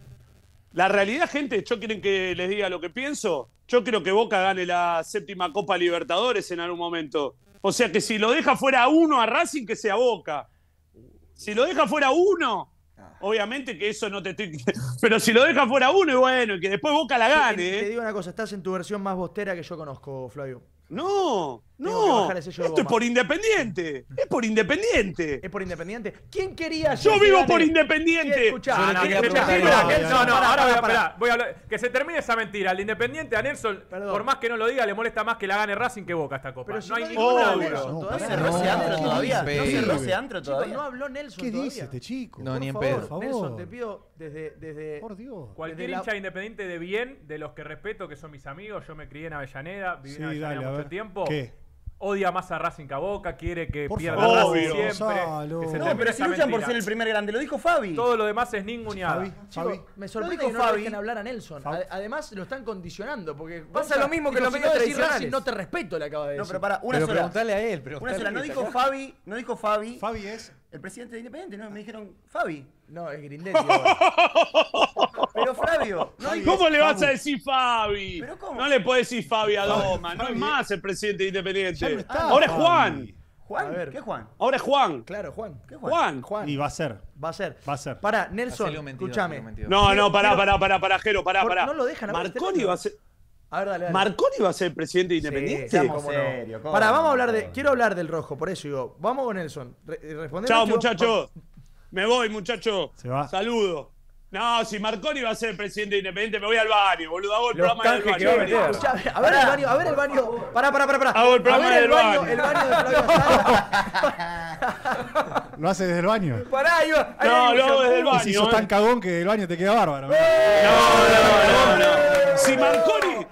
la realidad, gente, yo quieren que les diga lo que pienso. Yo creo que Boca gane la séptima Copa Libertadores en algún momento. O sea que si lo deja fuera uno a Racing, que sea Boca. Si lo deja fuera uno, ah. Obviamente que eso no te Pero si lo deja fuera uno, y bueno, y que después Boca la gane. te ¿eh? digo una cosa, estás en tu versión más bostera que yo conozco, Flavio. No, no, esto es por Independiente. Es por Independiente. Es por Independiente. ¿Quién quería Yo vivo por Independiente. Escuchá, no, no, ahora voy a Voy a hablar. Que se termine esa mentira. Al Independiente, a Nelson, por más que no lo diga, le molesta más que la gane Racing que Boca esta copa. Pero no hay ninguna duda. todavía. No cerró ese antro todavía. No habló Nelson ¿Qué dice este chico? No, ni en pedo. Nelson, te pido desde... Por Dios. Cualquier hincha Independiente de bien, de los que respeto, que son mis amigos, yo me crié en Avellaneda, viví en Avellaneda mucho tiempo. ¿Qué? odia más a Racing Boca, quiere que pierda Racing siempre. No, pero si luchan por ser el primer grande, lo dijo Fabi. Todo lo demás es ninguneado. Fabi, Fabi. me sorprende que no Fabi. dejen hablar a Nelson. Además, lo están condicionando. porque Pasa lo mismo que los medios si no Racing, no te respeto, le acaba de decir. No, pero para, una pero sola. a él. Una sola, no dijo Fabi, no dijo Fabi. Fabi es... El presidente de Independiente, ¿no? Me dijeron Fabi. No, es Grindetti. Pero Flavio, ¿cómo le vas a decir Fabi? No le puedes decir Fabi a Doma, ah, no es más el presidente independiente. Ahora es Juan. ¿Juan? Ver. ¿Qué Juan? Ahora es Juan. Claro, Juan. ¿Qué Juan? Juan. Y va a ser. Va a ser. Va a ser. Pará, Nelson, escúchame. No, no, pará, pará, pará, pará, Jero, pará, pará. No lo dejan. Este Marconi va a ser... A ver, dale, dale. ¿Marconi va a ser presidente independiente? Sí, serio, Pará, vamos a hablar de. Quiero hablar del rojo, por eso digo. Vamos con Nelson. Re eh, Chao, muchachos. Me voy, muchacho. Se va. Saludo. No, si Marconi va a ser el presidente independiente, me voy al baño, boludo. Hago el programa del baño. a ver el baño, a ver el baño. Pará, pará, pará. pará. Hago el programa a del baño, El baño Lo hace desde el baño. Pará, iba. No, lo hago desde el baño. Si sos tan eh. cagón que el baño te queda bárbaro. No, ¡Eh! no, no, no. Si ¡Eh! Marconi.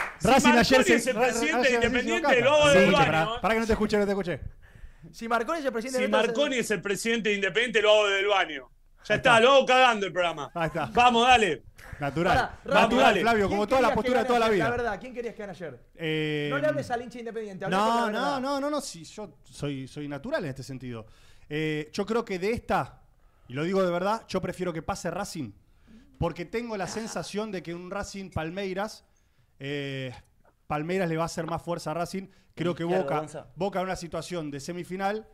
Si es el presidente independiente, lo hago desde el baño. Pará que no te escuche, no te escuche. Si Marconi es el presidente Si Marconi es el presidente independiente, lo hago desde el baño. Ya está, luego lo cagando el programa. Ahí está. Vamos, dale. Natural. natural, Flavio, como toda la postura de toda la vida. La verdad, ¿quién querías que ganara ayer? Eh, no le hables al hincha independiente. No, no, no, no, no, sí, yo soy, soy natural en este sentido. Eh, yo creo que de esta, y lo digo de verdad, yo prefiero que pase Racing, porque tengo la sensación de que un Racing Palmeiras, eh, Palmeiras le va a hacer más fuerza a Racing. Creo que Boca, Boca en una situación de semifinal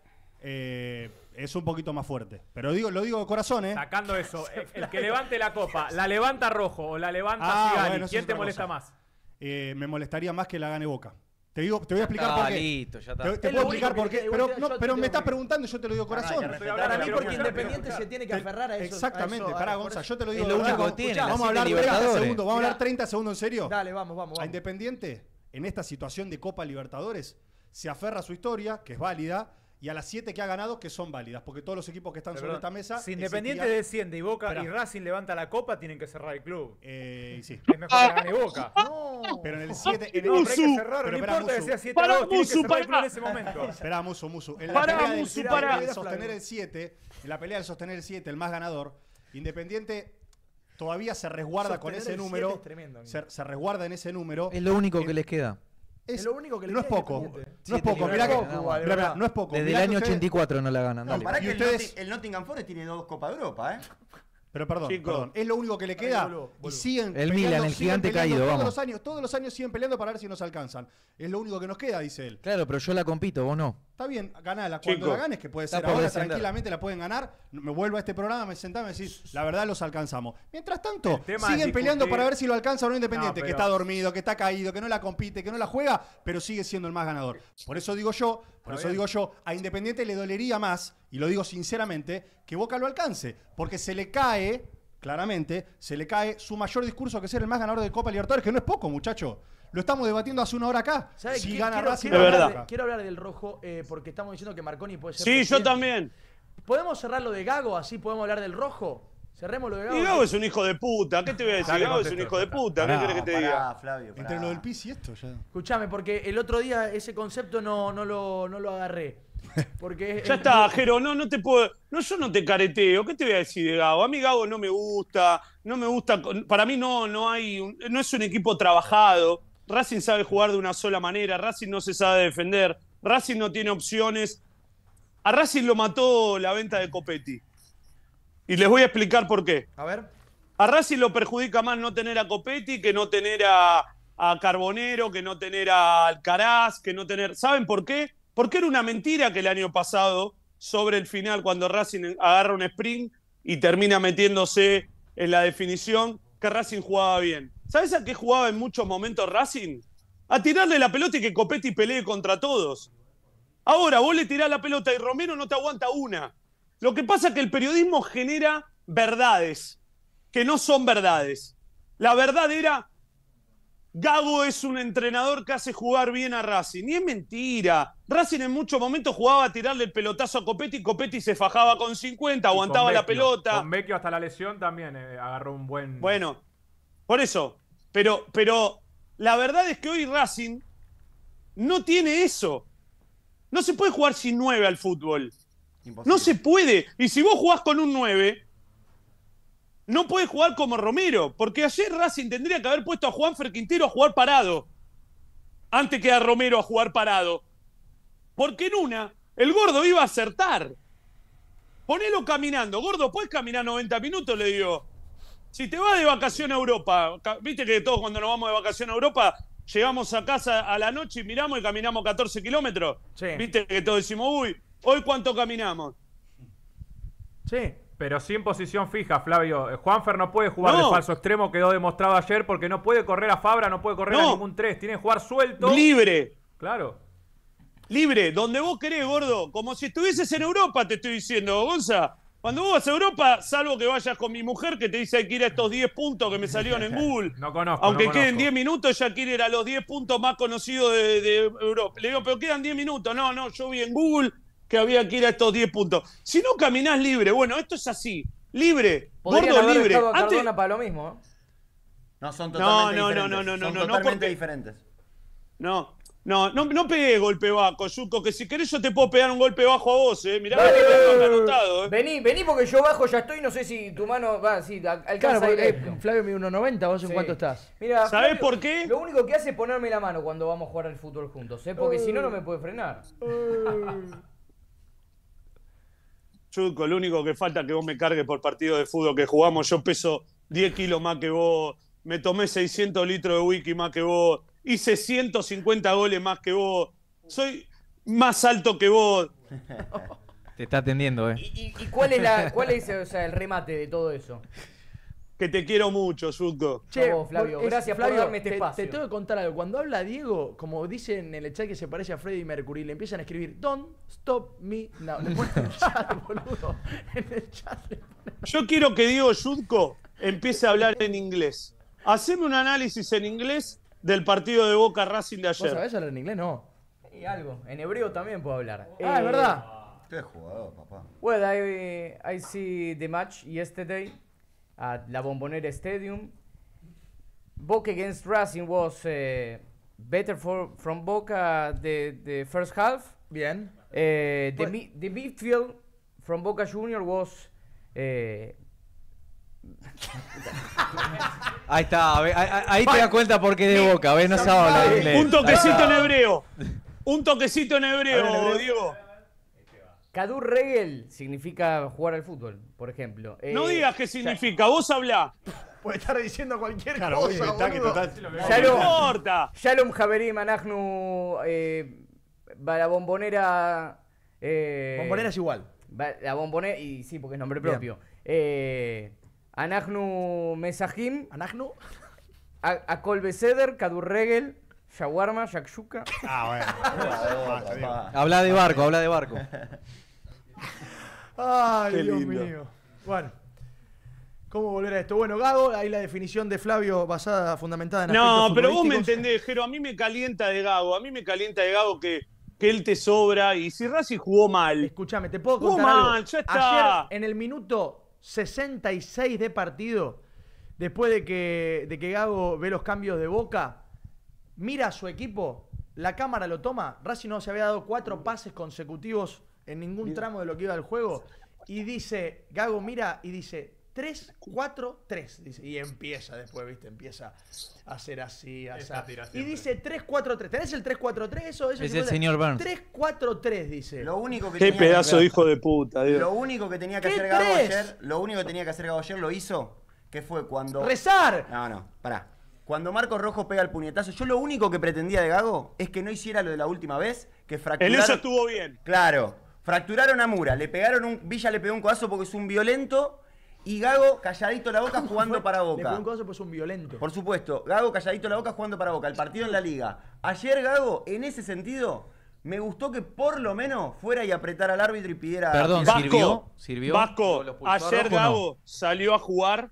eh, es un poquito más fuerte. Pero digo, lo digo de corazón, ¿eh? Sacando eso, eh, el que levante la copa, la levanta Rojo o la levanta ah, ¿quién te molesta más? Eh, me molestaría más que la gane Boca. Te, digo, te voy a explicar por qué. Te, puedo explicar por qué. Pero, me estás preguntando, yo te lo digo de corazón. Para mí, porque Independiente se tiene que aferrar a eso. Exactamente, Para Gonza, yo te lo digo. de lo Vamos a hablar 30 segundos, vamos a hablar 30 segundos en serio. Dale, vamos, vamos. A Independiente, en esta situación de Copa Libertadores, se aferra a su historia, que es válida, y a las 7 que ha ganado que son válidas, porque todos los equipos que están sobre esta mesa. Si Independiente desciende y Boca y Racing levanta la copa, tienen que cerrar el club. Eh, sí. Es mejor que gane Boca. No. Pero en el 7. En el... Musu. Pero no importa Musu. que sea 7 2, tiene que cerrar el club en ese momento. Esperá, Musu, Musu. En la para, pelea Musu, para. De sostener el 7, en la pelea de sostener el 7, el más ganador, Independiente todavía se resguarda con ese número. Es tremendo, se, resguarda en ese número. Es lo único que les queda. Es, lo único que no es poco. No es poco, no es poco. Desde el año 84 no la ganan. el Nottingham Forest tiene dos Copa Europa, ¿eh? Pero perdón, perdón, es lo único que le queda. Y siguen el Milan, el gigante caído, todos Los años, todos los años siguen peleando para ver si nos alcanzan. Es lo único que nos queda, dice él. Claro, pero yo la compito, vos no. Está bien, ganala. Cuando la ganes, que puede ser ahora, tranquilamente la pueden ganar. Me vuelvo a este programa, me sentaba y me decís, la verdad los alcanzamos. Mientras tanto, siguen peleando para ver si lo alcanza o no Independiente, que está dormido, que está caído, que no la compite, que no la juega, pero sigue siendo el más ganador. Por eso digo yo, por eso digo yo, a Independiente le dolería más, y lo digo sinceramente, que Boca lo alcance, porque se le cae, claramente, se le cae su mayor discurso que ser el más ganador de Copa Libertadores, que no es poco, muchacho. Lo estamos debatiendo hace una hora acá. ¿Sabe? qué? quiero, hablar del rojo eh, porque estamos diciendo que Marconi puede ser. Sí, yo también. ¿Podemos cerrar lo de Gago? Así podemos hablar del rojo. Cerremos lo de Gago. Y Gago es un hijo de puta. ¿Qué te voy a decir? Gago es un hijo de puta. ¿Qué quieres que te diga? Flavio, Entre lo del PIS y esto ya. Escuchame, porque el otro día ese concepto no, no, lo, no lo agarré. Porque ya está, Jero, no, no te puedo. No, yo no te careteo. ¿Qué te voy a decir de Gago? A mí Gago no me gusta, no me gusta. Para mí no, no hay. no es un equipo trabajado. Racing sabe jugar de una sola manera, Racing no se sabe defender, Racing no tiene opciones. A Racing lo mató la venta de Copetti. Y les voy a explicar por qué. A ver. A Racing lo perjudica más no tener a Copetti que no tener a, Carbonero, que no tener a Alcaraz, que no tener. ¿Saben por qué? Porque era una mentira que el año pasado, sobre el final, cuando Racing agarra un sprint y termina metiéndose en la definición, que Racing jugaba bien. ¿Sabes a qué jugaba en muchos momentos Racing? A tirarle la pelota y que Copetti pelee contra todos. Ahora, vos le tirás la pelota y Romero no te aguanta una. Lo que pasa es que el periodismo genera verdades que no son verdades. La verdad era, Gago es un entrenador que hace jugar bien a Racing. Y es mentira. Racing en muchos momentos jugaba a tirarle el pelotazo a Copetti. Copetti se fajaba con 50, aguantaba la pelota. Con Vecchio hasta la lesión también eh, agarró un buen. Bueno, por eso. Pero, pero la verdad es que hoy Racing no tiene eso. No se puede jugar sin nueve al fútbol. No se puede. Y si vos jugás con un 9, no puedes jugar como Romero. Porque ayer Racing tendría que haber puesto a Juan Ferquintero a jugar parado. Antes que a Romero a jugar parado. Porque en una, el gordo iba a acertar. Ponelo caminando. Gordo, ¿puedes caminar 90 minutos? Le digo. Si te vas de vacación a Europa, viste que todos cuando nos vamos de vacación a Europa, llegamos a casa a la noche y miramos y caminamos 14 kilómetros. Viste que todos decimos, uy, hoy cuánto caminamos. Sí, pero sin posición fija, Flavio. Eh, Juanfer no puede jugar de falso extremo, quedó demostrado ayer, porque no puede correr a Fabra, no puede correr a ningún 3. Tiene que jugar suelto. Libre. Claro. Libre, donde vos querés, gordo. Como si estuvieses en Europa, te estoy diciendo, Gonza. Cuando vos vas a Europa, salvo que vayas con mi mujer, que te dice hay que ir a estos 10 puntos que me salieron en Google. No conozco. Aunque queden 10 minutos, ya quiere ir a los 10 puntos más conocidos de, Europa. Le digo, pero quedan 10 minutos. No, no, yo vi en Google que había que ir a estos 10 puntos. Si no caminás libre, bueno, esto es así. Libre, gordo libre. para lo mismo. ¿eh? No, son totalmente no, no, diferentes. No, no, no, son no, totalmente diferentes. No, no, no, no pegué golpe bajo, Yuko, que si querés yo te puedo pegar un golpe bajo a vos, eh. Mirá que anotado, eh. Vení, vení porque yo bajo ya estoy, no sé si tu mano va, sí, alcanza. Claro, eh, Flavio mide 1.90, vos en cuánto estás. Mira, ¿sabés por qué? Lo único que hace es ponerme la mano cuando vamos a jugar al fútbol juntos, eh, porque si no no me puede frenar. Yuko, lo único que falta es que vos me cargues por partido de fútbol que jugamos, yo peso 10 kilos más que vos, me tomé 600 litros de wiki más que vos hice 150 goles más que vos, soy más alto que vos. Te está atendiendo, ¿eh? ¿Y, cuál es, la, el remate de todo eso? Que te quiero mucho, Zuko. Che, vos, Flavio. gracias Flavio, este te, tengo que contar algo. Cuando habla Diego, como dicen en el chat que se parece a Freddy Mercury, le empiezan a escribir Don't stop me now. Le ponen boludo. En el chat. Yo quiero que Diego Zuko empiece a hablar en inglés. Haceme un análisis en inglés del partido de Boca Racing de ayer. ¿Vos sabés hablar en inglés? No. Y algo. En hebreo también puedo hablar. Ah, es eh, verdad. Qué jugador, papá. Well, I, I see the match yesterday at La Bombonera Stadium. Boca against Racing was eh, better for, from Boca the, the first half. Bien. Uh, the, midfield from Boca Junior was Ahí está, ahí, te das cuenta por qué de boca, ¿ves? No Un toquecito en hebreo. Un toquecito en hebreo, Kadur Regel significa jugar al fútbol, por ejemplo. no eh, digas qué significa, vos habla. Puede estar diciendo cualquier claro, cosa. que no importa. Shalom Javerim Anagnu. Eh, la bombonera. Eh, bombonera es igual. La bombonera, y sí, porque es nombre propio. Eh. Anagnu Mesajim. ¿Anagnu? a colbe Kadur Regel, Shawarma, Shakshuka. Ah, habla de barco, habla de barco. Ay, Dios mío. Bueno. ¿Cómo volver a esto? Bueno, Gago, ahí la definición de Flavio basada, fundamentada en No, pero vos me entendés, Jero, a mí me calienta de Gago, a mí me calienta de Gago que, que él te sobra y si Racing jugó mal. Escúchame, te puedo jugó mal, ya está. en el minuto 66 de partido después de que, Gago ve los cambios de boca, mira a su equipo, la cámara lo toma. Racing no se había dado cuatro pases consecutivos en ningún tramo de lo que iba al juego. Y dice, Gago mira y dice, 3, 4, 3. Dice, y empieza después, ¿viste? Empieza a hacer así, a Y dice 3, 4, 3. ¿Tenés el 3, 4, 3? Eso, eso es el señor Burns. 3, 4, 3, dice. Lo único que Qué tenía pedazo de hijo de puta, Dios. Lo único que tenía que hacer Gabo ayer, lo único que tenía que hacer Gabo ayer lo hizo, que fue cuando. ¡Rezar! No, no, pará. Cuando Marco Rojo pega el puñetazo, yo lo único que pretendía de Gago es que no hiciera lo de la última vez, que fracturaron. En eso estuvo bien. Claro. Fracturaron a Mura, le pegaron un. Villa le pegó un codazo porque es un violento y Gago calladito la boca jugando para Boca. Le un coso, pues un violento. Por supuesto, Gago calladito la boca jugando para Boca. El partido en la liga. Ayer Gago, en ese sentido, me gustó que por lo menos fuera y apretara al árbitro y pidiera. Perdón, Vasco, ¿sirvió? Vasco, ayer Gago salió a jugar.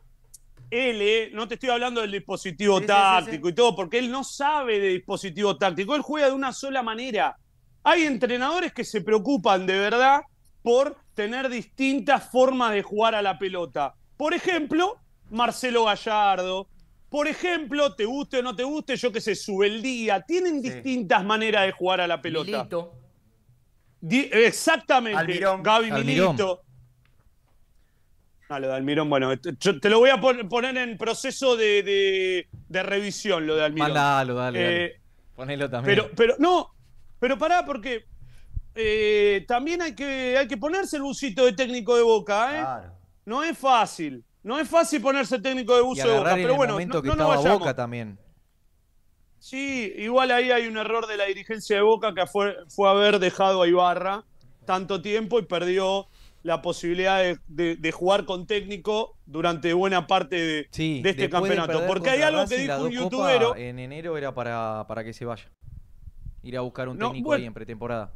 Él, eh. no te estoy hablando del dispositivo táctico y todo, porque él no sabe de dispositivo táctico. Él juega de una sola manera. Hay entrenadores que se preocupan de verdad por tener distintas formas de jugar a la pelota. Por ejemplo, Marcelo Gallardo. Por ejemplo, te guste o no te guste, yo que sé, día. Tienen distintas maneras de jugar a la pelota. Milito. exactamente, Almirón. Gaby Milito. Ah, lo de Almirón, bueno, yo te lo voy a poner en proceso de, revisión, lo de Almirón. Mandalo, eh, dale, Ponelo también. Pero, pero, no, pero pará, porque eh, también hay que, hay que ponerse el busito de técnico de boca, ¿eh? No es fácil. No es fácil ponerse técnico de boca, pero bueno, no, que no Boca también. Sí, igual ahí hay un error de la dirigencia de Boca que fue, fue haber dejado a Ibarra tanto tiempo y perdió la posibilidad de, jugar con técnico durante buena parte de, este campeonato. Porque hay algo que dijo un youtuber En enero era para, para que se vaya. Ir a buscar un técnico ahí en pretemporada.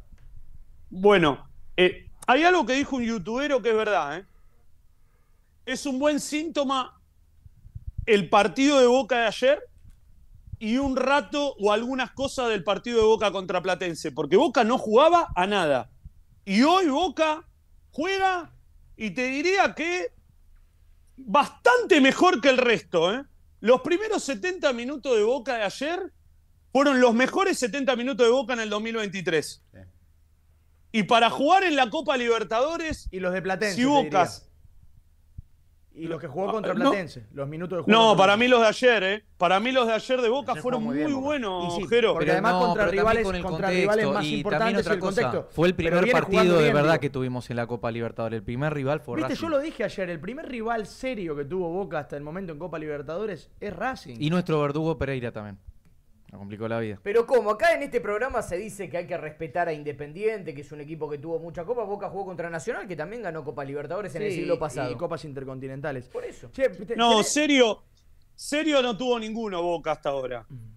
Bueno, eh, hay algo que dijo un youtubero que es verdad, ¿eh? Es un buen síntoma el partido de Boca de ayer y un rato o algunas cosas del partido de Boca contra Platense, porque Boca no jugaba a nada. Y hoy Boca juega y te diría que bastante mejor que el resto. ¿eh? Los primeros 70 minutos de Boca de ayer fueron los mejores 70 minutos de Boca en el 2023. Y para jugar en la Copa Libertadores. Y los de Platense. Si hubo y los que jugó ah, contra eh, Platense, los minutos de juego. No, para mí los de ayer, ¿eh? Para mí los de ayer de Boca fueron muy, buenos, y Jero. Porque además contra, rivales, rivales más importantes el contexto. Fue el primer partido de verdad que tuvimos en la Copa Libertadores. El primer rival fue Viste, yo lo dije ayer, el primer rival serio que tuvo Boca hasta el momento en Copa Libertadores es Racing. Y nuestro verdugo Pereira también complicó la vida. Pero como acá en este programa se dice que hay que respetar a Independiente, que es un equipo que tuvo mucha copa, Boca jugó contra Nacional, que también ganó Copa Libertadores en el siglo pasado. Y copas intercontinentales. Por eso. no, serio, serio no tuvo ninguno Boca hasta ahora. Mm.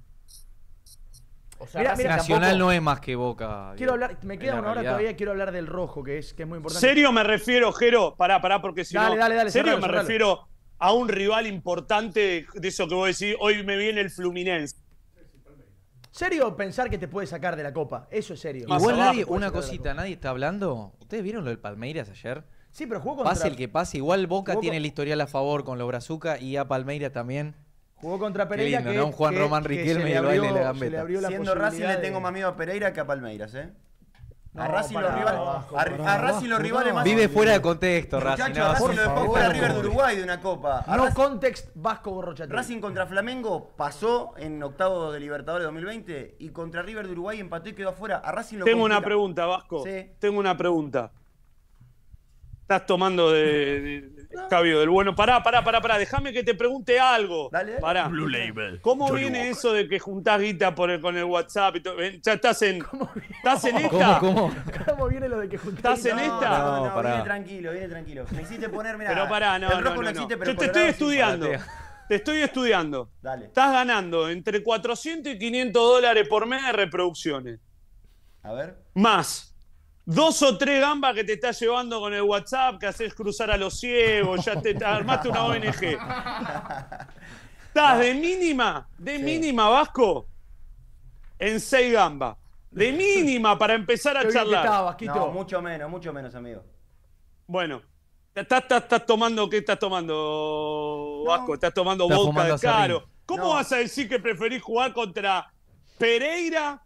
O sea, Nacional no es más que Boca. Quiero eh, hablar, me queda una hora todavía, quiero hablar del rojo, que es, que muy importante. Serio me refiero, Jero, pará, pará, porque si no. Dale, dale, dale. serio me refiero a un rival importante de eso que vos decís, hoy me viene el Fluminense. Serio pensar que te puede sacar de la copa. Eso es serio. Igual nadie, una cosita, nadie está hablando. ¿Ustedes vieron lo del Palmeiras ayer? Sí, pero jugó contra... Pase el que pase, igual Boca tiene el historial a favor con Lobrazuca y a Palmeiras también. Jugó contra Pereira. Juan Román Riquelme y el la le tengo más miedo a Pereira que a Palmeiras, ¿eh? a Racing los rivales. Vive fuera de contexto, Racing. Muchacho, Racing lo River de Uruguay de una copa. No context Vasco Borrochate. Racing contra Flamengo pasó en octavo de Libertadores 2020 y contra River de Uruguay empató y quedó afuera. Racing lo Tengo una pregunta, Vasco. Sí. Tengo una pregunta. Estás tomando de, de, ah. del bueno. Pará, pará, pará, pará. Déjame que te pregunte algo. Dale. Blue Label. ¿Cómo viene eso de que juntás guita por el, con el WhatsApp y todo? Ya estás en. ¿Cómo viene? esta? ¿Cómo, viene lo de que juntás ¿Estás en esta? No, no, viene tranquilo, viene tranquilo. Me hiciste poner, mirá. Pero pará, no. no, no Yo te estoy estudiando. Te estoy estudiando. Dale. Estás ganando entre 400 y 500 dólares por mes de reproducciones. A ver. Más dos o tres gambas que te estás llevando con el WhatsApp, que haces cruzar a los ciegos, ya te armaste una ONG. Estás de mínima, de mínima, Vasco, en seis gambas. De mínima para empezar a charlar. no, mucho menos, mucho menos, amigo. Bueno, estás, tomando, ¿qué estás tomando, Vasco? Estás tomando vodka de caro. ¿Cómo vas a decir que preferís jugar contra Pereira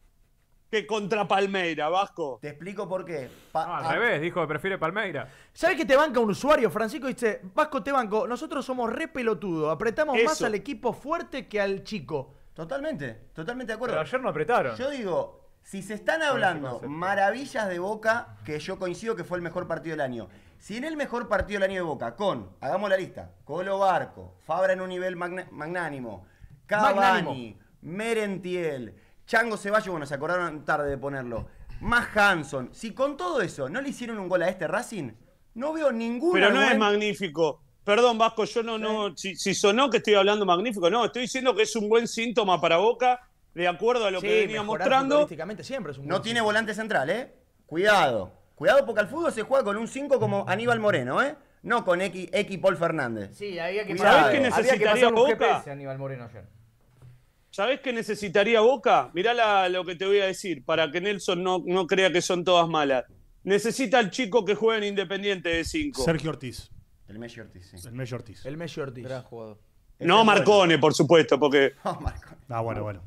que contra Palmeira, Vasco. Te explico por qué. al revés, dijo que prefiere Palmeira. ¿Sabes que te banca un usuario, Francisco? Dice, Vasco te banco, nosotros somos re pelotudo, apretamos más al equipo fuerte que al chico. Totalmente, totalmente de acuerdo. Pero ayer no apretaron. Yo digo, si se están hablando maravillas de Boca, que yo coincido que fue el mejor partido del año. Si en el mejor partido del año de Boca, con, hagamos la lista, Colo Barco, Fabra en un nivel magnánimo, Cavani, Merentiel, Chango Ceballos, bueno, se acordaron tarde de ponerlo. Más Hanson. Si con todo eso no le hicieron un gol a este Racing, no veo ningún. Pero no es magnífico. Perdón, Vasco, yo no, no, si, sonó que estoy hablando magnífico, no, estoy diciendo que es un buen síntoma para Boca, de acuerdo a lo que venía mostrando. Siempre es un no tiene volante central, ¿eh? Cuidado, cuidado porque al fútbol se juega con un 5 como Aníbal Moreno, ¿eh? No con X, X Paul Fernández. Sí, había que, que necesitaría que pasar Boca? Aníbal Moreno ayer. ¿Sabés qué necesitaría Boca? Mirá lo que te voy a decir, para que Nelson no, crea que son todas malas. Necesita al chico que juegue en Independiente de 5. Sergio Ortiz. El Messi Ortiz, sí. El Messi Ortiz. El Messi Ortiz. No Marcone, por supuesto, porque. No, Marcone. Ah, bueno, bueno.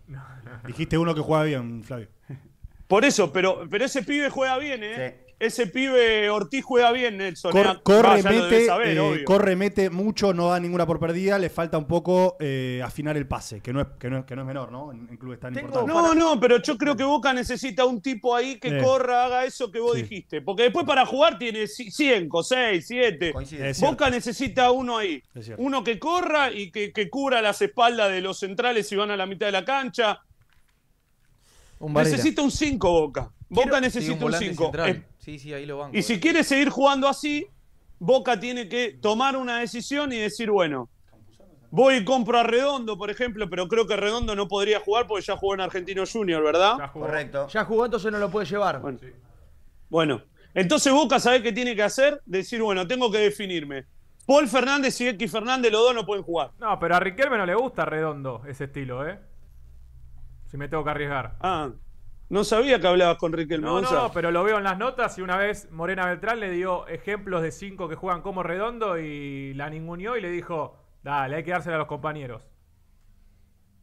Dijiste uno que juega bien, Flavio. Por eso, pero, pero ese pibe juega bien, ¿eh? Sí ese pibe Ortiz juega bien, Nelson. corre, mete, corre, mete mucho, no da ninguna por perdida. Le falta un poco eh, afinar el pase, que no es, menor, ¿no? En, clubes tan No, no, pero yo creo que Boca necesita un tipo ahí que eh. corra, haga eso que vos dijiste. Porque después para jugar tiene 5, 6, 7. Boca necesita uno ahí. Uno que corra y que, que cubra las espaldas de los centrales si van a la mitad de la cancha. Necesita un 5 Boca. Boca necesita un 5. Sí, sí, ahí lo Y si quiere seguir jugando así, Boca tiene que tomar una decisión y decir, bueno, voy y compro a Redondo, por ejemplo, pero creo que Redondo no podría jugar porque ya jugó en Argentino Junior, ¿verdad? Correcto. Ya jugó, entonces no lo puede llevar. Bueno. bueno. entonces Boca sabe qué tiene que hacer, decir, bueno, tengo que definirme. Paul Fernández y X Fernández, los dos no pueden jugar. No, pero a Riquelme no le gusta Redondo ese estilo, ¿eh? Si me tengo que arriesgar. Ah. No sabía que hablabas con Riquelme No, no, pero lo veo en las notas y una vez Morena Beltrán le dio ejemplos de cinco que juegan como redondo y la ninguneó y le dijo, dale, hay que dársela a los compañeros.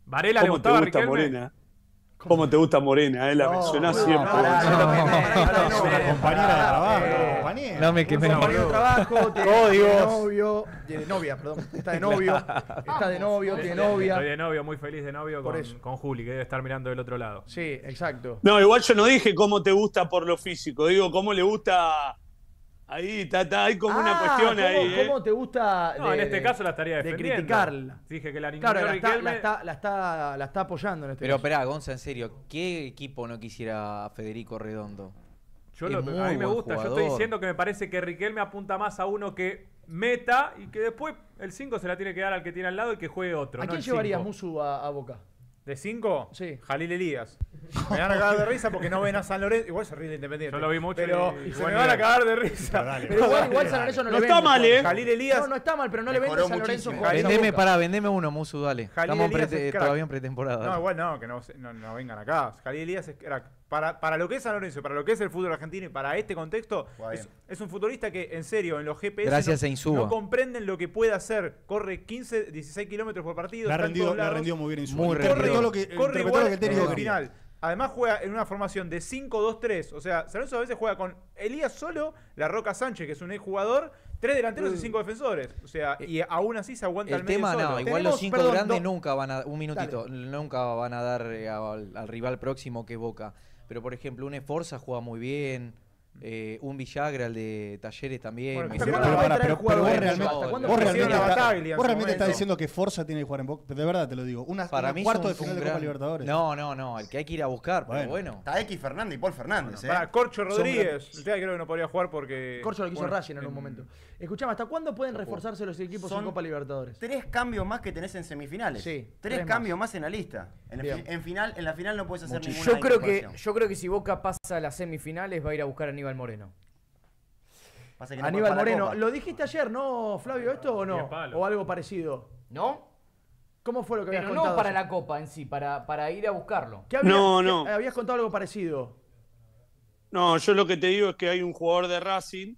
Varela le gustaba ¿Cómo te gusta Morena? Eh? La mencionás no, siempre. compañera de trabajo. No me quemé. Compañero de trabajo, tiene novio. Tiene novia, perdón. Está de novio. Está de novio, tiene novia. Estoy de novio, muy feliz de novio con, con Juli, que debe estar mirando del otro lado. Sí, exacto. No, igual yo no dije cómo te gusta por lo físico. Digo, cómo le gusta Ahí está, está hay como una ah, cuestión ahí. ¿eh? ¿Cómo te gusta.? No, en este caso la estaría defendiendo. De criticarla. Dije que la claro, está, Riquelme... la, está, la, está, apoyando en este Pero, caso. Pero esperá, Gonza, en serio, ¿qué equipo no quisiera a Federico Redondo? Yo a mí me gusta. Yo estoy diciendo que me parece que Riquelme apunta más a uno que meta y que después el 5 se la tiene que dar al que tiene al lado y que juegue otro. ¿A quién llevarías Musu a Boca? ¿De cinco? Sí. Jalil Elías. Me van a cagar de risa porque no ven a San Lorenzo. Igual se ríe de Independiente. Yo lo vi mucho. Pero se me van a cagar de risa. Pero, igual, San Lorenzo no, le vende. No está mal, ¿eh? Jalil Elías. No, no está mal, pero no le vende San Lorenzo. Vendeme, pará, vendeme uno, Musu, dale. Jalil Estamos Elías todavía en pretemporada. No, igual no, que no, no, vengan acá. Jalil Elías es para, lo que es San Lorenzo, para lo que es el fútbol argentino y para este contexto, es, un futbolista que, en serio, en los GPS no, comprenden lo que puede hacer. Corre 15, 16 kilómetros por partido. La rendió, muy bien Insumo. Corre, lo que, que final. Además juega en una formación de 5-2-3. O sea, San Lorenzo a veces juega con Elías solo, La Roca Sánchez, que es un exjugador, tres delanteros y cinco mm. defensores. O sea, eh, y aún así se aguanta el, el tema. No, igual los cinco grandes nunca van a. Un minutito, nunca van a dar eh, al rival próximo que Boca. Pero, por ejemplo, un Esforza juega muy bien. Eh, un Villagra, el de Talleres también. pero, pero, vos realmente, está, estás diciendo que Forza tiene que jugar en Boca. De verdad te lo digo. Una, un cuarto de final de Copa Libertadores. No, no, no. El que hay que ir a buscar. Pero bueno. Está X Fernández y Paul Fernández. Para ¿eh? Corcho Rodríguez. Ustedes creo que no podría jugar porque. Corcho lo quiso Racing en un momento. Escuchame, ¿hasta cuándo pueden reforzarse los equipos en Copa Libertadores? Tres cambios más que tenés en semifinales. Sí. Tres, cambios más. en la lista. En, final, en la final no puedes hacer ningún ninguna yo creo que Yo creo que si Boca pasa a las semifinales va a ir a buscar a Aníbal Moreno. Aníbal Moreno, lo dijiste ayer, ¿no, Flavio, esto o no? O algo parecido. ¿No? ¿Cómo fue lo que habías contado? no para la Copa en sí, para, para ir a buscarlo. no, no. habías contado algo parecido. No, yo lo que te digo es que hay un jugador de Racing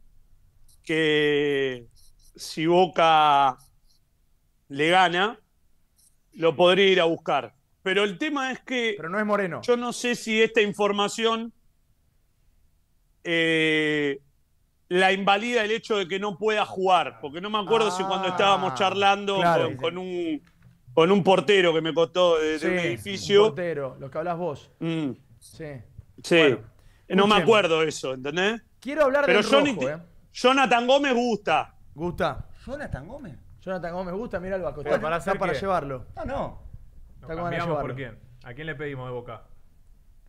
que si Boca le gana, lo podría ir a buscar. Pero el tema es que. Pero no es Moreno. Yo no sé si esta información eh, la invalida el hecho de que no pueda jugar. Porque no me acuerdo si cuando estábamos ah, charlando con, un, portero que me costó de, edificio. portero, lo que hablas vos. Mm. Sí. Sí. no me acuerdo eso, ¿entendés? Quiero hablar de rojo, Jonathan Gómez gusta. ¿Gusta? ¿Jonathan Gómez? Jonathan Gómez gusta, mira el Vasco Está, para, llevarlo. No, no. Está quién. ¿A quién le pedimos de Boca?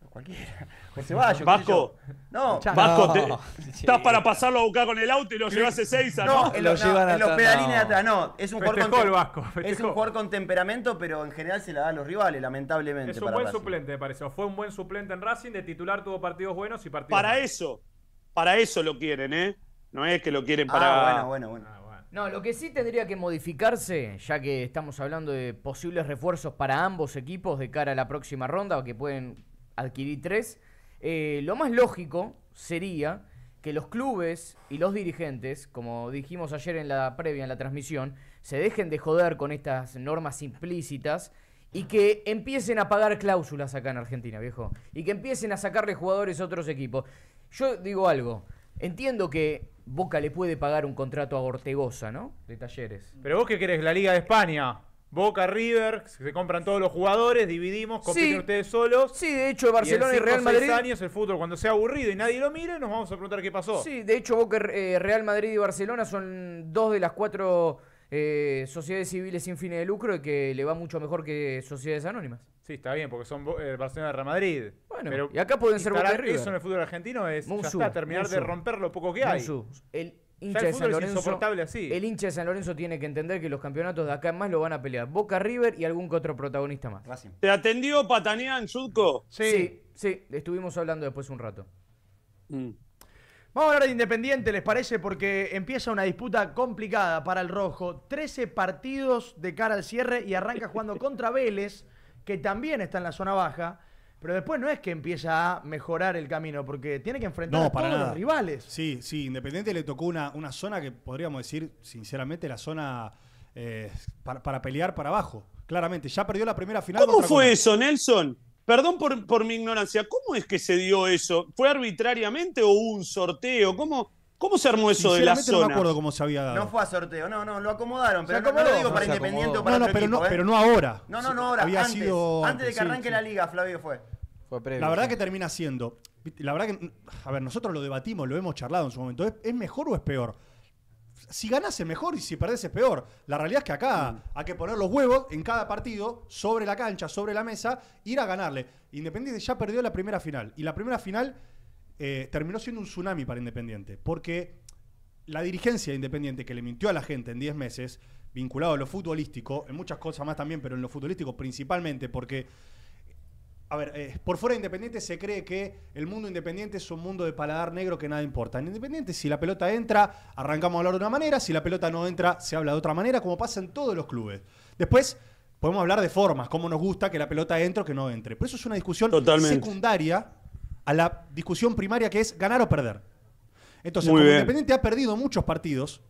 Cualquiera. Vasco. No. Vasco, estás para pasarlo a buscar con el auto y lo llevas a Seiza, ¿no? No, lo, llevan no, en los pedalines de atrás, no. Es un, jugador con, es un jugador con temperamento, pero en general se la da a los rivales, lamentablemente. Es un buen suplente, me pareció. Fue un buen suplente en Racing, de titular tuvo partidos buenos y partidos Para eso, para eso lo quieren, ¿eh? No es que lo quieren ah, para. Ah, bueno, bueno, ah, bueno. No, lo que sí tendría que modificarse, ya que estamos hablando de posibles refuerzos para ambos equipos de cara a la próxima ronda, que pueden adquirir tres, eh, lo más lógico sería que los clubes y los dirigentes, como dijimos ayer en la previa, en la transmisión, se dejen de joder con estas normas implícitas y que empiecen a pagar cláusulas acá en Argentina, viejo. Y que empiecen a sacarle jugadores a otros equipos. Yo digo algo, Entiendo que Boca le puede pagar un contrato a Ortegoza, ¿no? De talleres. Pero vos qué querés, la Liga de España. Boca, River, se compran todos los jugadores, dividimos, compiten ustedes solos. Sí, de hecho, Barcelona y, en cinco, y Real Madrid. años el fútbol, cuando sea aburrido y nadie lo mire, nos vamos a preguntar qué pasó. Sí, de hecho, Boca, eh, Real Madrid y Barcelona son dos de las cuatro eh, sociedades civiles sin fines de lucro y que le va mucho mejor que sociedades anónimas. Sí, está bien, porque son eh, Barcelona-Real Madrid. Bueno, y acá pueden ser Boca River. Eso en el fútbol argentino es terminar de romper lo poco que hay. El hincha de San Lorenzo, tiene que entender que los campeonatos de acá en más lo van a pelear. Boca River y algún que otro protagonista más. ¿Te atendió Patanián Yudko? Sí. sí. sí, estuvimos hablando después un rato. Mm. Vamos a hablar de Independiente, ¿les parece? Porque empieza una disputa complicada para el Rojo. 13 partidos de cara al cierre y arranca jugando contra Vélez que también está en la zona baja, pero después no es que empieza a mejorar el camino, porque tiene que enfrentar a todos los rivales. Sí, sí, Independiente le tocó una, una zona que podríamos decir, sinceramente, la zona eh, para, pelear para abajo. Claramente, ya perdió la primera final. ¿Cómo fue eso, Nelson? Perdón por, por mi ignorancia, ¿cómo es que se dio eso? ¿Fue arbitrariamente o un sorteo? ¿Cómo, ¿Cómo se armó eso de la zona? no fue a sorteo, no, no, lo acomodaron. Pero no, lo digo para Independiente o para no, pero no, ¿eh? pero no ahora. No, no, no ahora. antes, antes de que arranque la liga, Flavio fue. Fue previo. La verdad que termina siendo. La verdad que. A ver, nosotros lo debatimos, lo hemos charlado en su momento. ¿Es, mejor o es peor? Si ganas es mejor y si perdés es peor. La realidad es que acá mm. hay que poner los huevos en cada partido, sobre la cancha, sobre la mesa, ir a ganarle. Independiente ya perdió la primera final. Y la primera final eh, terminó siendo un tsunami para Independiente, porque la dirigencia de Independiente que le mintió a la gente en 10 meses, vinculado a lo futbolístico, en muchas cosas más también, pero en lo futbolístico principalmente, porque, a ver, eh, por fuera de Independiente se cree que el mundo Independiente es un mundo de paladar negro que nada importa. En Independiente, si la pelota entra, arrancamos a hablar de una manera, si la pelota no entra, se habla de otra manera, como pasa en todos los clubes. Después... Podemos hablar de formas, cómo nos gusta que la pelota entre o que no entre. Pero eso es una discusión Totalmente. secundaria a la discusión primaria que es ganar o perder. Entonces, como Independiente ha perdido muchos partidos,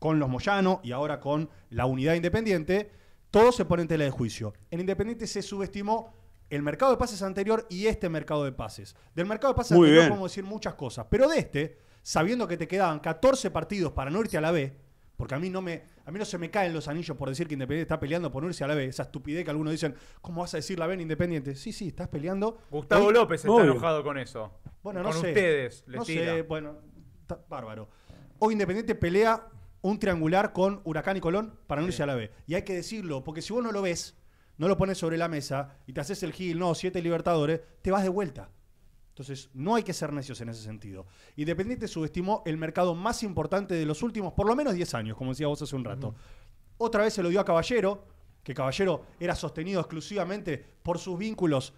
con los Moyano y ahora con la unidad independiente, todo se pone en tela de juicio. En Independiente se subestimó el mercado de pases anterior y este mercado de pases. Del mercado de pases anterior podemos decir muchas cosas, pero de este, sabiendo que te quedaban 14 partidos para no irte a la B, porque a mí no me, a mí no se me caen los anillos por decir que Independiente está peleando por unirse a la B. Esa estupidez que algunos dicen, ¿cómo vas a decir la B en Independiente? Sí, sí, estás peleando. Gustavo López está enojado con eso. Bueno, no con ustedes, les no sé, bueno, está bárbaro. Hoy Independiente pelea un triangular con Huracán y Colón para unirse a la B. Y hay que decirlo, porque si vos no lo ves, no lo pones sobre la mesa y te haces el Gil, no, siete Libertadores, te vas de vuelta. Entonces, no hay que ser necios en ese sentido. Independiente subestimó el mercado más importante de los últimos, por lo menos 10 años, como decía vos hace un rato. Otra vez se lo dio a Caballero, que Caballero era sostenido exclusivamente por sus vínculos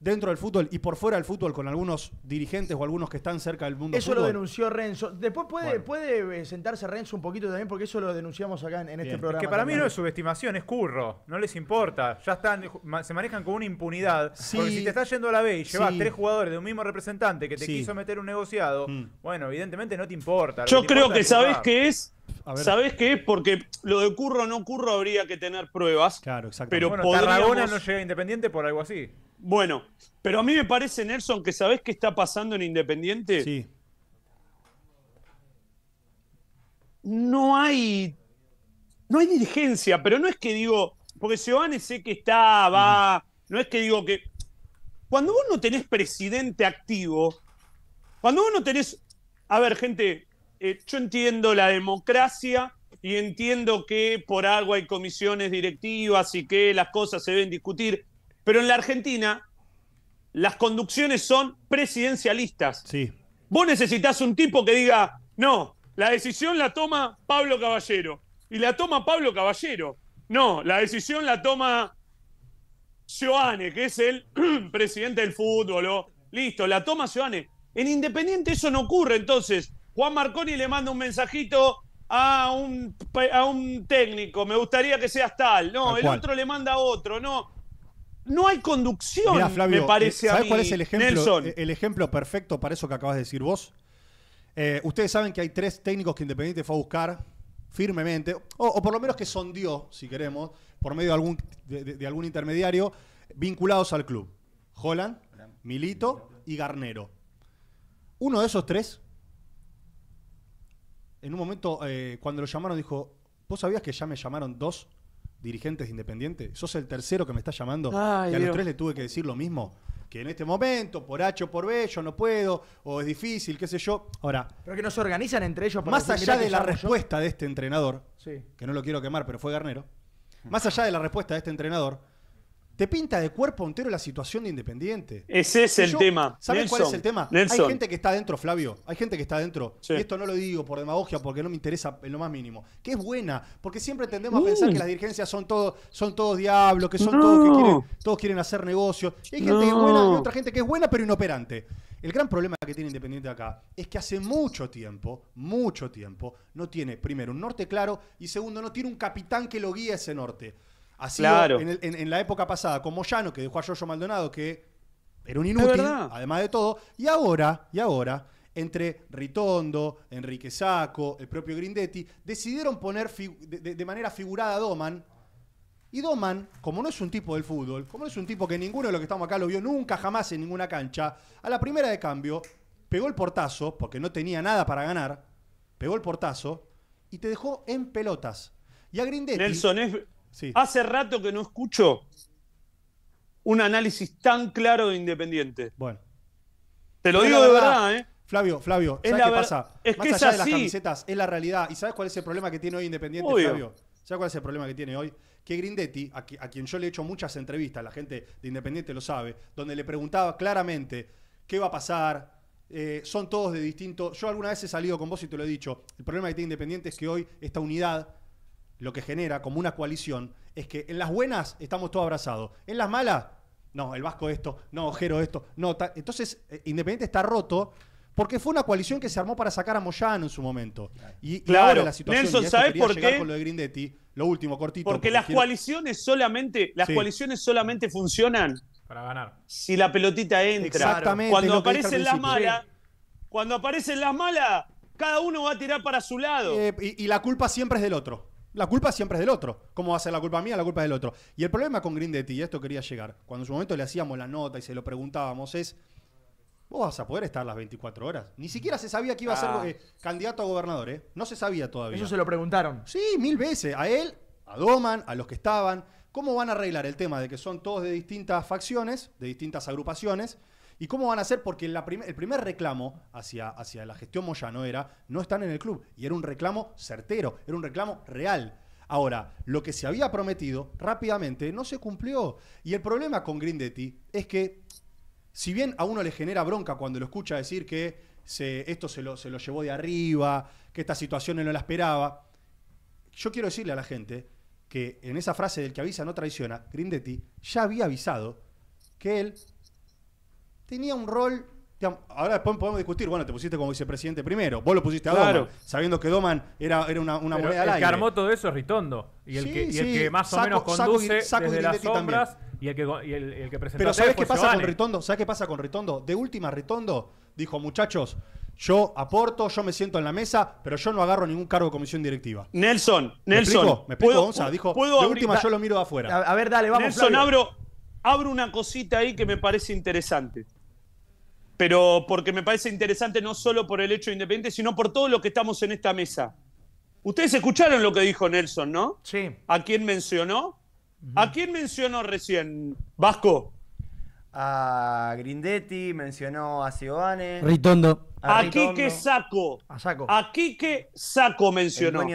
dentro del fútbol y por fuera del fútbol con algunos dirigentes o algunos que están cerca del mundo. Eso lo denunció Renzo. Después puede, puede eh, sentarse Renzo un poquito también porque eso lo denunciamos acá en, este programa. que para mí no es subestimación, es curro. No les importa. Ya están, se manejan con una impunidad. porque si te estás yendo a la B y llevas tres jugadores de un mismo representante que te quiso meter un negociado, mm. bueno, evidentemente no te importa. Yo creo que sabes qué es. ¿Sabés qué es? Porque lo de curro o no curro habría que tener pruebas. Claro, exactamente. Pero bueno, no llega Independiente por algo así. Bueno, pero a mí me parece, Nelson, que sabes qué está pasando en Independiente. Sí. No hay. No hay dirigencia, pero no es que digo. Porque Giovanni sé que está, va. Mm. No es que digo que. Cuando vos no tenés presidente activo, cuando vos no tenés. A ver, gente, eh, yo entiendo la democracia y entiendo que por algo hay comisiones directivas y que las cosas se deben discutir pero en la Argentina, las conducciones son presidencialistas. Sí. Vos necesitas un tipo que diga, no, la decisión la toma Pablo Caballero. Y la toma Pablo Caballero. No, la decisión la toma Joane, que es el presidente del fútbol. listo, la toma Joane. En Independiente eso no ocurre. Entonces, Juan Marconi le manda un mensajito a un, a un técnico. Me gustaría que seas tal. No, el otro le manda a otro. No, no hay conducción, me parece ¿sabes cuál es el ejemplo, eh, El ejemplo perfecto para eso que acabas de decir vos. Eh, ustedes saben que hay tres técnicos que Independiente fue a buscar firmemente, o, por lo menos que sondió, si queremos, por medio de algún, intermediario, vinculados al club. Holland, Milito y Garnero. Uno de esos tres, en un momento, eh, cuando lo llamaron, dijo, ¿vos sabías que ya me llamaron dos dirigentes independientes sos el tercero que me está llamando. a los tres le tuve que decir lo mismo. Que en este momento, por H o por B, yo no puedo, o es difícil, qué sé yo. Ahora. Pero que no se organizan entre ellos Más allá de la respuesta de este entrenador, que no lo quiero quemar, pero fue Garnero. Más allá de la respuesta de este entrenador, te pinta de cuerpo entero la situación de Independiente. Ese es el tema. ¿Sabes cuál es el tema? Hay gente que está dentro, Flavio. Hay gente que está dentro. Y esto no lo digo por demagogia porque no me interesa en lo más mínimo. Que es buena, porque siempre tendemos a pensar que las dirigencias son todos son todos diablos, que son todos que quieren, todos quieren hacer negocios. Y hay gente que es buena y otra gente que es buena pero inoperante. El gran problema que tiene Independiente acá es que hace mucho tiempo, mucho tiempo, no tiene primero un norte claro y segundo no tiene un capitán que lo guíe a ese norte así en, la época pasada con Moyano, que dejó a Yoyo Maldonado, que era un inútil, además de todo, y ahora, y ahora, entre Ritondo, Enrique saco el propio Grindetti, decidieron poner de, manera figurada a Doman. Y Doman, como no es un tipo del fútbol, como es un tipo que ninguno de los que estamos acá lo vio nunca, jamás en ninguna cancha, a la primera de cambio pegó el portazo, porque no tenía nada para ganar, pegó el portazo y te dejó en pelotas. Y a Grindetti. Nelson, es, Hace rato que no escucho un análisis tan claro de Independiente. Bueno. Te lo digo de verdad, ¿eh? Flavio, Flavio, es la qué pasa? Es Más que allá es de las camisetas, es la realidad. ¿Y sabes cuál es el problema que tiene hoy Independiente, Flavio? ¿Sabes cuál es el problema que tiene hoy? Que Grindetti, a, a quien yo le he hecho muchas entrevistas, la gente de Independiente lo sabe, donde le preguntaba claramente qué va a pasar, eh, son todos de distinto. Yo alguna vez he salido con vos y te lo he dicho. El problema que tiene Independiente es que hoy esta unidad lo que genera como una coalición es que en las buenas estamos todos abrazados, en las malas, no, el Vasco esto, no, Ojero esto, no. Entonces, eh, Independiente está roto porque fue una coalición que se armó para sacar a Moyano en su momento. Y, claro. ahora la situación Nelson, y ¿sabes por qué? Con lo de Grindetti, lo último, cortito. Porque, las coaliciones solamente, las coaliciones solamente funcionan para ganar. Si la pelotita entra. Exactamente. Cuando aparecen las malas, cuando aparecen las malas, cada uno va a tirar para su lado. Eh, y la culpa siempre es del otro. La culpa siempre es del otro. ¿Cómo va a ser la culpa mía? La culpa es del otro. Y el problema con Grindetti, y esto quería llegar, cuando en su momento le hacíamos la nota y se lo preguntábamos, es. Vos vas a poder estar las 24 horas. Ni siquiera se sabía que iba a ser ah. eh, candidato a gobernador, ¿eh? No se sabía todavía. Eso se lo preguntaron. Sí, mil veces. A él, a Doman, a los que estaban. ¿Cómo van a arreglar el tema de que son todos de distintas facciones, de distintas agrupaciones? ¿Y cómo van a hacer? Porque el primer reclamo hacia, hacia la gestión Moyano era, no están en el club. Y era un reclamo certero, era un reclamo real. Ahora, lo que se había prometido rápidamente no se cumplió. Y el problema con Grindetti es que, si bien a uno le genera bronca cuando lo escucha decir que esto se lo, se lo llevó de arriba, que esta situación no la esperaba, yo quiero decirle a la gente que en esa frase del que avisa no traiciona, Grindetti ya había avisado que él tenía un rol. ahora después podemos discutir. Bueno, te pusiste como vicepresidente primero. Vos lo pusiste a Doman, sabiendo que Doman era, era una, una moneda al aire. El que armó todo eso es Ritondo. Y el, que, más o menos conduce desde las sombras y el que, y el, Pero ¿sabes qué pasa con Ritondo? ¿Sabes qué pasa con Ritondo? De última, Ritondo dijo, muchachos, yo aporto, yo me siento en la mesa, pero yo no agarro ningún cargo de comisión directiva. Nelson, Nelson. ¿Me puedo, Dijo, de última yo lo miro de afuera. A, ver, dale, vamos. Nelson, abro, abro una cosita ahí que me parece interesante pero porque me parece interesante no solo por el hecho Independiente, sino por todo lo que estamos en esta mesa. Ustedes escucharon lo que dijo Nelson, ¿no? Sí. ¿A quién mencionó? ¿A quién mencionó recién Vasco? A Grindetti, mencionó a Giovanni. Ritondo. A, a Quique Saco. A Saco. A Quique Saco mencionó. El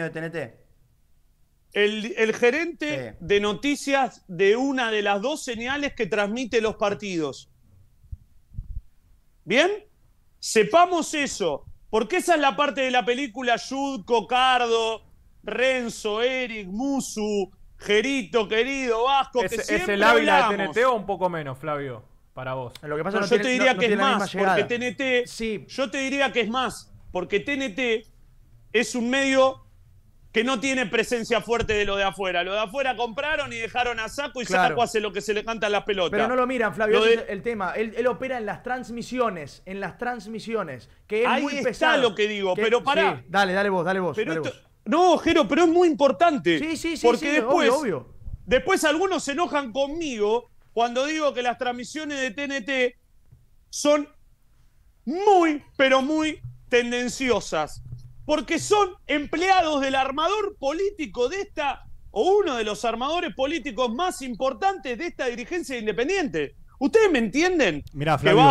El, gerente de noticias de una de las dos señales que transmite los partidos. ¿Bien? Sepamos eso, porque esa es la parte de la película Jud, Cocardo, Renzo, Eric, Musu, Gerito, querido, Vasco, es, que siempre ¿Es el Ávila de TNT o un poco menos, Flavio? Para vos. Lo yo te diría que es más, porque TNT... Sí. Yo te diría que es más, porque TNT es un medio que no tiene presencia fuerte de lo de afuera. Lo de afuera compraron y dejaron a Saco y Saco hace lo que se le canta las pelotas. Pero no lo miran, Flavio, es el tema. Él, opera en las transmisiones, en las transmisiones, que es Ahí está lo que digo, pero pará. dale, dale vos, dale vos. Pero No, Jero, pero es muy importante. Sí, sí, sí. Porque después, después algunos se enojan conmigo cuando digo que las transmisiones de TNT son muy, pero muy tendenciosas porque son empleados del armador político de esta, o uno de los armadores políticos más importantes de esta dirigencia independiente. ¿Ustedes me entienden? Mirá, Flavio.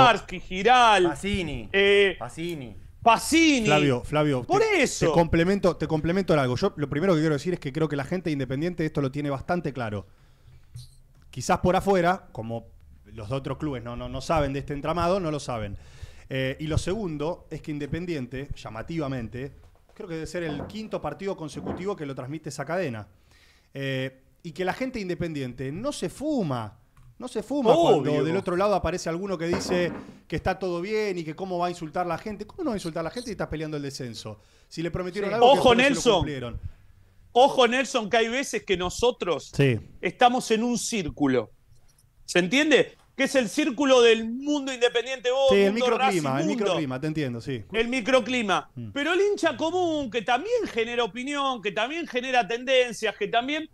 Giral. Pacini. Eh, Pacini. Pacini. Flavio, Flavio, por eso. Te complemento, te complemento algo. Yo lo primero que quiero decir es que creo que la gente independiente esto lo tiene bastante claro. Quizás por afuera, como los otros clubes no, no saben de este entramado, no lo saben. Eh, y lo segundo es que Independiente, llamativamente, creo que debe ser el quinto partido consecutivo que lo transmite esa cadena. Eh, y que la gente independiente no se fuma. No se fuma cuando del otro lado aparece alguno que dice que está todo bien y que cómo va a insultar a la gente. ¿Cómo no va a insultar a la gente si estás peleando el descenso? Si le prometieron algo, Ojo, que Nelson. Ojo, Nelson, que hay veces que nosotros estamos en un círculo. ¿Se entiende? que es el círculo del mundo independiente. Oh, el microclima, el microclima, te entiendo, sí. El microclima. Mm. Pero el hincha común, que también genera opinión, que también genera tendencias, que también...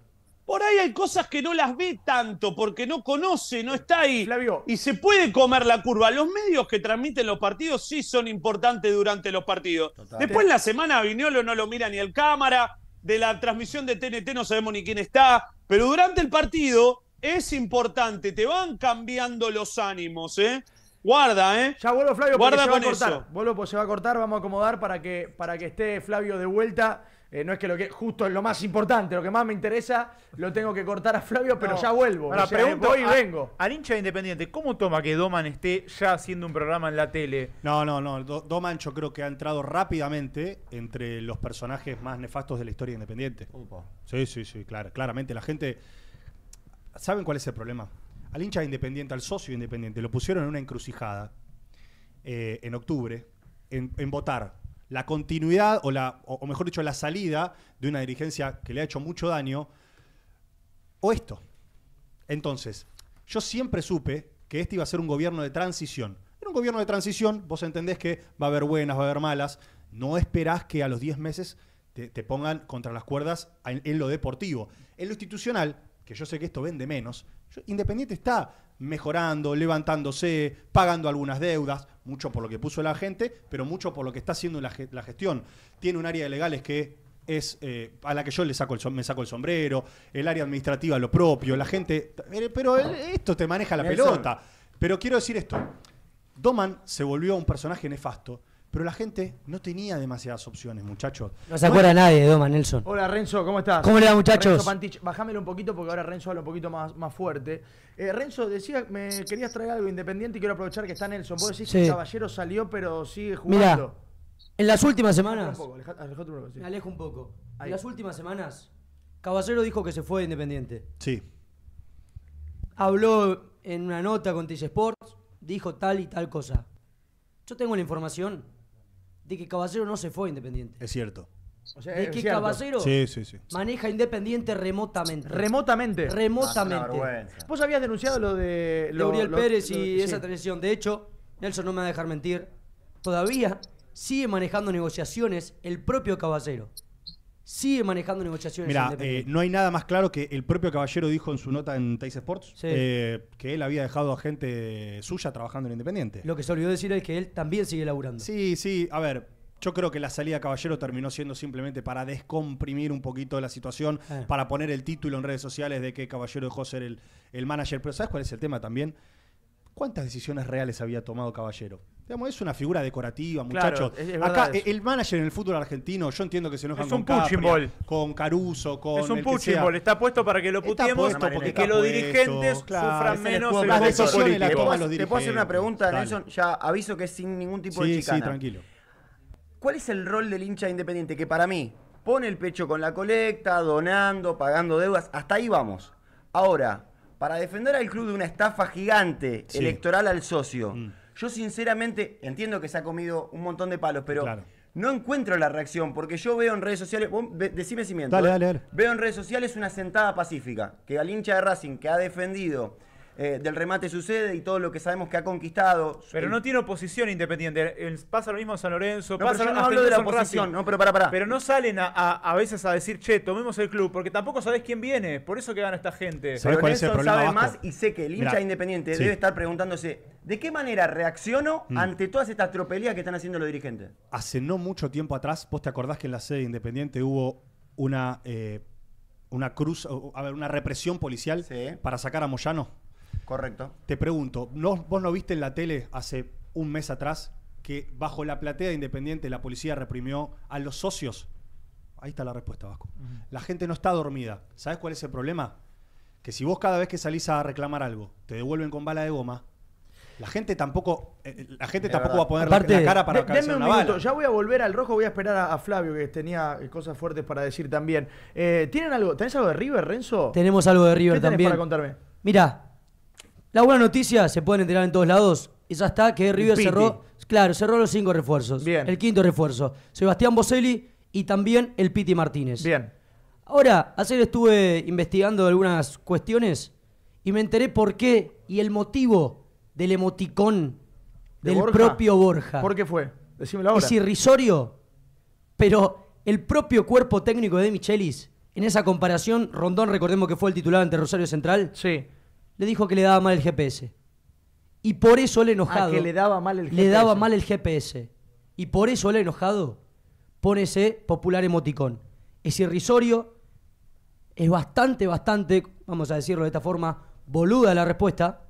Por ahí hay cosas que no las ve tanto porque no conoce, no está ahí. Y se puede comer la curva. Los medios que transmiten los partidos sí son importantes durante los partidos. Después en la semana Viñolo no lo mira ni el cámara. De la transmisión de TNT no sabemos ni quién está. Pero durante el partido es importante, te van cambiando los ánimos, ¿eh? Guarda, ¿eh? Ya vuelvo Flavio, Guarda se va a cortar. Eso. Vuelvo, pues, se va a cortar, vamos a acomodar para que, para que esté Flavio de vuelta. Eh, no es que lo que justo es lo más importante, lo que más me interesa, lo tengo que cortar a Flavio, pero ya vuelvo. Ahora, pregunto, y vengo. hincha de Independiente, ¿cómo toma que Doman esté ya haciendo un programa en la tele? No, no, no. Do, Doman yo creo que ha entrado rápidamente entre los personajes más nefastos de la historia Independiente. Sí, sí, sí, claro, claramente. La gente ¿Saben cuál es el problema? Al hincha independiente, al socio independiente, lo pusieron en una encrucijada eh, en octubre en, votar la continuidad o, la, o, mejor dicho, la salida de una dirigencia que le ha hecho mucho daño o esto. Entonces, yo siempre supe que este iba a ser un gobierno de transición. En un gobierno de transición, vos entendés que va a haber buenas, va a haber malas. No esperás que a los 10 meses te, pongan contra las cuerdas en, lo deportivo. En lo institucional, que yo sé que esto vende menos, Independiente está mejorando, levantándose, pagando algunas deudas, mucho por lo que puso la gente, pero mucho por lo que está haciendo la, gestión. Tiene un área de legales que es eh, a la que yo le saco me saco el sombrero, el área administrativa lo propio, la gente... Pero esto te maneja la pelota. Pero quiero decir esto, Doman se volvió un personaje nefasto pero la gente no tenía demasiadas opciones, muchachos. No se acuerda nadie de Doma, Nelson. Hola Renzo, ¿cómo estás? ¿Cómo le va, muchachos? Renzo bajámelo un poquito porque ahora Renzo habla un poquito más, más fuerte. Eh, Renzo, decía, me querías traer algo independiente y quiero aprovechar que está Nelson. Vos decís que caballero salió pero sigue jugando. Mira, en las últimas semanas. Un poco, alejo un poco. En las últimas semanas, Caballero dijo que se fue de Independiente. Sí. Habló en una nota con t Sports, dijo tal y tal cosa. Yo tengo la información de que Caballero no se fue Independiente. Es cierto. O que Caballero maneja Independiente remotamente. Remotamente. Remotamente. Ah, Vos habías denunciado lo de... Lo, Pérez y esa traición. De hecho, Nelson no me va a dejar mentir. Todavía sigue manejando negociaciones el propio Caballero sigue manejando negociaciones. Mira, eh, no hay nada más claro que el propio Caballero dijo en su nota en Tays Sports eh, que él había dejado a gente suya trabajando en Independiente. Lo que se olvidó decir es que él también sigue laburando. Sí, sí, a ver, yo creo que la salida de Caballero terminó siendo simplemente para descomprimir un poquito la situación, eh. para poner el título en redes sociales de que Caballero dejó ser el, el manager. Pero ¿sabes cuál es el tema también? ¿Cuántas decisiones reales había tomado Caballero? Digamos, es una figura decorativa, muchachos. Acá el manager en el fútbol argentino, yo entiendo que se enojan es con Capri, ball. con Caruso, con Es un punching ball, está puesto para que lo puteemos, porque que los dirigentes sufran menos el las decisiones la toman los dirigentes. Te puedo hacer una pregunta, Nelson, ya aviso que es sin ningún tipo de chicana. Sí, tranquilo. ¿Cuál es el rol del hincha independiente que para mí pone el pecho con la colecta, donando, pagando deudas, hasta ahí vamos? Ahora, para defender al club de una estafa gigante electoral al socio. Mm. Yo sinceramente entiendo que se ha comido un montón de palos, pero no encuentro la reacción, porque yo veo en redes sociales, decime si miento, ¿eh? veo en redes sociales una sentada pacífica, que al hincha de Racing que ha defendido eh, del remate sucede y todo lo que sabemos que ha conquistado. Pero no tiene oposición independiente. Pasa lo mismo en San Lorenzo. pero no hablo de la oposición. pero para, para. Pero no salen a, veces a decir, che, tomemos el club, porque tampoco sabés quién viene. Por eso que gana esta gente. el problema, sabe más y sé que el hincha independiente debe estar preguntándose, ¿de qué manera reacciono mm. ante todas estas tropelías que están haciendo los dirigentes? Hace no mucho tiempo atrás, vos te acordás que en la sede independiente hubo una... Eh, una cruz, a una represión policial para sacar a Moyano. Correcto. Te pregunto, ¿vos no viste en la tele hace un mes atrás que bajo la platea Independiente la policía reprimió a los socios? Ahí está la respuesta, Vasco. La gente no está dormida. ¿Sabes cuál es el problema? Que si vos cada vez que salís a reclamar algo te devuelven con bala de goma, la gente tampoco, eh, eh, la gente tampoco va a poner la, cara para de, denme un minuto. Ya voy a volver al rojo, voy a esperar a, Flavio que tenía eh, cosas fuertes para decir también. ¿Tienen algo? ¿Tenés algo de River, Renzo? Tenemos algo de River ¿Qué tenés también. para contarme? Mira, la buena noticia, se pueden enterar en todos lados, y ya está que River cerró, claro, cerró los cinco refuerzos. Bien. El quinto refuerzo, Sebastián Boselli y también el Piti Martínez. Bien. Ahora, ayer estuve investigando algunas cuestiones y me enteré por qué y el motivo del emoticón del propio Borja. ¿Por qué fue? Decímelo ahora. Es irrisorio, pero el propio cuerpo técnico de Michelis, en esa comparación, Rondón, recordemos que fue el titular ante Rosario Central. Sí le dijo que le daba mal el GPS. Y por eso el ah, enojado. que le daba mal el GPS. Le daba mal el GPS. Y por eso el enojado pone ese popular emoticón. Es irrisorio, es bastante, bastante, vamos a decirlo de esta forma, boluda la respuesta,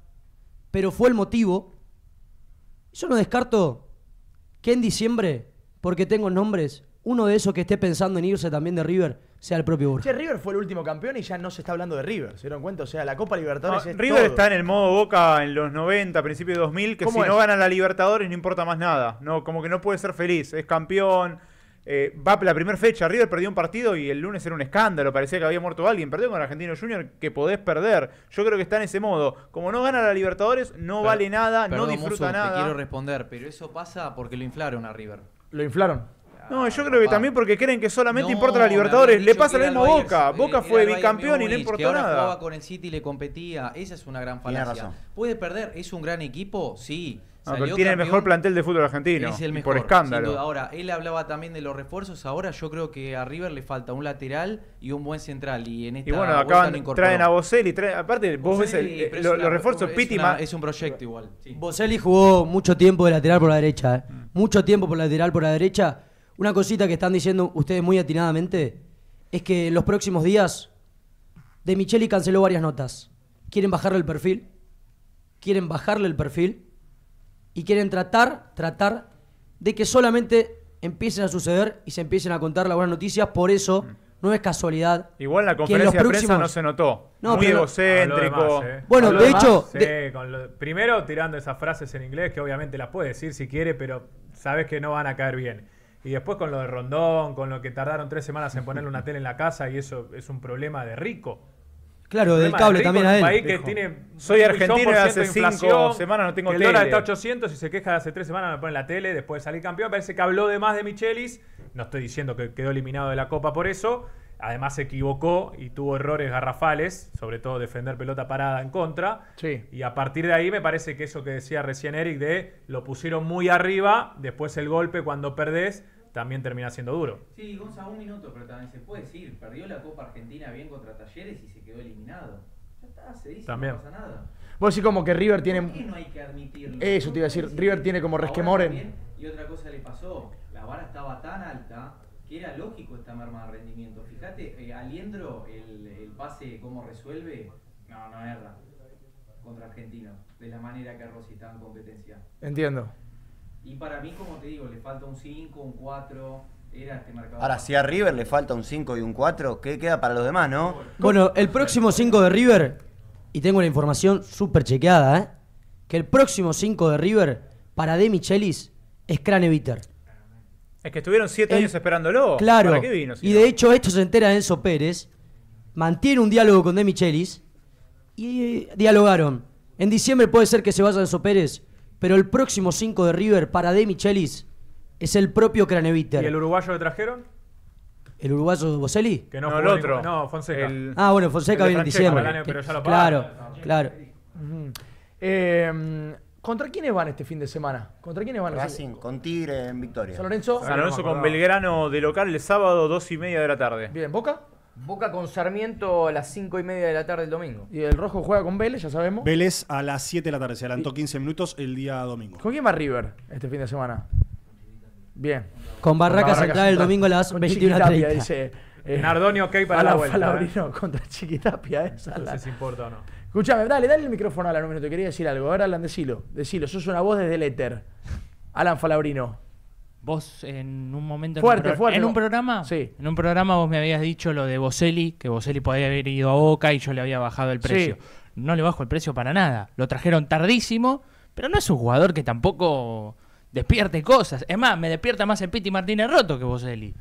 pero fue el motivo. Yo no descarto que en diciembre, porque tengo nombres, uno de esos que esté pensando en irse también de River sea el propio Borja. River fue el último campeón y ya no se está hablando de River, ¿se dieron cuenta? O sea, la Copa Libertadores ah, River está en el modo Boca en los 90, principios de 2000, que si no gana la Libertadores no importa más nada. No, como que no puede ser feliz, es campeón. Eh, va la primera fecha, River perdió un partido y el lunes era un escándalo, parecía que había muerto alguien. Perdió con Argentino Junior, que podés perder. Yo creo que está en ese modo. Como no gana la Libertadores, no vale nada, no disfruta nada. quiero responder, pero eso pasa porque lo inflaron a River. Lo inflaron. No, yo creo que también porque creen que solamente importa la Libertadores. Le pasa lo mismo a Boca. Eh, Boca fue bicampeón y no importó nada. Jugaba con el City y le competía. Esa es una gran falacia. Puede perder, es un gran equipo, sí. tiene el mejor plantel de fútbol argentino. por escándalo. Ahora, él hablaba también de los refuerzos. Ahora yo creo que a River le falta un lateral y un buen central. Y en esta bueno, acaban, traen a Boselli. aparte, vos ves los refuerzos Pitima. Es un proyecto igual. Sí. jugó mucho tiempo de lateral por la derecha. ¿eh? Mm. Mucho tiempo por lateral por la derecha una cosita que están diciendo ustedes muy atinadamente es que en los próximos días De Micheli canceló varias notas. Quieren bajarle el perfil, quieren bajarle el perfil y quieren tratar, tratar de que solamente empiecen a suceder y se empiecen a contar las buenas noticias. Por eso mm. no es casualidad. Igual la conferencia de prensa no se notó. No, Muy egocéntrico. Eh. Bueno, de hecho. Primero tirando esas frases en inglés que obviamente las puede decir si quiere, pero sabes que no van a caer bien. Y después con lo de Rondón, con lo que tardaron tres semanas en ponerle una tele en la casa y eso es un problema de rico. Claro, del cable también a él. Soy argentino hace cinco semanas no tengo tele. está 800 y se queja de hace tres semanas me ponen la tele después de salir campeón. Parece que habló de más de Michelis. No estoy diciendo que quedó eliminado de la Copa por eso. Además se equivocó y tuvo errores garrafales, sobre todo defender pelota parada en contra. Sí. Y a partir de ahí me parece que eso que decía recién Eric de lo pusieron muy arriba, después el golpe cuando perdés también termina siendo duro. Sí, Gonzalo un minuto, pero también se puede decir, perdió la Copa Argentina bien contra Talleres y se quedó eliminado. Ya está, se dice, también. no pasa nada. Vos decís como que River tiene... ¿Por no hay que admitirlo? Eso te iba a decir, River tiene como resquemoren. Y otra cosa le pasó, la vara estaba tan alta que era lógico esta merma de rendimiento. Fíjate, eh, Aliendro, el, el, pase, cómo resuelve, no, no erra contra Argentino, de la manera que Rossi en competencia. Entiendo. Y para mí, como te digo, le falta un 5, un 4. Era este marcador. Ahora, si a River le falta un 5 y un 4, ¿qué queda para los demás, no? Bueno, el próximo 5 de River, y tengo la información súper chequeada, ¿eh? que el próximo 5 de River para De Michelis es Craneviter. Es que estuvieron siete años esperándolo. Claro. y de hecho, esto se entera Enzo Pérez, mantiene un diálogo con Demichelis y dialogaron. En diciembre puede ser que se vaya Enzo Pérez, pero el próximo 5 de River para Demichelis es el propio Craneviter. ¿Y el uruguayo que trajeron? ¿El uruguayo Boselli? Que no, el otro. Fonseca. ah, bueno, Fonseca viene en diciembre. claro, claro. eh, ¿Contra quiénes van este fin de semana? ¿Contra quiénes van? Racing, con Tigre en Victoria. San Lorenzo. San Lorenzo con Belgrano de local el sábado, dos y media de la tarde. Bien, ¿Boca? Boca con Sarmiento a las 5 y media de la tarde el domingo. Y el Rojo juega con Vélez, ya sabemos. Vélez a las 7 de la tarde, se adelantó 15 minutos el día domingo. ¿Con quién va River este fin de semana? Bien. Con Barracas Central, el domingo a las 21.30. Dice, eh, Nardonio, ok para la, vuelta. la eh. contra Chiquitapia, esa. Eh. No sé si importa o no. Escuchame, dale, dale el micrófono a Alan un minuto, quería decir algo. Ahora Alan, decilo, decilo, sos una voz desde el éter. Alan Falabrino. Vos en un momento... Fuerte, en un fuerte. ¿En un programa? En un programa vos me habías dicho lo de Boselli, que Boselli podía haber ido a Boca y yo le había bajado el precio. No le bajo el precio para nada. Lo trajeron tardísimo, pero no es un jugador que tampoco despierte cosas. Es más, me despierta más el Piti Martínez Roto que Boselli.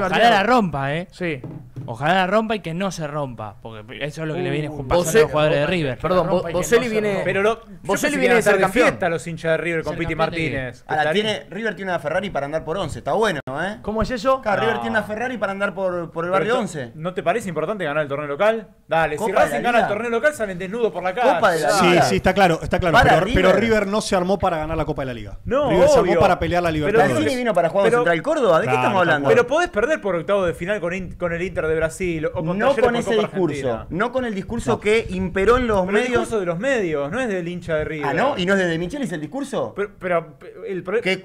Ojalá la rompa, ¿eh? Sí. Ojalá la rompa y que no se rompa, porque eso es lo que le viene uh, pasando a los jugadores de River. Perdón, Boselli viene. Pero Boselli viene a ser fiesta a los hinchas de River con Piti Martínez. Ahora, tiene, River tiene a Ferrari para andar por 11, está bueno, ¿eh? ¿Cómo es eso? River tiene a Ferrari para andar por, el barrio 11. ¿No te parece importante ganar el torneo local? Dale, si Racing gana el torneo local salen desnudos por la calle. Sí, sí, está claro, está claro. Pero River no se armó para ganar la Copa de la Liga. No, River se armó para pelear la libertad Pero Cine vino para jugar contra el Córdoba, ¿de qué estamos hablando? Pero perder por octavo de final con, el Inter de Brasil No con ese discurso, no con el discurso que imperó en los medios. El de los medios, no es del hincha de River. Ah, no, y no es de, de el discurso. Pero,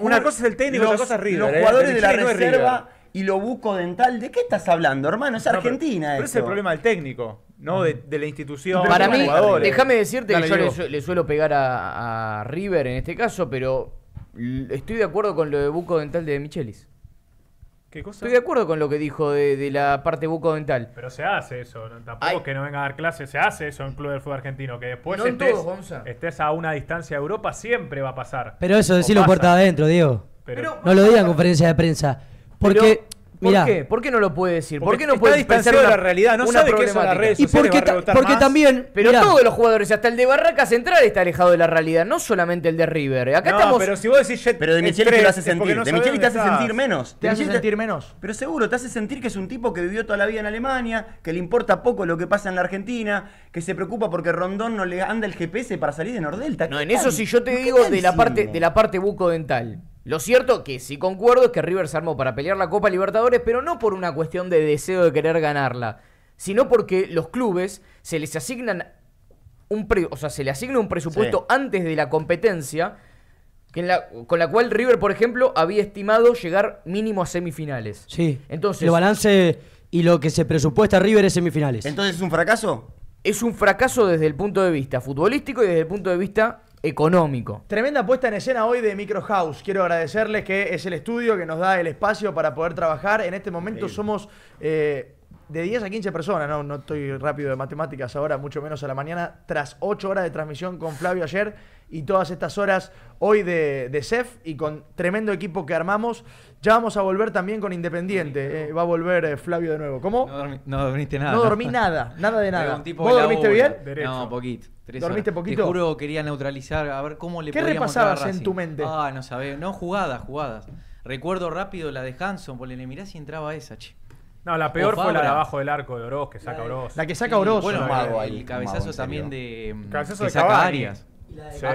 una cosa es el técnico, los, otra cosa es River. Los ¿eh? jugadores de, la reserva y lo buco dental ¿de qué estás hablando, hermano? Es Argentina. Pero, pero es el problema del técnico. ¿no? De, la institución. Para mí, déjame decirte que yo le, suelo pegar a, a, River en este caso, pero estoy de acuerdo con lo de buco dental de Michelis. Estoy de acuerdo con lo que dijo de, la parte bucodental. Pero se hace eso, tampoco que no venga a dar clases, se hace eso en Club del Fútbol Argentino, que después estés, a una distancia de Europa siempre va a pasar. Pero eso decirlo puerta adentro, Diego. no lo diga en conferencia de prensa. Porque ¿Por qué? ¿Por qué no lo puede decir? ¿Por qué no puede distanciado de la realidad? No sabe qué es Y porque, también. Pero todos los jugadores, hasta el de Barraca Central está alejado de la realidad, no solamente el de River. Acá estamos. pero si vos decís de Micheli te hace sentir. menos. ¿Te hace sentir menos? Pero seguro, te hace sentir que es un tipo que vivió toda la vida en Alemania, que le importa poco lo que pasa en la Argentina, que se preocupa porque Rondón no le anda el GPS para salir de Nordelta. No, en eso si yo te digo de la parte de la parte bucodental. Lo cierto que sí concuerdo es que River se armó para pelear la Copa Libertadores, pero no por una cuestión de deseo de querer ganarla, sino porque los clubes se les asignan un se asigna un presupuesto antes de la competencia con la cual River, por ejemplo, había estimado llegar mínimo a semifinales. Sí. Entonces, el balance y lo que se presupuesta River es semifinales. Entonces es un fracaso. Es un fracaso desde el punto de vista futbolístico y desde el punto de vista económico. Tremenda puesta en escena hoy de Micro House. Quiero agradecerles que es el estudio que nos da el espacio para poder trabajar. En este momento somos eh, de 10 a 15 personas, no, no estoy rápido de matemáticas ahora, mucho menos a la mañana, tras 8 horas de transmisión con Flavio ayer y todas estas horas hoy de, de CEF y con tremendo equipo que armamos. Ya vamos a volver también con Independiente. Eh, va a volver eh, Flavio de nuevo. ¿Cómo? No, dormiste nada. No dormí nada, nada de nada. ¿Vos dormiste bien? Derecho. No, poquito. ¿Dormiste poquito? Te juro quería neutralizar, a ver cómo le ¿Qué repasabas en tu mente? Ah, no sabés. No, jugadas, jugadas. Recuerdo rápido la de Hanson, le mirá si entraba esa, che. No, la peor fue la de abajo del arco de Oroz, que saca Oroz. La que saca Oroz. Bueno, mago, el, cabezazo también mm, de. saca Arias.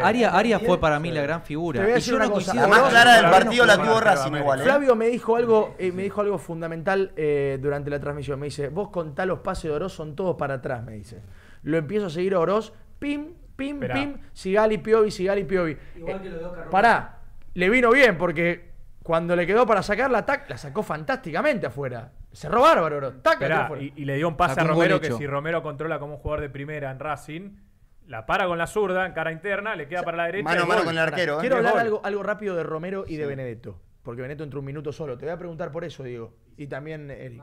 Arias. fue para mí la gran figura. la más clara del partido la tuvo Racing igual. ¿eh? Flavio me dijo algo, eh, me dijo algo fundamental eh, durante la transmisión. Me dice, vos contá los pases de Oroz, son todos para atrás, me dice. Lo empiezo a seguir a Oroz pim, pim, pim, Sigali, Piovi, Sigali, Piovi. Igual eh, Pará, le vino bien porque cuando le quedó para sacar la tac, la sacó fantásticamente afuera. Se bárbaro, y, le dio un pase a Romero que si Romero controla como un jugador de primera en Racing, la para con la zurda, en cara interna, le queda para la derecha. con el arquero. Quiero eh, hablar algo, rápido de Romero y de Benedetto. Porque Benedetto entró un minuto solo. Te voy a preguntar por eso, Diego. Y también Eric.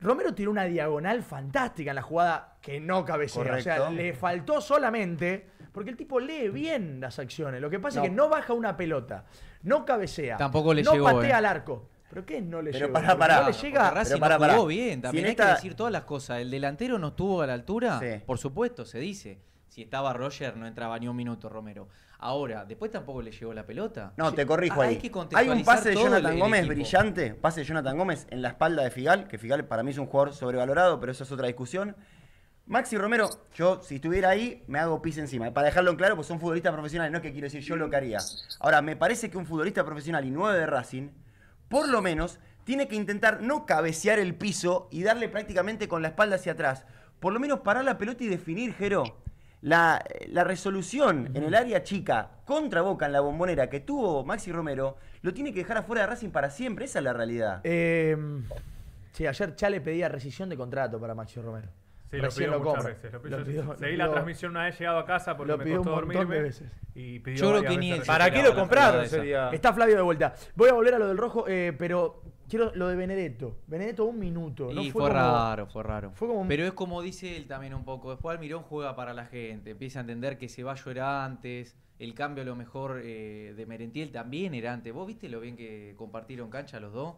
Romero tiene una diagonal fantástica en la jugada que no cabecea. O sea, le faltó solamente. Porque el tipo lee bien las acciones. Lo que pasa es que no baja una pelota. No cabecea. Tampoco le no patea eh. al arco. ¿Pero qué no le pero Para, no le llega. a para, para. bien. También hay que decir todas las cosas. El delantero no estuvo a la altura. Por supuesto, se dice. Si estaba Roger, no entraba ni un minuto Romero. Ahora, después tampoco le llegó la pelota. No, te corrijo ahí. Hay, un pase de Jonathan Gómez brillante, pase de Jonathan Gómez en la espalda de Figal, que Figal para mí es un jugador sobrevalorado, pero eso es otra discusión. Maxi Romero, yo si estuviera ahí, me hago pis encima. Para dejarlo en claro, pues son futbolistas profesionales, no es que quiero decir yo lo que haría. Ahora, me parece que un futbolista profesional y nueve de Racing, por lo menos, tiene que intentar no cabecear el piso y darle prácticamente con la espalda hacia atrás. Por lo menos parar la pelota y definir, Jero. La, resolución en el área chica contra Boca en la bombonera que tuvo Maxi Romero lo tiene que dejar afuera de Racing para siempre. Esa es la realidad. Em, sí, ayer Chale pedía rescisión de contrato para Maxi Romero. Sí, lo pidió muchas veces. seguí la transmisión una vez llegado a casa porque me costó veces. pidió Yo creo que ¿Para qué lo compraron? Está Flavio de vuelta. Voy a volver a lo del rojo, eh, pero Quiero lo de Benedetto. Benedetto un minuto. ¿no? fue, raro, fue raro. Fue Pero es como dice él también un poco. Después Almirón juega para la gente. Empieza a entender que Ceballo era antes. El cambio a lo mejor eh, de Merentiel también era antes. ¿Vos viste lo bien que compartieron cancha los dos?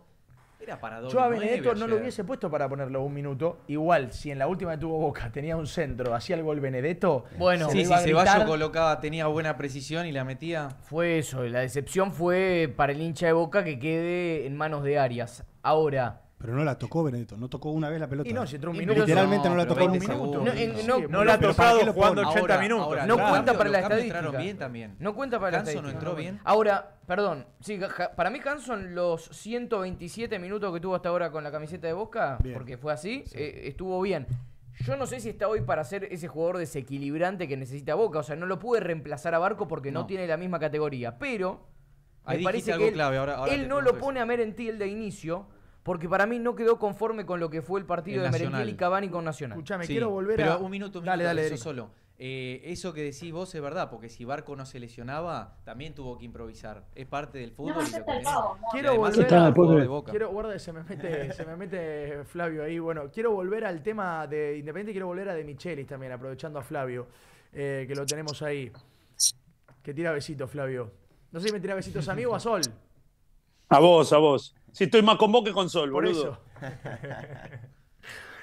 Yo a Benedetto no lo hubiese puesto para ponerlo un minuto. Igual, si en la última que tuvo Boca tenía un centro, hacía el gol Benedetto. Bueno, se sí, si colocaba, tenía buena precisión y la metía. Fue eso, la decepción fue para el hincha de Boca que quede en manos de Arias. Ahora, pero no la tocó Benedetto, no tocó una vez la pelota. Y no, se entró un minuto. Literalmente no, la tocó en No, no, eh, la ha tocado jugando 80 minutos. no cuenta para la estadística. No cuenta para Hanson la estadística. no entró bien. Ahora, perdón, sí, para mí Hanson los 127 minutos que tuvo hasta ahora con la camiseta de Boca, porque fue así, eh, estuvo bien. Yo no sé si está hoy para ser ese jugador desequilibrante que necesita Boca. O sea, no lo pude reemplazar a Barco porque no tiene la misma categoría. Pero me parece que él, no lo pone a Merentil de inicio porque para mí no quedó conforme con lo que fue el partido de Merentiel y Cavani con Nacional. Escuchame, quiero volver a... un minuto, dale, dale, eso solo. Eh, eso que decís vos es verdad, porque si Barco no se lesionaba, también tuvo que improvisar. Es parte del fútbol. No, y Quiero volver a de Boca. Quiero, guarda, se me, mete, se me mete Flavio ahí. Bueno, quiero volver al tema de Independiente, quiero volver a de Michelis también, aprovechando a Flavio, eh, que lo tenemos ahí. Que tira besitos, Flavio. No sé si me tira besitos a mí o a Sol. A vos, a vos. Si estoy más con vos que con Sol, Por Eso.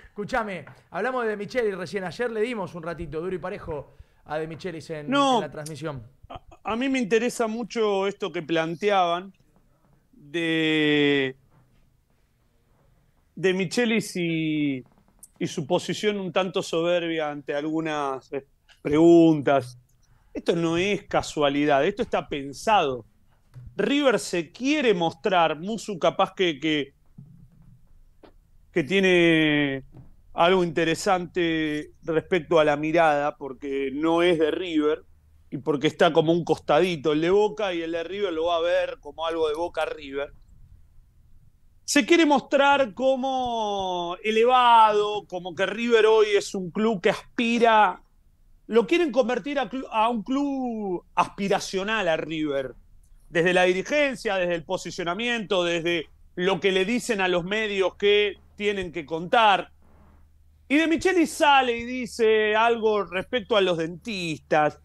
Escuchame, hablamos de, de recién. Ayer le dimos un ratito, duro y parejo, a De Michelis en, la transmisión. A, mí me interesa mucho esto que planteaban de, de Michelis y su posición un tanto soberbia ante algunas eh, preguntas. Esto no es casualidad, esto está pensado. River se quiere mostrar, Musu capaz que, que, tiene algo interesante respecto a la mirada, porque no es de River y porque está como un costadito el de Boca y el de River lo va a ver como algo de Boca River. Se quiere mostrar como elevado, como que River hoy es un club que aspira, lo quieren convertir a un club aspiracional a River desde la dirigencia, desde el posicionamiento, desde lo que le dicen a los medios que tienen que contar. Y de Michelis sale y dice algo respecto a los dentistas.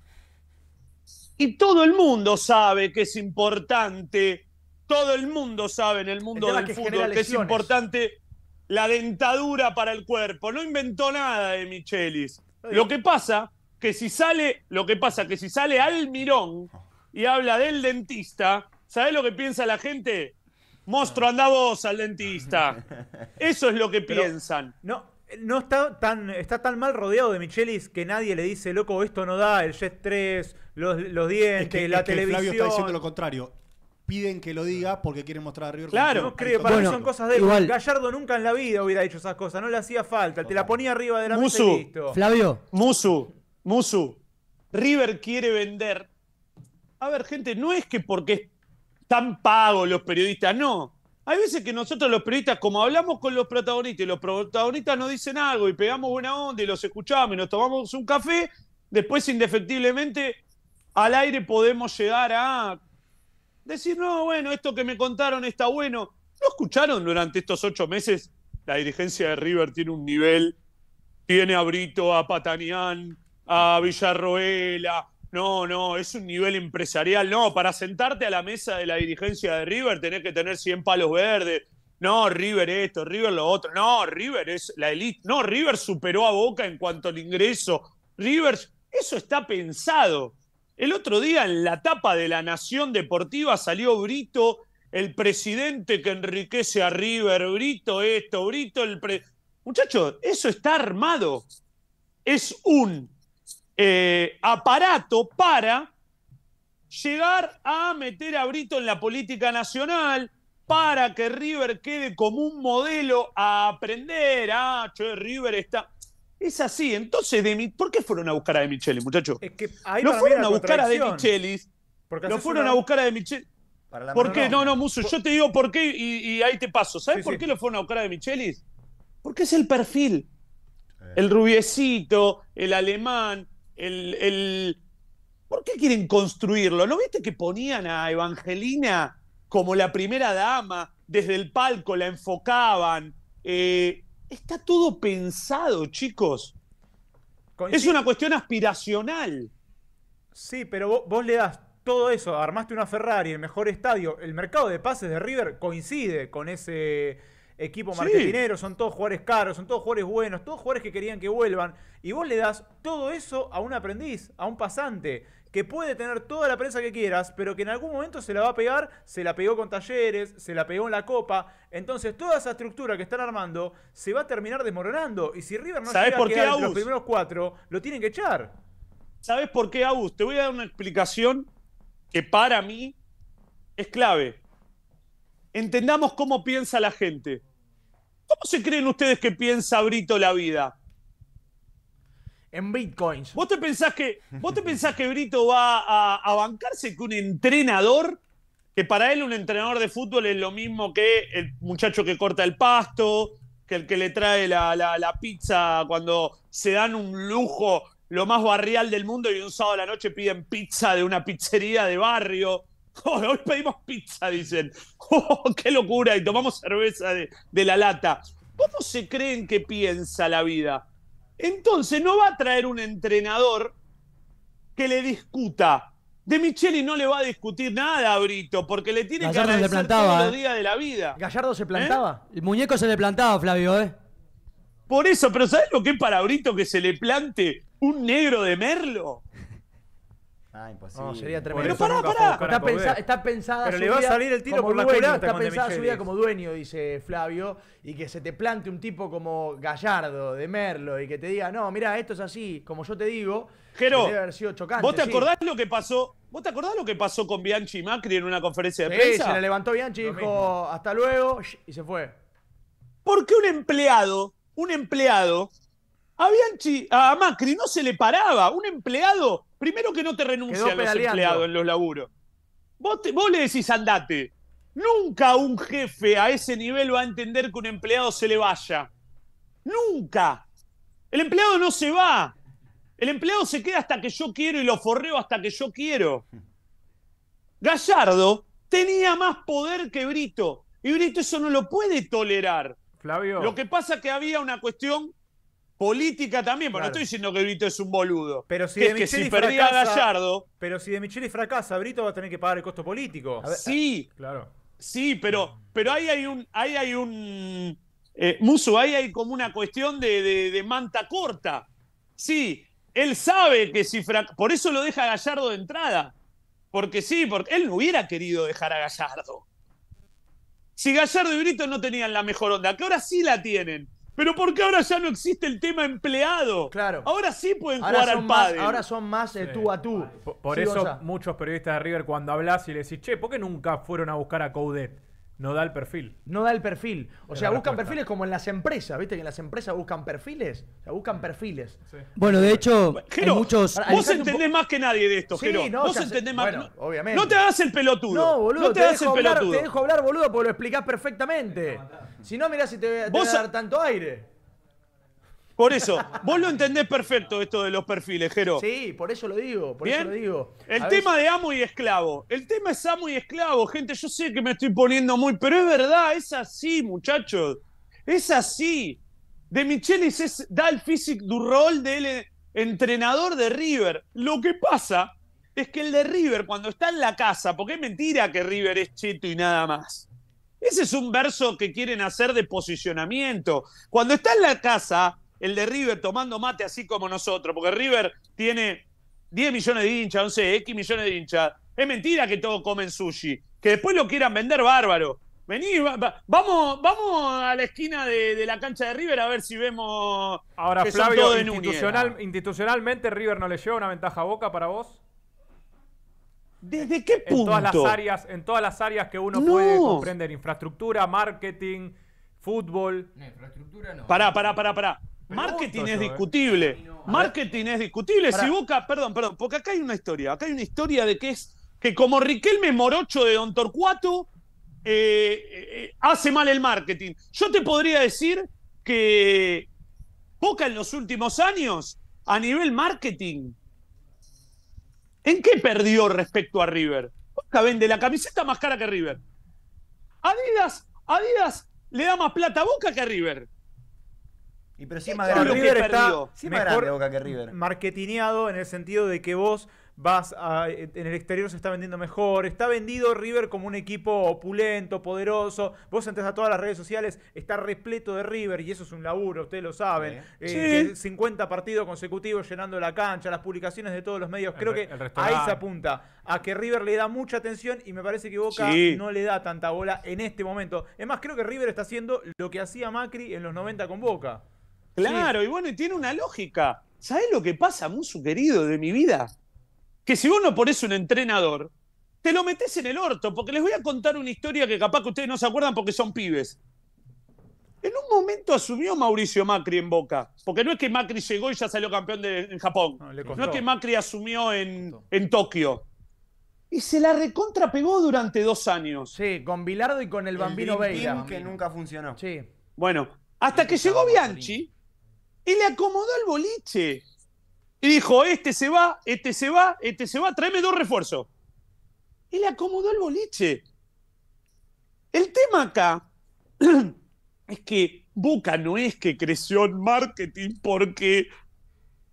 Y todo el mundo sabe que es importante, todo el mundo sabe en el mundo del fútbol que es importante la dentadura para el cuerpo. No inventó nada de Michelis. Lo que pasa que si sale, lo que pasa que si sale Almirón, y habla del dentista, sabes lo que piensa la gente? Monstruo, anda vos al dentista. Eso es lo que piensan. No, no está tan, está tan mal rodeado de Michelis que nadie le dice, loco, esto no da, el Jet 3, los, los dientes, la televisión. Flavio está diciendo lo contrario. Piden que lo diga porque quieren mostrar a River. Claro, no creo, para mí son cosas de Gallardo nunca en la vida hubiera dicho esas cosas, no le hacía falta, te la ponía arriba de la Musu, y listo. Flavio. Musu, Musu. River quiere vender a ver, gente, no es que porque están pagos los periodistas, no. Hay veces que nosotros los periodistas, como hablamos con los protagonistas y los protagonistas nos dicen algo y pegamos buena onda y los escuchamos y nos tomamos un café, después indefectiblemente al aire podemos llegar a decir, no, bueno, esto que me contaron está bueno. ¿No escucharon durante estos ocho meses? La dirigencia de River tiene un nivel, tiene a Brito, a Patanián, a Villarroela, no, no, es un nivel empresarial. No, para sentarte a la mesa de la dirigencia de River tenés que tener 100 palos verdes. No, River esto, River lo otro. No, River es la elite. No, River superó a Boca en cuanto al ingreso. River, eso está pensado. El otro día en la tapa de la Nación Deportiva salió Brito, el presidente que enriquece a River. Brito esto, Brito el... Pre... Muchachos, eso está armado. Es un eh, aparato para llegar a meter a Brito en la política nacional, para que River quede como un modelo a aprender. Ah, che, River está. Es así. Entonces, de ¿por qué fueron a buscar a De Michelis, muchachos? no fueron a buscar a De Michelis. No fueron a buscar a De Michelis. ¿Por qué? No, no, Muso, yo te digo por qué y, ahí te paso. ¿Sabes por qué lo fueron a buscar a De Michelis? Porque es el perfil. El eh. rubiecito, el alemán, el, ¿Por qué quieren construirlo? ¿No viste que ponían a Evangelina como la primera dama? Desde el palco la enfocaban. Eh, está todo pensado, chicos. es una cuestión aspiracional. Sí, pero vos, vos, le das todo eso, armaste una Ferrari, el mejor estadio, el mercado de pases de River coincide con ese equipo sí. son todos jugadores caros, son todos jugadores buenos, todos jugadores que querían que vuelvan. Y vos le das todo eso a un aprendiz, a un pasante, que puede tener toda la prensa que quieras, pero que en algún momento se la va a pegar, se la pegó con talleres, se la pegó en la copa. Entonces toda esa estructura que están armando se va a terminar desmoronando. Y si River no se llega por a los primeros cuatro, lo tienen que echar. ¿Sabes por qué, Agus? Te voy a dar una explicación que para mí es clave entendamos cómo piensa la gente. ¿Cómo se creen ustedes que piensa Brito la vida? En bitcoins. ¿Vos te pensás que, vos te que Brito va a, bancarse con un entrenador, que para él un entrenador de fútbol es lo mismo que el muchacho que corta el pasto, que el que le trae la, la pizza cuando se dan un lujo lo más barrial del mundo y un sábado a la noche piden pizza de una pizzería de barrio? hoy pedimos pizza, dicen. Oh, ¡Qué locura! Y tomamos cerveza de, la lata. ¿Cómo se creen que piensa la vida? Entonces no va a traer un entrenador que le discuta. De Micheli no le va a discutir nada a Brito, porque le tiene Gallardo que agradecer todos ¿eh? de la vida. Gallardo se plantaba. ¿Eh? El muñeco se le plantaba, Flavio, ¿eh? Por eso, pero ¿sabes lo que es para Brito que se le plante un negro de Merlo? Ah, imposible. No, sería tremendo. Pero pará, pará. Está, pensa, pensada Pero le va a salir el tiro por la Está pensada su vida como dueño, dice Flavio. Y que se te plante un tipo como Gallardo, de Merlo, y que te diga, no, mira, esto es así, como yo te digo. pero debe haber sido chocante, ¿vos te acordás lo que pasó? ¿Vos te acordás lo que pasó con Bianchi y Macri en una conferencia de sí, se le levantó Bianchi y dijo, hasta luego, y se fue. ¿Por qué un empleado, un empleado, a Bianchi, a Macri no se le paraba? Un empleado Primero que no te a los empleado en los laburos. Vos, le decís andate. Nunca un jefe a ese nivel va a entender que un empleado se le vaya. Nunca. El empleado no se va. El empleado se queda hasta que yo quiero y lo forreo hasta que yo quiero. Gallardo tenía más poder que Brito. Y Brito eso no lo puede tolerar. Flavio. Lo que pasa es que había una cuestión política también, pero no estoy diciendo que Brito es un boludo. Pero si de es que si perdía fracasa, a Gallardo. Pero si de Micheli fracasa, Brito va a tener que pagar el costo político. sí. Claro. Sí, pero, pero ahí hay un. Ahí hay un. Eh, Muso, ahí hay como una cuestión de, manta corta. Sí, él sabe que si fracasa. Por eso lo deja Gallardo de entrada. Porque sí, porque él no hubiera querido dejar a Gallardo. Si Gallardo y Brito no tenían la mejor onda, que ahora sí la tienen pero ¿por qué ahora ya no existe el tema empleado. Claro. Ahora sí pueden jugar al padre. Ahora son más tú a tú. Por, eso muchos periodistas de River cuando hablas y le decís, che, ¿por qué nunca fueron a buscar a Coudet? No da el perfil. No da el perfil. O sea, buscan perfiles como en las empresas, ¿viste? Que en las empresas buscan perfiles. O sea, buscan perfiles. Bueno, de hecho, hay muchos. vos entendés más que nadie de esto, sí, No, vos entendés más. obviamente. No te hagas el pelotudo. No, boludo. No te, hagas el pelotudo. te dejo hablar, boludo, porque lo explicás perfectamente. Si no, mirá si te, te voy a dar tanto aire. Por eso, vos lo entendés perfecto esto de los perfiles, Jero. Sí, por eso lo digo, digo. El tema de amo y esclavo. El tema es amo y esclavo, gente. Yo sé que me estoy poniendo muy, pero es verdad, es así, muchachos. Es así. De Michelis es, da el físico du rol del eh, entrenador de River. Lo que pasa es que el de River, cuando está en la casa, porque es mentira que River es cheto y nada más. Ese es un verso que quieren hacer de posicionamiento. Cuando está en la casa, el de River tomando mate así como nosotros, porque River tiene 10 millones de hinchas, 11, X millones de hinchas. Es mentira que todos comen sushi, que después lo quieran vender bárbaro. Vení, vamos, vamos a la esquina de, la cancha de River a ver si vemos. Ahora, Flavio, institucionalmente River no le lleva una ventaja a Boca para vos. ¿Desde qué punto? En todas las áreas, en todas las áreas que uno puede comprender: infraestructura, marketing, fútbol. No, infraestructura no. Pará, pará, pará, pará. ¿eh? Marketing es discutible. Marketing es discutible. Si Boca, perdón, perdón, porque acá hay una historia. Acá hay una historia de que es que como Riquelme Morocho de Don Torcuato eh, eh, hace mal el marketing. Yo te podría decir que Boca en los últimos años, a nivel marketing, ¿en qué perdió respecto a River? Boca vende la camiseta más cara que River. Adidas, Adidas le da más plata a Boca que a River. Y pero sí más grande. River está mejor Boca que River. Marketineado en el sentido de que vos vas a, en el exterior se está vendiendo mejor, está vendido River como un equipo opulento, poderoso, vos entras a todas las redes sociales, está repleto de River y eso es un laburo, ustedes lo saben, 50 eh, partidos consecutivos llenando la cancha, las publicaciones de todos los medios, creo que ahí se apunta a que River le da mucha atención y me parece que Boca no le da tanta bola en este momento. Es más, creo que River está haciendo lo que hacía Macri en los 90 con Boca. Claro, y bueno, y tiene una lógica. ¿Sabés lo que pasa, Musu querido de mi vida? Que si vos no pones un entrenador, te lo metes en el orto, porque les voy a contar una historia que capaz que ustedes no se acuerdan porque son pibes. En un momento asumió Mauricio Macri en Boca, porque no es que Macri llegó y ya salió campeón de, en Japón, no, es que Macri asumió en, Tokio. Y se la recontrapegó durante dos años. Sí, con Bilardo y con el, Bambino Vega que nunca funcionó. Sí. Bueno, hasta que llegó Bianchi, y le acomodó el boliche. Y dijo, este se va, este se va, este se va, tráeme dos refuerzos. Y le acomodó el boliche. El tema acá es que Boca no es que creció en marketing porque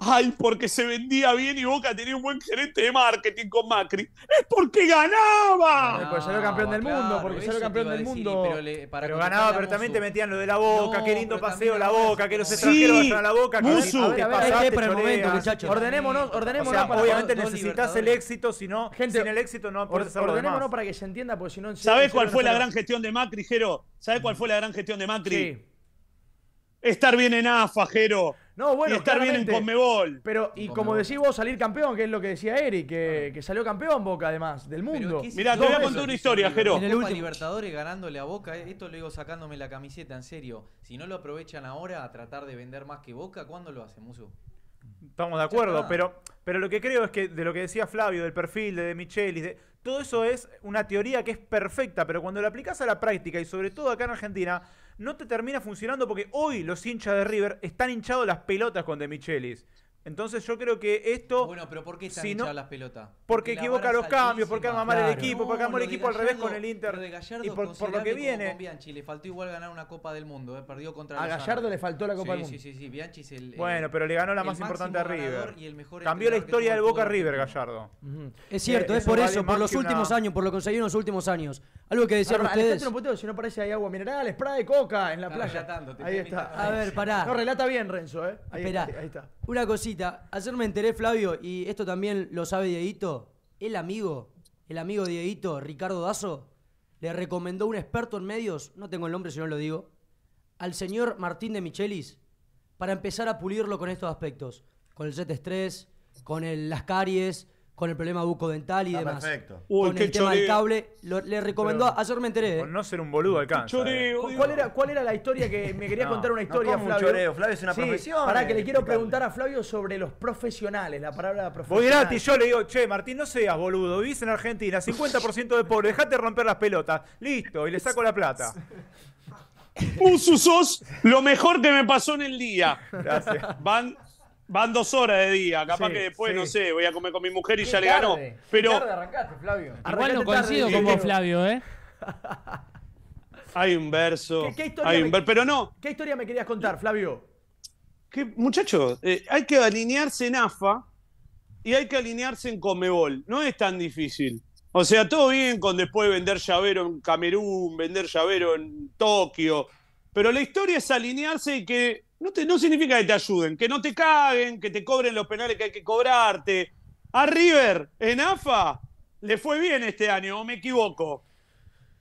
ay, porque se vendía bien y Boca tenía un buen gerente de marketing con Macri, es porque ganaba. No, porque salió campeón del mundo, porque salió campeón del mundo. Pero, pero ganaba, pero también te metían lo de la boca, qué lindo paseo la boca, que los extranjeros sí, a la boca. Musu, el Ordenémonos, ordenémonos. obviamente necesitas el éxito, si no, sin el éxito no podés hacer Ordenémonos para que se entienda, porque si no... ¿Sabés cuál fue la gran gestión de Macri, Jero? ¿Sabés cuál fue la gran gestión de Macri? Estar bien en AFA, Jero no, bueno, y estar bien en Conmebol. Pero, y como decís vos, salir campeón, que es lo que decía Eric, que, salió campeón Boca, además, del mundo. Mirá, te voy a contar una historia, Jero. En el último... Libertadores ganándole a Boca, eh, esto lo digo sacándome la camiseta, en serio. Si no lo aprovechan ahora a tratar de vender más que Boca, ¿cuándo lo hacemos, Musu? Estamos de acuerdo, pero, pero lo que creo es que de lo que decía Flavio, del perfil de, Michelis, de, todo eso es una teoría que es perfecta, pero cuando lo aplicas a la práctica y sobre todo acá en Argentina, no te termina funcionando porque hoy los hinchas de River están hinchados las pelotas con De Michelis. Entonces yo creo que esto... Bueno, pero ¿por qué están si las pelotas? Porque, equivoca los cambios, porque ama mal el equipo, porque mal el equipo al revés con el Inter. y por, lo que viene... A Bianchi, le faltó igual ganar una Copa del Mundo, eh, perdió contra... A Gallardo le faltó la Copa del Mundo. Sí, sí, sí, Bianchi es el... Bueno, pero le ganó la más importante a River. Cambió la historia del Boca River, Gallardo. Es cierto, eh, es por eso, por los últimos años, por lo conseguido en los últimos años. Algo que decían ustedes... si no parece hay agua mineral, spray, coca en la playa. Ahí está. A ver, pará. No, relata bien, Renzo, ¿eh? Ahí está. Una cosita. Ayer me enteré, Flavio, y esto también lo sabe Dieguito. El amigo, el amigo Dieguito, Ricardo Dazo, le recomendó un experto en medios, no tengo el nombre si no lo digo, al señor Martín de Michelis para empezar a pulirlo con estos aspectos. Con el jet estrés con las caries, con el problema bucodental y ah, demás. Perfecto. con el tema del cable. le recomendó, a ayer me enteré. no ¿eh? ser un boludo alcanza. ¿Cuál, era, ¿Cuál era la historia que me quería contar una historia, Flavio? Flavio es una sí, profesión. Para que le quiero preguntar a Flavio sobre los profesionales, la palabra profesional. Voy gratis, yo le digo, che, Martín, no seas boludo, vivís en Argentina, 50% de pobre, dejate romper las pelotas. Listo, y le saco la plata. Uso sos lo mejor que me pasó en el día. Gracias. Van Van dos horas de día, capaz que después, no sé, voy a comer con mi mujer y ya le ganó. Pero... Qué tarde arrancaste, Flavio. Igual coincido con Flavio, ¿eh? Hay un verso. ¿Qué, hay un me... Pero no. ¿Qué historia me querías contar, Flavio? Que, muchachos, eh, hay que alinearse en AFA y hay que alinearse en Comebol. No es tan difícil. O sea, todo bien con después vender llavero en Camerún, vender llavero en Tokio. Pero la historia es alinearse y que no, te, significa que te ayuden, que no te caguen, que te cobren los penales que hay que cobrarte. A River, en AFA, le fue bien este año, o me equivoco.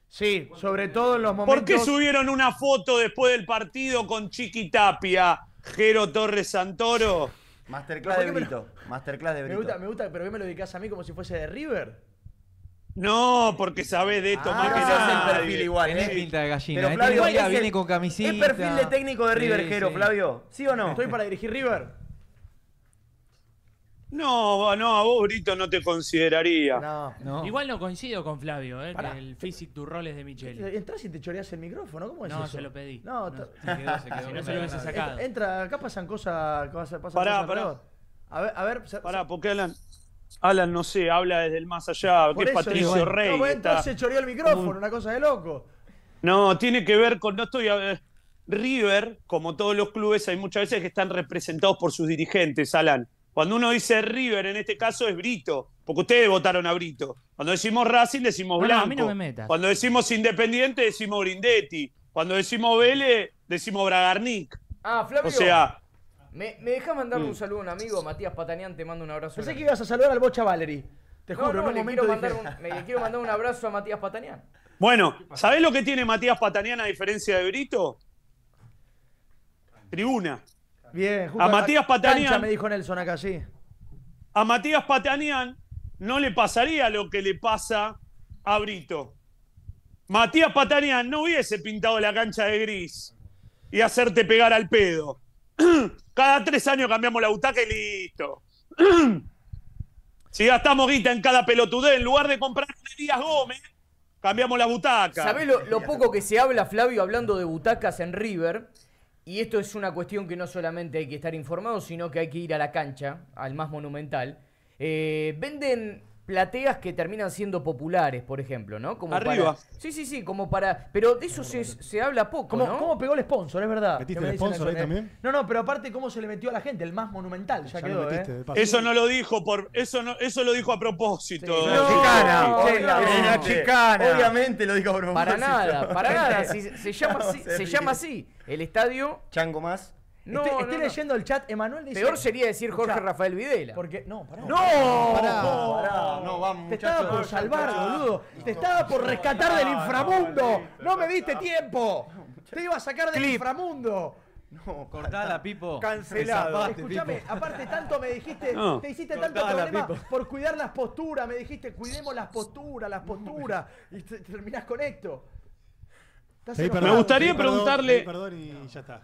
Sí, sobre todo en los momentos. ¿Por qué subieron una foto después del partido con Chiqui Tapia, Jero Torres Santoro? Masterclass de Brito. Masterclass de Brito. Me gusta, me gusta, pero ¿qué me lo dedicas a mí como si fuese de River? No, porque sabés de esto ah, más que nada. el perfil igual. Tenés eh. pinta de gallina. Pero eh. Flavio, viene con camisita. Es perfil de técnico de River, Flavio. ¿Sí o no? ¿Estoy para dirigir River? No, no, a vos, Brito, no te consideraría. No, no. Igual no coincido con Flavio, eh, el physic tu rol es de Michelle. Eh, Entrás y te choreás el micrófono, ¿cómo es no, eso? No, se lo pedí. No, se quedó, se quedó. no se lo hubiese sacado. Entra, acá pasan cosas. Pasan pará, cosas pará. A ver, a ver. Pará, porque Alan. Alan, no sé, habla desde el más allá. Por que es Patricio Rey? No, Se choreó el micrófono, una cosa de loco. No, tiene que ver con. No estoy. Eh, River, como todos los clubes, hay muchas veces que están representados por sus dirigentes, Alan. Cuando uno dice River, en este caso es Brito, porque ustedes votaron a Brito. Cuando decimos Racing, decimos Blanco. a mí no me metas. Cuando decimos Independiente, decimos Brindetti. Cuando decimos Vélez, decimos Bragarnik. Ah, Flavio. O sea, me, me deja mandar mm. un saludo a un amigo, Matías patanián te mando un abrazo. Pensé que ibas a saludar al Bocha Valery. Te juro, no, quiero mandar un, me, quiero mandar un abrazo a Matías Patanian. Bueno, ¿sabés lo que tiene Matías Patanián a diferencia de Brito? Tribuna. Bien, justo a Matías Patanián. me dijo Nelson acá, sí. A Matías Patanián no le pasaría lo que le pasa a Brito. Matías Patanian no hubiese pintado la cancha de gris y hacerte pegar al pedo. Cada tres años cambiamos la butaca y listo. si gastamos guita en cada pelotudé, en lugar de comprar Díaz Gómez, cambiamos la butaca. ¿Sabés lo, poco que se habla, Flavio, hablando de butacas en River? Y esto es una cuestión que no solamente hay que estar informado, sino que hay que ir a la cancha, al más monumental. Eh, venden plateas que terminan siendo populares, por ejemplo, ¿no? Como Arriba. sí, sí, sí, como para. Pero de eso se, se habla poco. ¿Cómo, ¿no? ¿Cómo pegó el sponsor? Es verdad. ¿Metiste el sponsor ahí ¿eh? también? No, no, pero aparte, ¿cómo se le metió a la gente? El más monumental. Ya, quedó. ¿eh? Eso no lo dijo por. Eso no, eso lo dijo a propósito. chicana. la chicana. Obviamente lo dijo a propósito. Para nada, para nada. llama se llama así. El estadio. Chango más. No, estoy, leyendo el chat. Emanuel dice. Peor sería decir Jorge Rafael Videla. Porque. No, ¡No! no, Te estaba por salvar, boludo. Te estaba por rescatar del inframundo. No, me diste tiempo. Te iba a sacar del inframundo. No, la Pipo. Cancelado. Escúchame, aparte tanto me dijiste, te hiciste tanto problema por cuidar las posturas, me dijiste, cuidemos las posturas, las posturas, y terminás con esto. me gustaría preguntarle. perdón y ya está.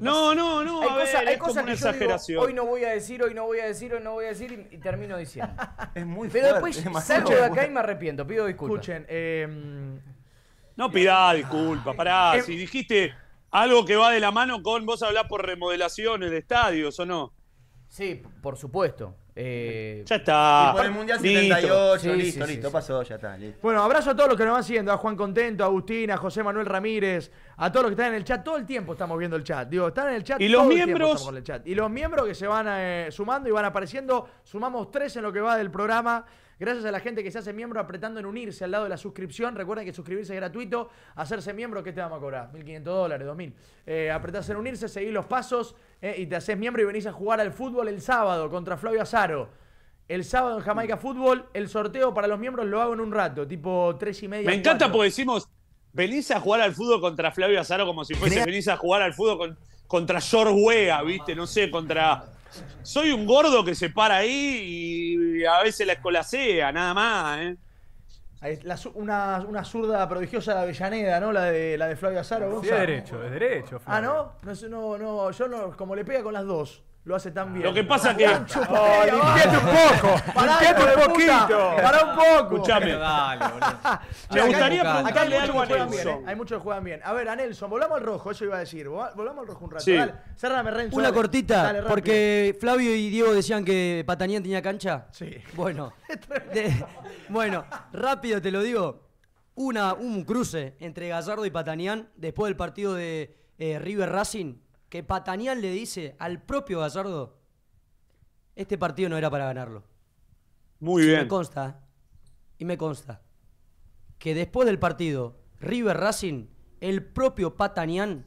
No, no, no. Hay, es como una exageración. hoy no voy a decir, hoy no voy a decir, hoy no voy a decir y, termino diciendo. es muy Pero después salgo de acá y me arrepiento, pido disculpas. Escuchen, em, no pidá disculpas, pará. Em, si dijiste algo que va de la mano con vos hablás por remodelaciones de estadios o no. Sí, por supuesto. Eh, ya está. por el Mundial 78, listo, listo, pasó, ya está. Bueno, abrazo a todos los que nos van siguiendo a Juan Contento, a Agustín, a José Manuel Ramírez, a todos los que están en el chat. Todo el tiempo estamos viendo el chat. Digo, están en el chat. Y los miembros. chat. Y los miembros que se van eh, sumando y van apareciendo. Sumamos tres en lo que va del programa. Gracias a la gente que se hace miembro apretando en unirse al lado de la suscripción. Recuerden que suscribirse es gratuito. Hacerse miembro, ¿qué te vamos a cobrar? 1.500 dólares, 2.000. Eh, apretarse en unirse, seguir los pasos. Eh, y te haces miembro y venís a jugar al fútbol el sábado contra Flavio Azaro. El sábado en Jamaica Fútbol, el sorteo para los miembros lo hago en un rato, tipo tres y media. Me encanta porque decimos, venís a jugar al fútbol contra Flavio Azaro como si fuese, venís a jugar al fútbol contra George Wea, ¿viste? No sé, contra. Soy un gordo que se para ahí y a veces la escolacea, nada más, ¿eh? La, una, una, zurda prodigiosa de Avellaneda, ¿no? La de, la de Flavio Azaro. Sí, es derecho, es derecho. Ah, ¿no? No, no, no, yo no, como le pega con las dos lo hace tan bien. Lo que pasa que. ¡Para un poco. limpiate un poquito. Pará un poco. Escuchame. Me gustaría preguntarle algo a Nelson. ¿eh? Hay muchos que juegan bien. A ver, a Nelson, volvamos al rojo, eso iba a decir. Volvamos al rojo un rato. Sí. cerrame, Renzo. Una cortita, porque Flavio y Diego decían que Patanián tenía cancha. Sí. Bueno. bueno, rápido te lo digo. Una, un cruce entre Gallardo y Patanián después del partido de eh, River Racing que Patanián le dice al propio Gallardo, este partido no era para ganarlo. Muy y bien. Me consta, y me consta, que después del partido River Racing, el propio Patanián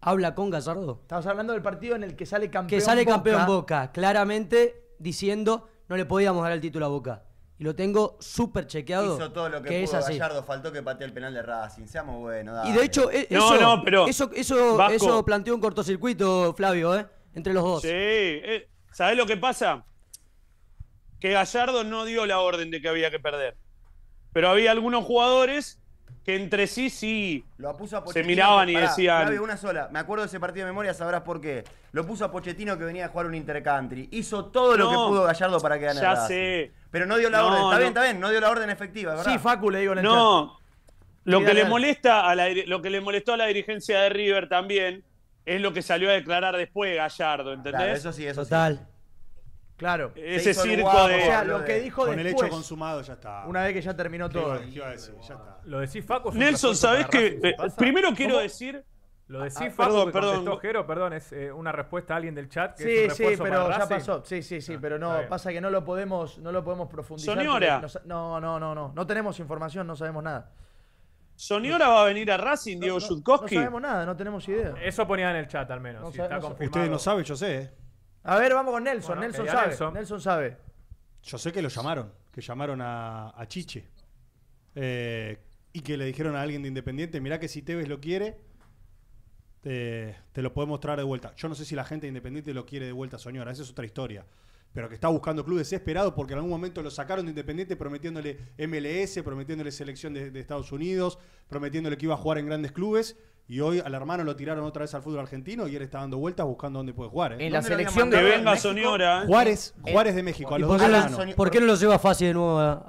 habla con Gallardo. Estamos hablando del partido en el que sale campeón. Que sale campeón Boca, claramente diciendo no le podíamos dar el título a Boca y lo tengo súper chequeado. Hizo todo lo que, pudo Gallardo, faltó que patee el penal de Racing, seamos buenos. Y de hecho, e- eso, pero eso, eso, planteó un cortocircuito, Flavio, ¿eh? entre los dos. Sí, eh, ¿sabés lo que pasa? Que Gallardo no dio la orden de que había que perder. Pero había algunos jugadores que entre sí sí lo se miraban y decían. Flavio, una sola. Me acuerdo de ese partido de memoria, sabrás por qué. Lo puso a Pochettino que venía a jugar un intercountry. Hizo todo lo que pudo Gallardo para que ganara. Ya sé. Pero no dio la orden. Está bien, está bien. No dio la orden efectiva, ¿verdad? Sí, Facu le digo en el No. Lo que, le molesta a lo que le molestó a la dirigencia de River también es lo que salió a declarar después Gallardo, ¿entendés? eso sí, eso Total. Claro. Ese circo de. O sea, lo que dijo Con el hecho consumado ya está. Una vez que ya terminó todo. ya está. Lo decís, Facu. Nelson, ¿sabés que eh, Primero quiero decir lo de ah, ah, perdón, perdón. perdón, es eh, una respuesta a alguien del chat. Que sí, sí, pero ya pasó. Sí, sí, sí, ah, pero no, pasa que no lo podemos, no lo podemos profundizar. Soñora. No, no, no, no. No tenemos información, no sabemos nada. Soñora va a venir a Racing, Diego no, no, sabemos nada, no tenemos idea. Eso ponía en el chat al menos. si Ustedes no saben, yo sé. Eh. A ver, vamos con Nelson. Nelson sabe. Nelson. sabe. Yo sé que lo llamaron, que llamaron a, Chiche. Eh, y que le dijeron a alguien de Independiente, mirá que si Tevez lo quiere, te, lo podemos mostrar de vuelta. Yo no sé si la gente de Independiente lo quiere de vuelta, señora, esa es otra historia. Pero que está buscando clubes desesperado porque en algún momento lo sacaron de Independiente prometiéndole MLS, prometiéndole selección de, Estados Unidos, prometiéndole que iba a jugar en grandes clubes. Y hoy al hermano lo tiraron otra vez al fútbol argentino y él está dando vueltas buscando dónde puede jugar. ¿eh? En la selección de. Que venga ¿eh? Juárez, eh, Juárez de México, por, qué no lo lleva fácil de nuevo a,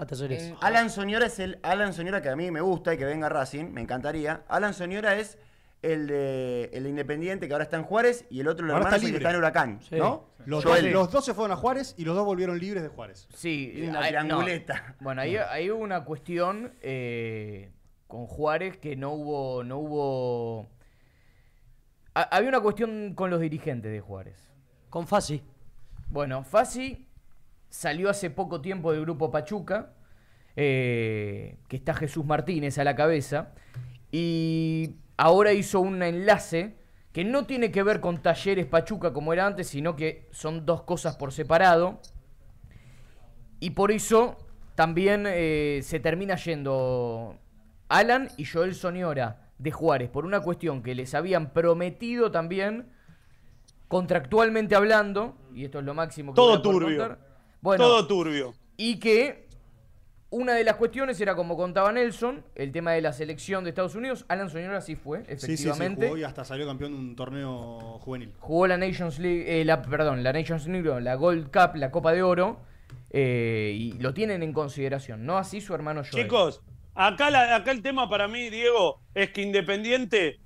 Alan Soñora es el Alan señora, que a mí me gusta y que venga Racing, me encantaría. Alan Soñora es el de Independiente, que ahora está en Juárez, y el otro, el ahora está, Que está en Huracán, ¿no? Los, dos, se fueron a Juárez y los dos volvieron libres de Juárez. Sí, Bueno, ahí, una cuestión eh, con Juárez que no hubo. No hubo... había una cuestión con los dirigentes de Juárez. Con Fasi. Bueno, Fasi salió hace poco tiempo del grupo Pachuca, eh, que está Jesús Martínez a la cabeza, y ahora hizo un enlace que no tiene que ver con Talleres Pachuca como era antes, sino que son dos cosas por separado. Y por eso también eh, se termina yendo Alan y Joel Soniora de Juárez por una cuestión que les habían prometido también contractualmente hablando, y esto es lo máximo que Todo turbio. Todo turbio. Y que una de las cuestiones era, como contaba Nelson, el tema de la selección de Estados Unidos. Alan Soñora sí fue, efectivamente. Sí, sí, jugó y hasta salió campeón de un torneo juvenil. Jugó la Nations League, eh, la, perdón, la Nations League, la Gold Cup, la Copa de Oro. Eh, y lo tienen en consideración, no así su hermano Joel. Chicos, acá, acá el tema para mí, Diego, es que Independiente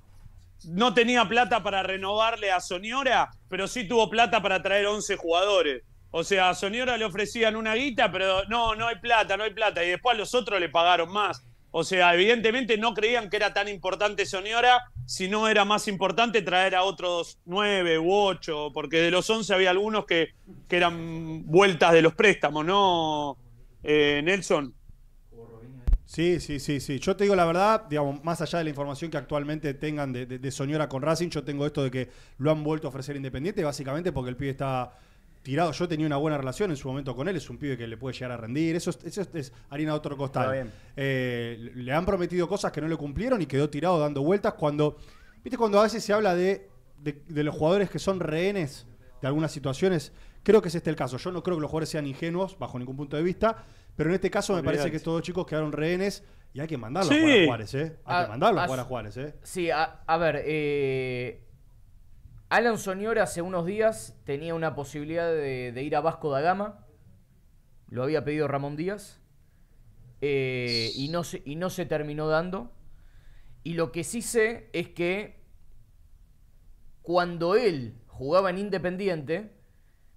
no tenía plata para renovarle a Soñora, pero sí tuvo plata para traer 11 jugadores. O sea, a Soñora le ofrecían una guita, pero no, no hay plata, no hay plata. Y después los otros le pagaron más. O sea, evidentemente no creían que era tan importante Soñora, si no era más importante traer a otros nueve u ocho, porque de los once había algunos que, eran vueltas de los préstamos, ¿no, eh, Nelson? Sí, sí, sí, sí. Yo te digo la verdad, digamos, más allá de la información que actualmente tengan de, de, de Soñora con Racing, yo tengo esto de que lo han vuelto a ofrecer Independiente, básicamente porque el pibe está tirado. Yo tenía una buena relación en su momento con él, es un pibe que le puede llegar a rendir. Eso, es, eso es, harina de otro costal. Eh, le han prometido cosas que no le cumplieron y quedó tirado dando vueltas cuando. ¿Viste cuando a veces se habla de, los jugadores que son rehenes de algunas situaciones? Creo que es este el caso. Yo no creo que los jugadores sean ingenuos bajo ningún punto de vista, pero en este caso me parece que estos dos chicos quedaron rehenes y hay que mandarlos a jugar a Juárez, ¿eh? Hay que ah, mandarlos a, Juárez, ¿eh? Sí, a, ver, Alan Soñor hace unos días tenía una posibilidad de, ir a Vasco da Gama. Lo había pedido Ramón Díaz. Eh, y, no se, y no se terminó dando. Y lo que sí sé es que cuando él jugaba en Independiente,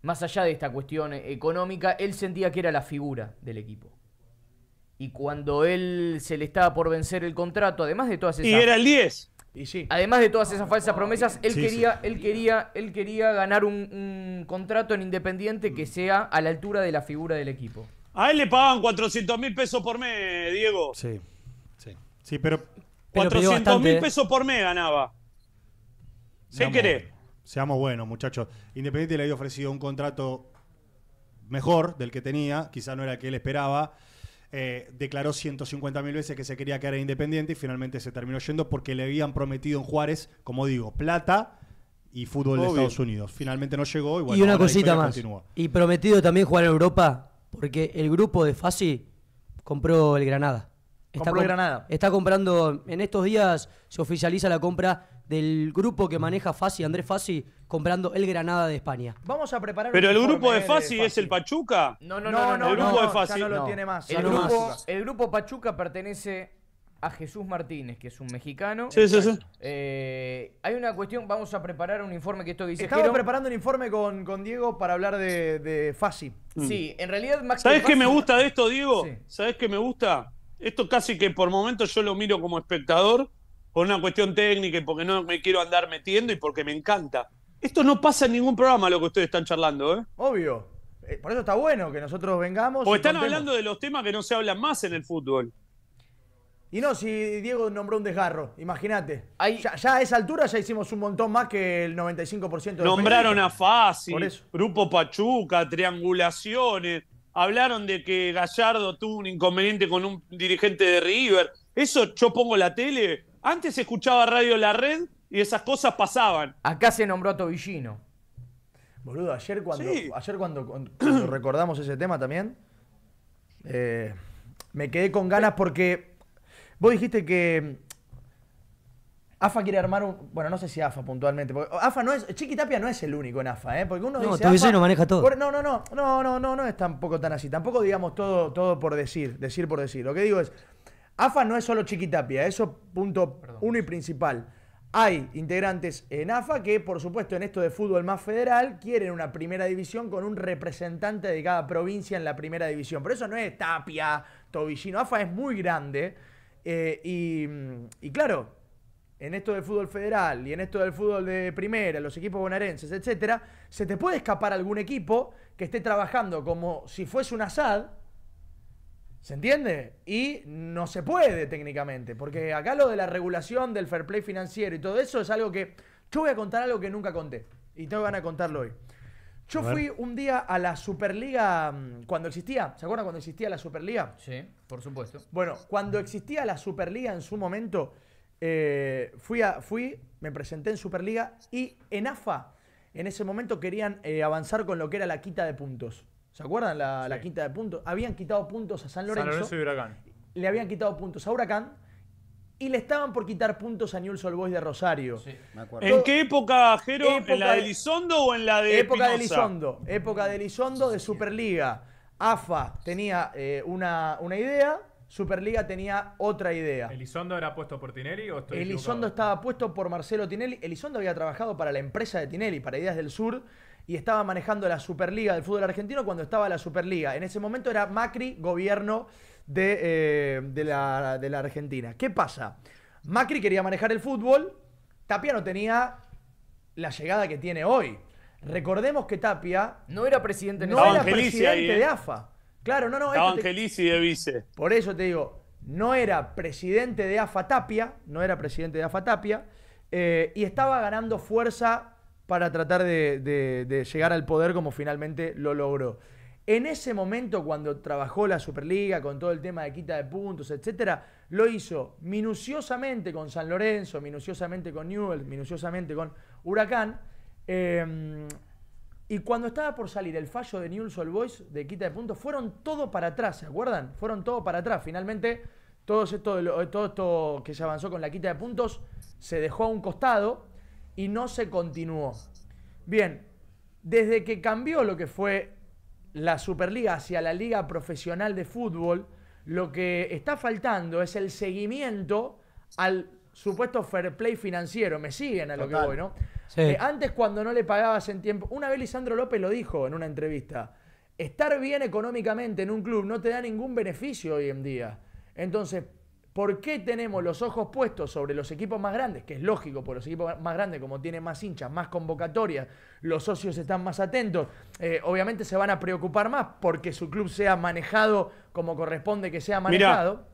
más allá de esta cuestión económica, él sentía que era la figura del equipo. Y cuando él se le estaba por vencer el contrato, además de todas esas... Y era el 10. Además de todas esas falsas promesas, él, quería, él, quería, él quería ganar un, contrato en Independiente que sea a la altura de la figura del equipo. A él le pagaban 400 mil pesos por mes, Diego. Sí, sí. Sí, pero... 400 mil pesos por mes ganaba. Sin querés? Seamos buenos, muchachos. Independiente le había ofrecido un contrato mejor del que tenía, quizá no era el que él esperaba, eh, declaró 150.000 veces que se quería quedar independiente y finalmente se terminó yendo porque le habían prometido en Juárez, como digo, plata y fútbol de Estados Unidos. Finalmente no llegó y bueno, y una cosita más. Y prometido también jugar en Europa porque el grupo de Fasi compró el Granada. Está compró Granada. Está comprando, en estos días se oficializa la compra del grupo que maneja Fasi Andrés Fasi comprando el Granada de España. Vamos a preparar Pero el grupo de Fassi, es el Pachuca. No, no, no, no, el grupo de Fasi no lo tiene más. El grupo, Pachuca pertenece a Jesús Martínez, que es un mexicano. Sí, sí, sí. Eh, hay una cuestión, vamos a preparar un informe que esto dice. Estamos preparando un informe con, Diego para hablar de, de Fasi. Sí, mm. en realidad ¿Sabes qué me gusta de esto, Diego? ¿Sabes qué me gusta? Esto casi que por momentos yo lo miro como espectador por una cuestión técnica y porque no me quiero andar metiendo y porque me encanta. Esto no pasa en ningún programa lo que ustedes están charlando, ¿eh? Obvio. Eh, por eso está bueno que nosotros vengamos. O están hablando de los temas que no se hablan más en el fútbol. Y no, si Diego nombró un desgarro, imagínate. Ya, ya, a esa altura ya hicimos un montón más que el 95% de los Nombraron a Fácil, Grupo Pachuca, triangulaciones. Hablaron de que Gallardo tuvo un inconveniente con un dirigente de River. Eso yo pongo la tele antes escuchaba Radio La Red y esas cosas pasaban. Acá se nombró a Tobillino. Boludo, ayer cuando, ayer cuando, recordamos ese tema también, eh, me quedé con ganas porque vos dijiste que AFA quiere armar un. Bueno, no sé si AFA puntualmente. AFA no es. Chiqui Tapia no es el único en AFA, ¿eh? Porque no, dice. maneja todo. no, no, no, no, no, no, no es tampoco tan así. Tampoco digamos todo, todo por decir, decir por decir. Lo que digo es. AFA no es solo Chiquitapia, eso punto uno y principal. Hay integrantes en AFA que, por supuesto, en esto de fútbol más federal, quieren una primera división con un representante de cada provincia en la primera división. Pero eso no es Tapia, Tobillino. AFA es muy grande. Eh, y, claro, en esto del fútbol federal y en esto del fútbol de primera, los equipos bonaerenses, etcétera, se te puede escapar algún equipo que esté trabajando como si fuese un asad ¿Se entiende? Y no se puede técnicamente, porque acá lo de la regulación del fair play financiero y todo eso es algo que yo voy a contar algo que nunca conté y te van a contarlo hoy. Yo fui un día a la Superliga mm, cuando existía. ¿Se acuerdan cuando existía la Superliga? Sí, por supuesto. Bueno, cuando existía la Superliga en su momento, eh, fui, a, fui, me presenté en Superliga y en AFA, en ese momento querían eh, avanzar con lo que era la quita de puntos. ¿Se acuerdan la, quinta de puntos? Habían quitado puntos a San Lorenzo. y Huracán. Le habían quitado puntos a Huracán y le estaban por quitar puntos a Newell's Old Boys de Rosario. ¿En qué época, Jero? ¿En la de Elizondo o en la de Época de Elizondo. Época de Elizondo de Superliga. AFA tenía eh, una, una idea, Superliga tenía otra idea. ¿Elizondo era puesto por Tinelli o estoy Elizondo estaba puesto por Marcelo Tinelli. Elizondo había trabajado para la empresa de Tinelli, para Ideas del Sur, y estaba manejando la Superliga del fútbol argentino cuando estaba la Superliga. En ese momento era Macri, gobierno eh, de, la, Argentina. ¿Qué pasa? Macri quería manejar el fútbol, Tapia no tenía la llegada que tiene hoy. Recordemos que Tapia no era presidente, no era presidente de AFA. ¿eh? Claro, no, no. Angelici de vice. Por eso te digo, no era presidente de AFA Tapia, no era presidente de AFA Tapia, eh, y estaba ganando fuerza para tratar de, llegar al poder como finalmente lo logró. En ese momento, cuando trabajó la Superliga con todo el tema de quita de puntos, etcétera, lo hizo minuciosamente con San Lorenzo, minuciosamente con Newell, minuciosamente con Huracán. Em, y cuando estaba por salir el fallo de Newell's All Boys de quita de puntos, fueron todo para atrás, ¿se acuerdan? Fueron todo para atrás. Finalmente, todo esto, todo esto que se avanzó con la quita de puntos se dejó a un costado y no se continuó. Bien, desde que cambió lo que fue la Superliga hacia la Liga Profesional de Fútbol, lo que está faltando es el seguimiento al supuesto fair play financiero. Me siguen a lo que voy, ¿no? Eh, antes cuando no le pagabas en tiempo, una vez Lisandro López lo dijo en una entrevista, estar bien económicamente en un club no te da ningún beneficio hoy en día. Entonces, ¿Por qué tenemos los ojos puestos sobre los equipos más grandes? Que es lógico, por los equipos más grandes, como tienen más hinchas, más convocatorias, los socios están más atentos, eh, obviamente se van a preocupar más porque su club sea manejado como corresponde que sea manejado.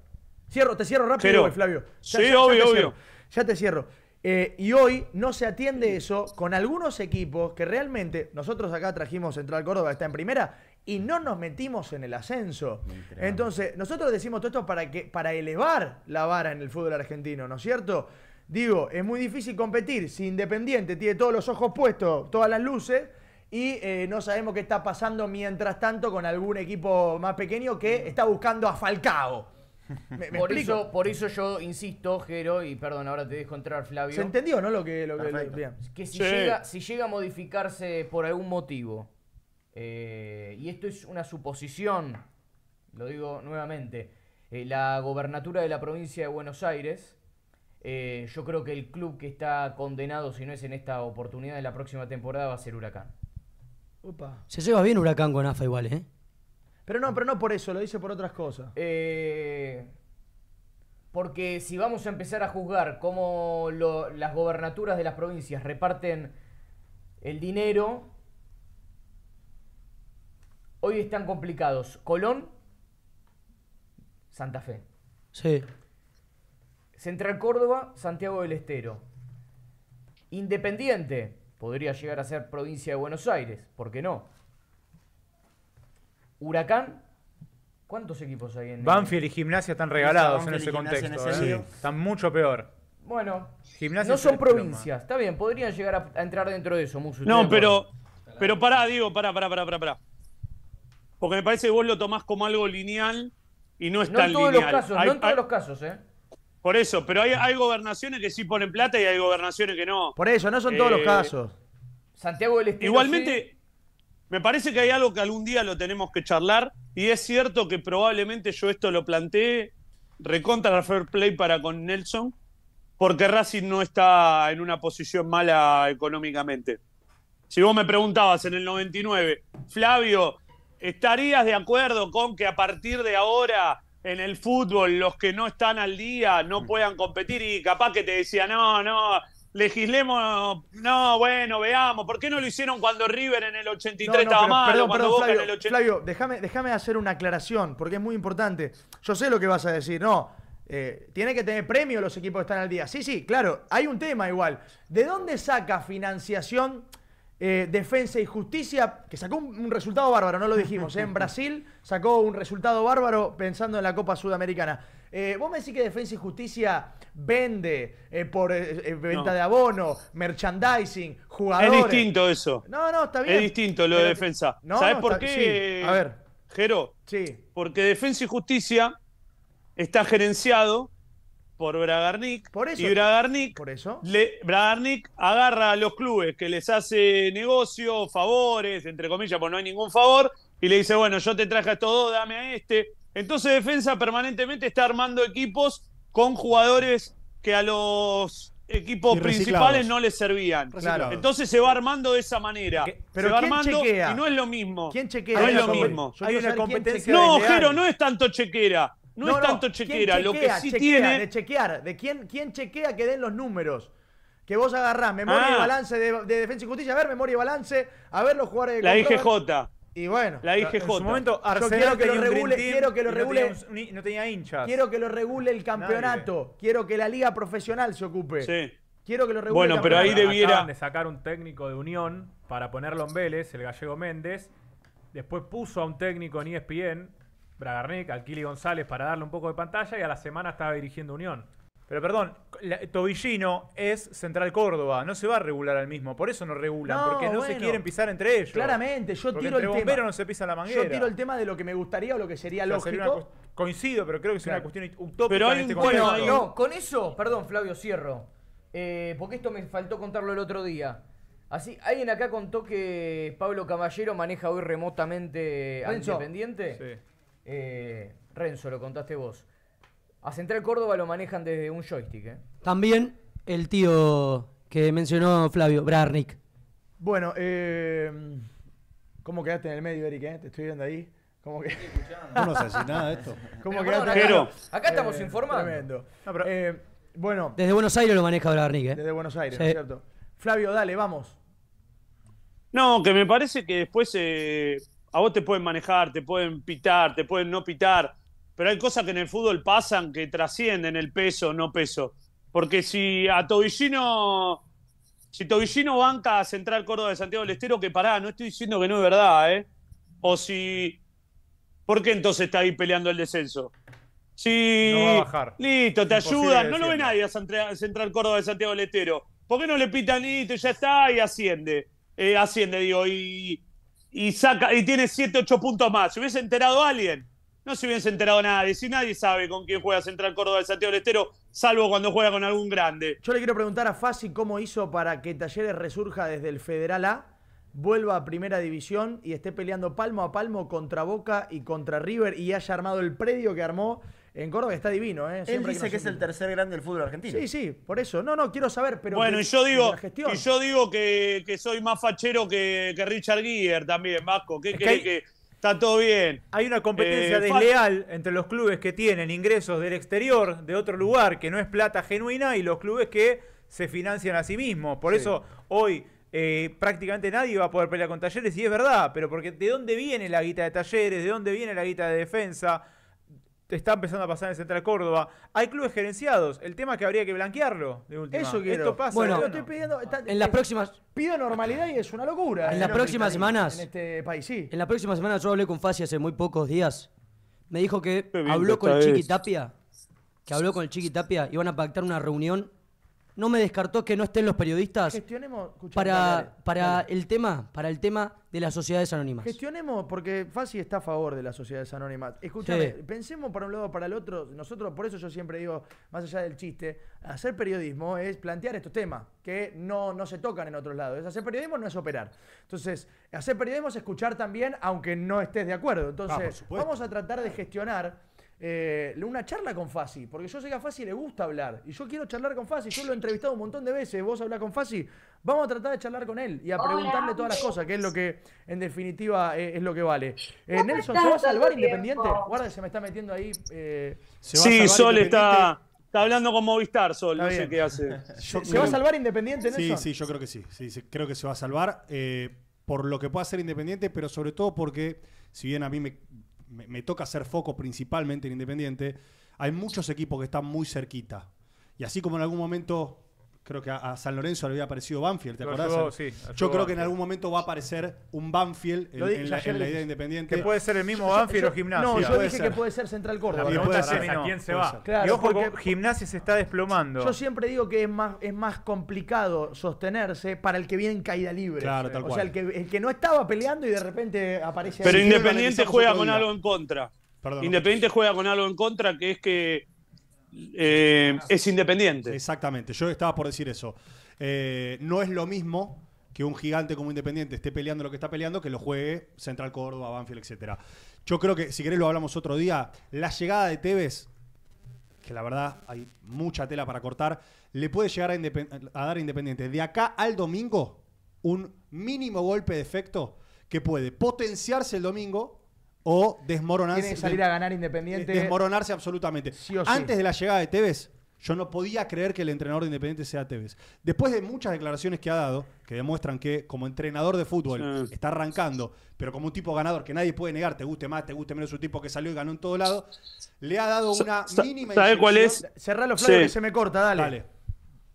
Cierro, te cierro rápido, Flavio. Ya, sí, obvio, obvio. Cierro. Ya te cierro. Eh, y hoy no se atiende eso con algunos equipos que realmente, nosotros acá trajimos Central Córdoba, está en primera, y no nos metimos en el ascenso. Entonces, nosotros decimos todo esto para, que, para elevar la vara en el fútbol argentino, ¿no es cierto? Digo, es muy difícil competir si Independiente tiene todos los ojos puestos, todas las luces, y eh, no sabemos qué está pasando mientras tanto con algún equipo más pequeño que mm. está buscando a Falcao. por, eso, yo insisto, Jero, y perdón, ahora te dejo entrar, Flavio. ¿Se entendió, no? Lo que. si, llega, si llega a modificarse por algún motivo eh, y esto es una suposición, lo digo nuevamente, eh, la gobernatura de la provincia de Buenos Aires, eh, yo creo que el club que está condenado, si no es en esta oportunidad, en la próxima temporada va a ser Huracán. Opa. Se lleva bien Huracán con AFA igual, ¿eh? Pero no, pero no por eso, lo dice por otras cosas. Porque si vamos a empezar a juzgar cómo las gobernaturas de las provincias reparten el dinero, Hoy están complicados Colón, Santa Fe. Sí. Central Córdoba, Santiago del Estero. Independiente, podría llegar a ser provincia de Buenos Aires, ¿por qué no? Huracán, ¿cuántos equipos hay en Banfield y Gimnasia están regalados en ese contexto. ¿eh? Están mucho peor. Bueno, Gimnasia no son provincias, está bien, podrían llegar a, entrar dentro de eso, No, pero, pero pará, digo, pará, pará, pará. pará. Porque me parece que vos lo tomás como algo lineal y no es no tan lineal. Casos, no en todos los casos, ¿eh? Por eso, pero hay, hay, gobernaciones que sí ponen plata y hay gobernaciones que no. Por eso, no son todos los eh, casos. Santiago del Estero, Igualmente, me parece que hay algo que algún día lo tenemos que charlar y es cierto que probablemente yo esto lo planteé recontra la fair play para con Nelson porque Racing no está en una posición mala económicamente. Si vos me preguntabas en el 99, Flavio, ¿Estarías de acuerdo con que a partir de ahora en el fútbol los que no están al día no mm. puedan competir y capaz que te decía, no, no, legislemos, no, bueno, veamos, ¿por qué no lo hicieron cuando River en el 83 estaba mal? déjame, déjame hacer una aclaración, porque es muy importante. Yo sé lo que vas a decir, no, eh, tiene que tener premio los equipos que están al día. Sí, sí, claro, hay un tema igual. ¿De dónde saca financiación eh, defensa y Justicia, que sacó un, resultado bárbaro, no lo dijimos, ¿eh? en Brasil sacó un resultado bárbaro pensando en la Copa Sudamericana. Eh, ¿Vos me decís que Defensa y Justicia vende por venta de abono, merchandising, jugadores? Es distinto eso. No, no, está bien. Es distinto lo de Defensa. No, ¿Sabés por qué? A ver. Jero. Sí. Porque Defensa y Justicia está gerenciado por Bragarnik. Por eso. Y Bragarnik, ¿Por eso? Bragarnik agarra a los clubes que les hace negocio, favores, entre comillas, pues no hay ningún favor, y le dice, bueno, yo te traje a estos dos, dame a este. Entonces Defensa permanentemente está armando equipos con jugadores que a los equipos principales no les servían. Entonces se va armando de esa manera. Pero se armando chequea? y no es lo mismo. ¿Quién chequea? No es lo mismo. Hay una competencia. No, Jero, no es tanto chequera. No, es tanto chequera, lo que sí tiene. De chequear, de quién, quién chequea que den los números. Que vos agarrás memoria y ah. balance de, Defensa y Justicia, a ver memoria y balance, a ver los jugadores de La IGJ. Y bueno, la IGJ. En su momento, quiero que lo regule, quiero que lo regule. No tenía, hinchas. Quiero que lo regule el campeonato. Quiero que la liga profesional se ocupe. Sí. Quiero que lo regule Bueno, pero ahí debiera. de sacar un técnico de Unión para ponerlo en Vélez, el gallego Méndez. Después puso a un técnico en ESPN Bragarnik, al Kili González para darle un poco de pantalla y a la semana estaba dirigiendo Unión. Pero perdón, Tobillino es Central Córdoba, no se va a regular al mismo, por eso no regulan, porque no se quieren pisar entre ellos. Claramente, yo tiro el tema. no se pisa la manguera. Yo tiro el tema de lo que me gustaría o lo que sería lógico. coincido, pero creo que es una cuestión utópica pero en bueno, este con eso, perdón, Flavio, cierro. Eh, porque esto me faltó contarlo el otro día. Así, ¿alguien acá contó que Pablo Caballero maneja hoy remotamente al Independiente? Sí. Eh, Renzo, lo contaste vos. A Central Córdoba lo manejan desde un joystick. ¿eh? También el tío que mencionó Flavio, Brarnik. Bueno, eh, ¿cómo quedaste en el medio, Eric? Te estoy viendo ahí. ¿Cómo No nos hace nada de esto. ¿Cómo quedaste? Acá, acá estamos informados? Tremendo. bueno. Desde Buenos Aires lo maneja Brarnik. Desde Buenos Aires, es cierto? Flavio, dale, vamos. No, que me parece que después a vos te pueden manejar, te pueden pitar, te pueden no pitar, pero hay cosas que en el fútbol pasan que trascienden el peso, no peso. Porque si a Tobillino, si Tobillino banca a Central Córdoba de Santiago del Estero, que pará, no estoy diciendo que no es verdad, ¿eh? O si. ¿Por qué entonces está ahí peleando el descenso? Sí, No va a bajar. Listo, te ayudan. No lo ve nadie a Central Córdoba de Santiago del Estero. ¿Por qué no le pitan listo? Ya está y asciende. Eh, asciende, digo, y y saca y tiene 7, 8 puntos más. ¿Se hubiese enterado alguien? No se hubiese enterado nadie. Si nadie sabe con quién juega Central Córdoba de Santiago del Estero, salvo cuando juega con algún grande. Yo le quiero preguntar a Fassi cómo hizo para que Talleres resurja desde el Federal A, vuelva a Primera División y esté peleando palmo a palmo contra Boca y contra River y haya armado el predio que armó en Córdoba está divino, ¿eh? Él dice que, es el tercer grande del fútbol argentino. Sí, sí, por eso. No, no, quiero saber, pero. Bueno, y yo digo, yo digo que, soy más fachero que, Richard Gere también, Vasco. ¿Qué que, Está todo bien. Hay una competencia eh, desleal entre los clubes que tienen ingresos del exterior, de otro lugar, que no es plata genuina, y los clubes que se financian a sí mismos. Por eso hoy eh, prácticamente nadie va a poder pelear con Talleres, y es verdad, pero porque ¿de dónde viene la guita de Talleres? ¿De dónde viene la guita de defensa? está empezando a pasar en Central Córdoba. Hay clubes gerenciados. El tema es que habría que blanquearlo Eso quiero. Esto pasa. Bueno, estoy pidiendo, en las próximas. Pido normalidad y es una locura. En eh, las próximas semanas. En este país, sí. En las próximas semanas yo hablé con Fassi hace muy pocos días. Me dijo que habló con el Chiqui Tapia. Que habló con el Chiqui Tapia. Iban a pactar una reunión no me descartó que no estén los periodistas Gestionemos, para, para el tema, para el tema de las sociedades anónimas. Gestionemos, porque fácil está a favor de las sociedades anónimas. Escúchame, pensemos para un lado para el otro. Nosotros, por eso yo siempre digo, más allá del chiste, hacer periodismo es plantear estos temas que no, no se tocan en otros lados. hacer periodismo no es operar. Entonces, hacer periodismo es escuchar también, aunque no estés de acuerdo. Ah, Entonces, vamos a tratar de gestionar eh, una charla con Fasi, porque yo sé que a Fasi le gusta hablar y yo quiero charlar con Fasi. Yo lo he entrevistado un montón de veces. Vos hablas con Fasi, vamos a tratar de charlar con él y a preguntarle todas las cosas, que es lo que en definitiva eh, es lo que vale. Eh, Nelson, ¿se va a salvar Independiente? Guarda, se me está metiendo ahí. sí, Sol está. hablando con Movistar, Sol, no sé qué hace. ¿Se, va a salvar Independiente, Nelson? Sí, sí, yo creo que sí. sí creo que se va a salvar por lo que pueda ser Independiente, pero sobre todo porque, si bien a mí me me, toca hacer foco principalmente en Independiente, hay muchos equipos que están muy cerquita. Y así como en algún momento creo que a, San Lorenzo le había aparecido Banfield, ¿te acordás? Yo, creo que en algún momento va a aparecer un Banfield en, la, idea independiente. Que puede ser el mismo Banfield o Gimnasia. No, yo dije que puede ser Central Córdoba. a quién se va. y ojo Gimnasia se está desplomando. Yo siempre digo que es más, es más complicado sostenerse para el que viene en caída libre. Claro, tal O sea, el que, no estaba peleando y de repente aparece... Pero Independiente juega con algo en contra. Perdón, Independiente juega con algo en contra, que es que eh, es independiente. Exactamente, yo estaba por decir eso. Eh, no es lo mismo que un gigante como Independiente esté peleando lo que está peleando que lo juegue Central Córdoba, Banfield, etcétera. Yo creo que, si querés lo hablamos otro día, la llegada de Tevez, que la verdad hay mucha tela para cortar, le puede llegar a, a dar Independiente de acá al domingo un mínimo golpe de efecto que puede potenciarse el domingo o desmoronarse. Tiene que salir a ganar Independiente. Desmoronarse absolutamente. Antes de la llegada de Tevez, yo no podía creer que el entrenador de Independiente sea Tevez. Después de muchas declaraciones que ha dado, que demuestran que como entrenador de fútbol está arrancando, pero como un tipo ganador que nadie puede negar, te guste más, te guste menos, un tipo que salió y ganó en todo lado, le ha dado una mínima. ¿Sabes cuál es? Cerrá los flores que se me corta, dale.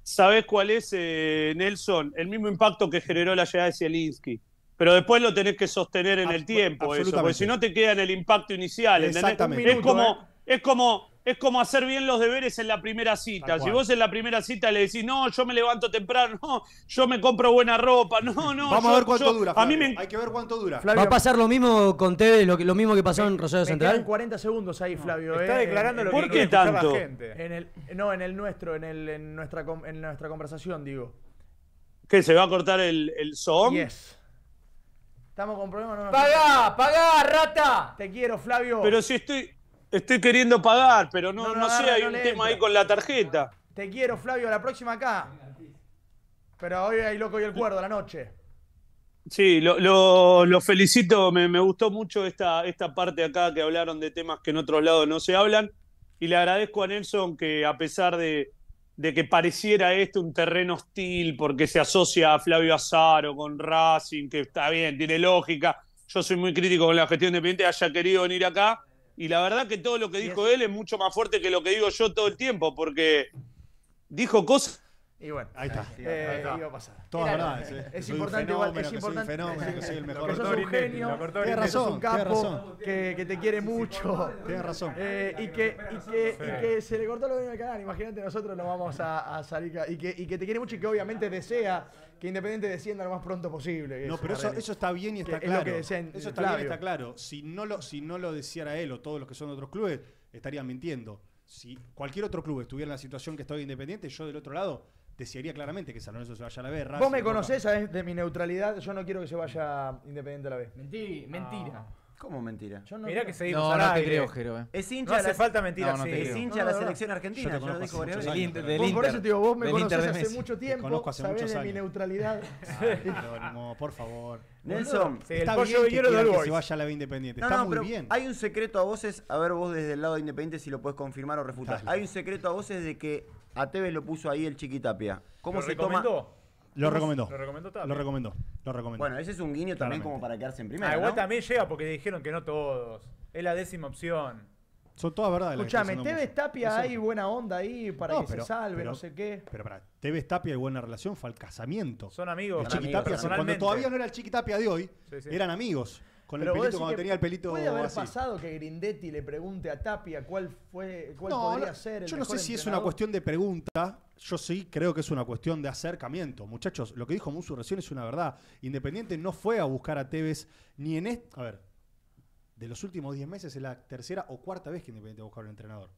¿Sabes cuál es, eh, Nelson? El mismo impacto que generó la llegada de Zielinski. Pero después lo tenés que sostener en el tiempo, porque si no te queda en el impacto inicial. Exactamente. Es como, ¿eh? es como es como hacer bien los deberes en la primera cita. Si vos en la primera cita le decís, no, yo me levanto temprano, yo me compro buena ropa, no, no. Vamos a ver cuánto dura. Hay que ver cuánto dura. ¿Va a pasar lo mismo con Tevez, lo, mismo que pasó en Rosario Central? En 40 segundos ahí, Flavio. está eh, declarando lo que qué La gente. En el, no, en el nuestro, en, el, en, nuestra, en nuestra conversación, digo. ¿Qué? ¿Se va a cortar el, el Estamos con problemas. No ¡Pagá! ¡Pagá, rata! Te quiero, Flavio. Pero si estoy, estoy queriendo pagar, pero no, no, sé, hay un tema ahí con la tarjeta. Te quiero, Flavio, la próxima acá. Pero hoy hay loco y el cuerdo, la noche. Sí, lo, felicito, me, gustó mucho esta, esta parte acá que hablaron de temas que en otros lados no se hablan. Y le agradezco a Nelson que a pesar de, de que pareciera este un terreno hostil porque se asocia a Flavio Azaro con Racing, que está bien, tiene lógica. Yo soy muy crítico con la gestión independiente, haya querido venir acá. Y la verdad que todo lo que dijo él es mucho más fuerte que lo que digo yo todo el tiempo, porque dijo cosas y bueno, ahí está. Eh, a pasar. Es, importante Es importante. Es un fenómeno, que soy el mejor. Que un genio. Tienes razón. Un Que, te quiere mucho. Tienes razón. Eh, y, que, y, que, y que se le cortó lo de al canal. Imagínate, nosotros no vamos a, salir. Y que, y que te quiere mucho y que obviamente desea que Independiente descienda lo más pronto posible. no, pero eso, eso, está bien y está claro. que eso está bien y está claro. Si no, lo, si no lo deseara él o todos los que son de otros clubes, estarían mintiendo. Si cualquier otro club estuviera en la situación que está Independiente, yo del otro lado desearía claramente que San Lorenzo se vaya a la B. Vos me conocés, sabés de mi neutralidad. Yo no quiero que se vaya Independiente a la B. Mentira. mentira. ¿Cómo mentira? Yo Mirá que seguimos No, no te creo, Jero. Eh. Es hincha No hace falta mentira, Es hincha de la selección argentina. Yo lo Del por eso te digo, vos me conocés hace mucho tiempo, conozco hace sabés muchos de mi neutralidad. Ah, por favor. Nelson, Sí, Está bien que se vaya a la B Independiente. Está muy bien. hay un secreto a voces, a ver vos desde el lado independiente si lo puedes confirmar o refutar. Hay un secreto a voces de que a Tevez lo puso ahí el Chiquitapia. ¿Cómo ¿Lo se recomendó? toma? Lo recomendó. Lo recomendó Lo recomendó. Lo Bueno, ese es un guiño también como para quedarse en primera. A ah, igual también llega porque dijeron que no todos. Es la décima opción. Son todas verdades. Escuchame, Tevez Tapia hay buena onda ahí para que se salve, no sé qué. Pero para Tevez Tapia y buena relación fue al casamiento. Son amigos. El cuando todavía no era el chiquitapia Tapia de hoy, eran amigos. Con el pelito, cuando tenía el pelito. ¿Puede haber pasado que Grindetti le pregunte a Tapia cuál fue, cuál podría ser el Yo no sé si es una cuestión de pregunta. Yo sí creo que es una cuestión de acercamiento. Muchachos, lo que dijo Musu recién es una verdad. Independiente no fue a buscar a Tevez ni en este. A ver, de los últimos 10 meses es la tercera o cuarta vez que Independiente busca a un entrenador.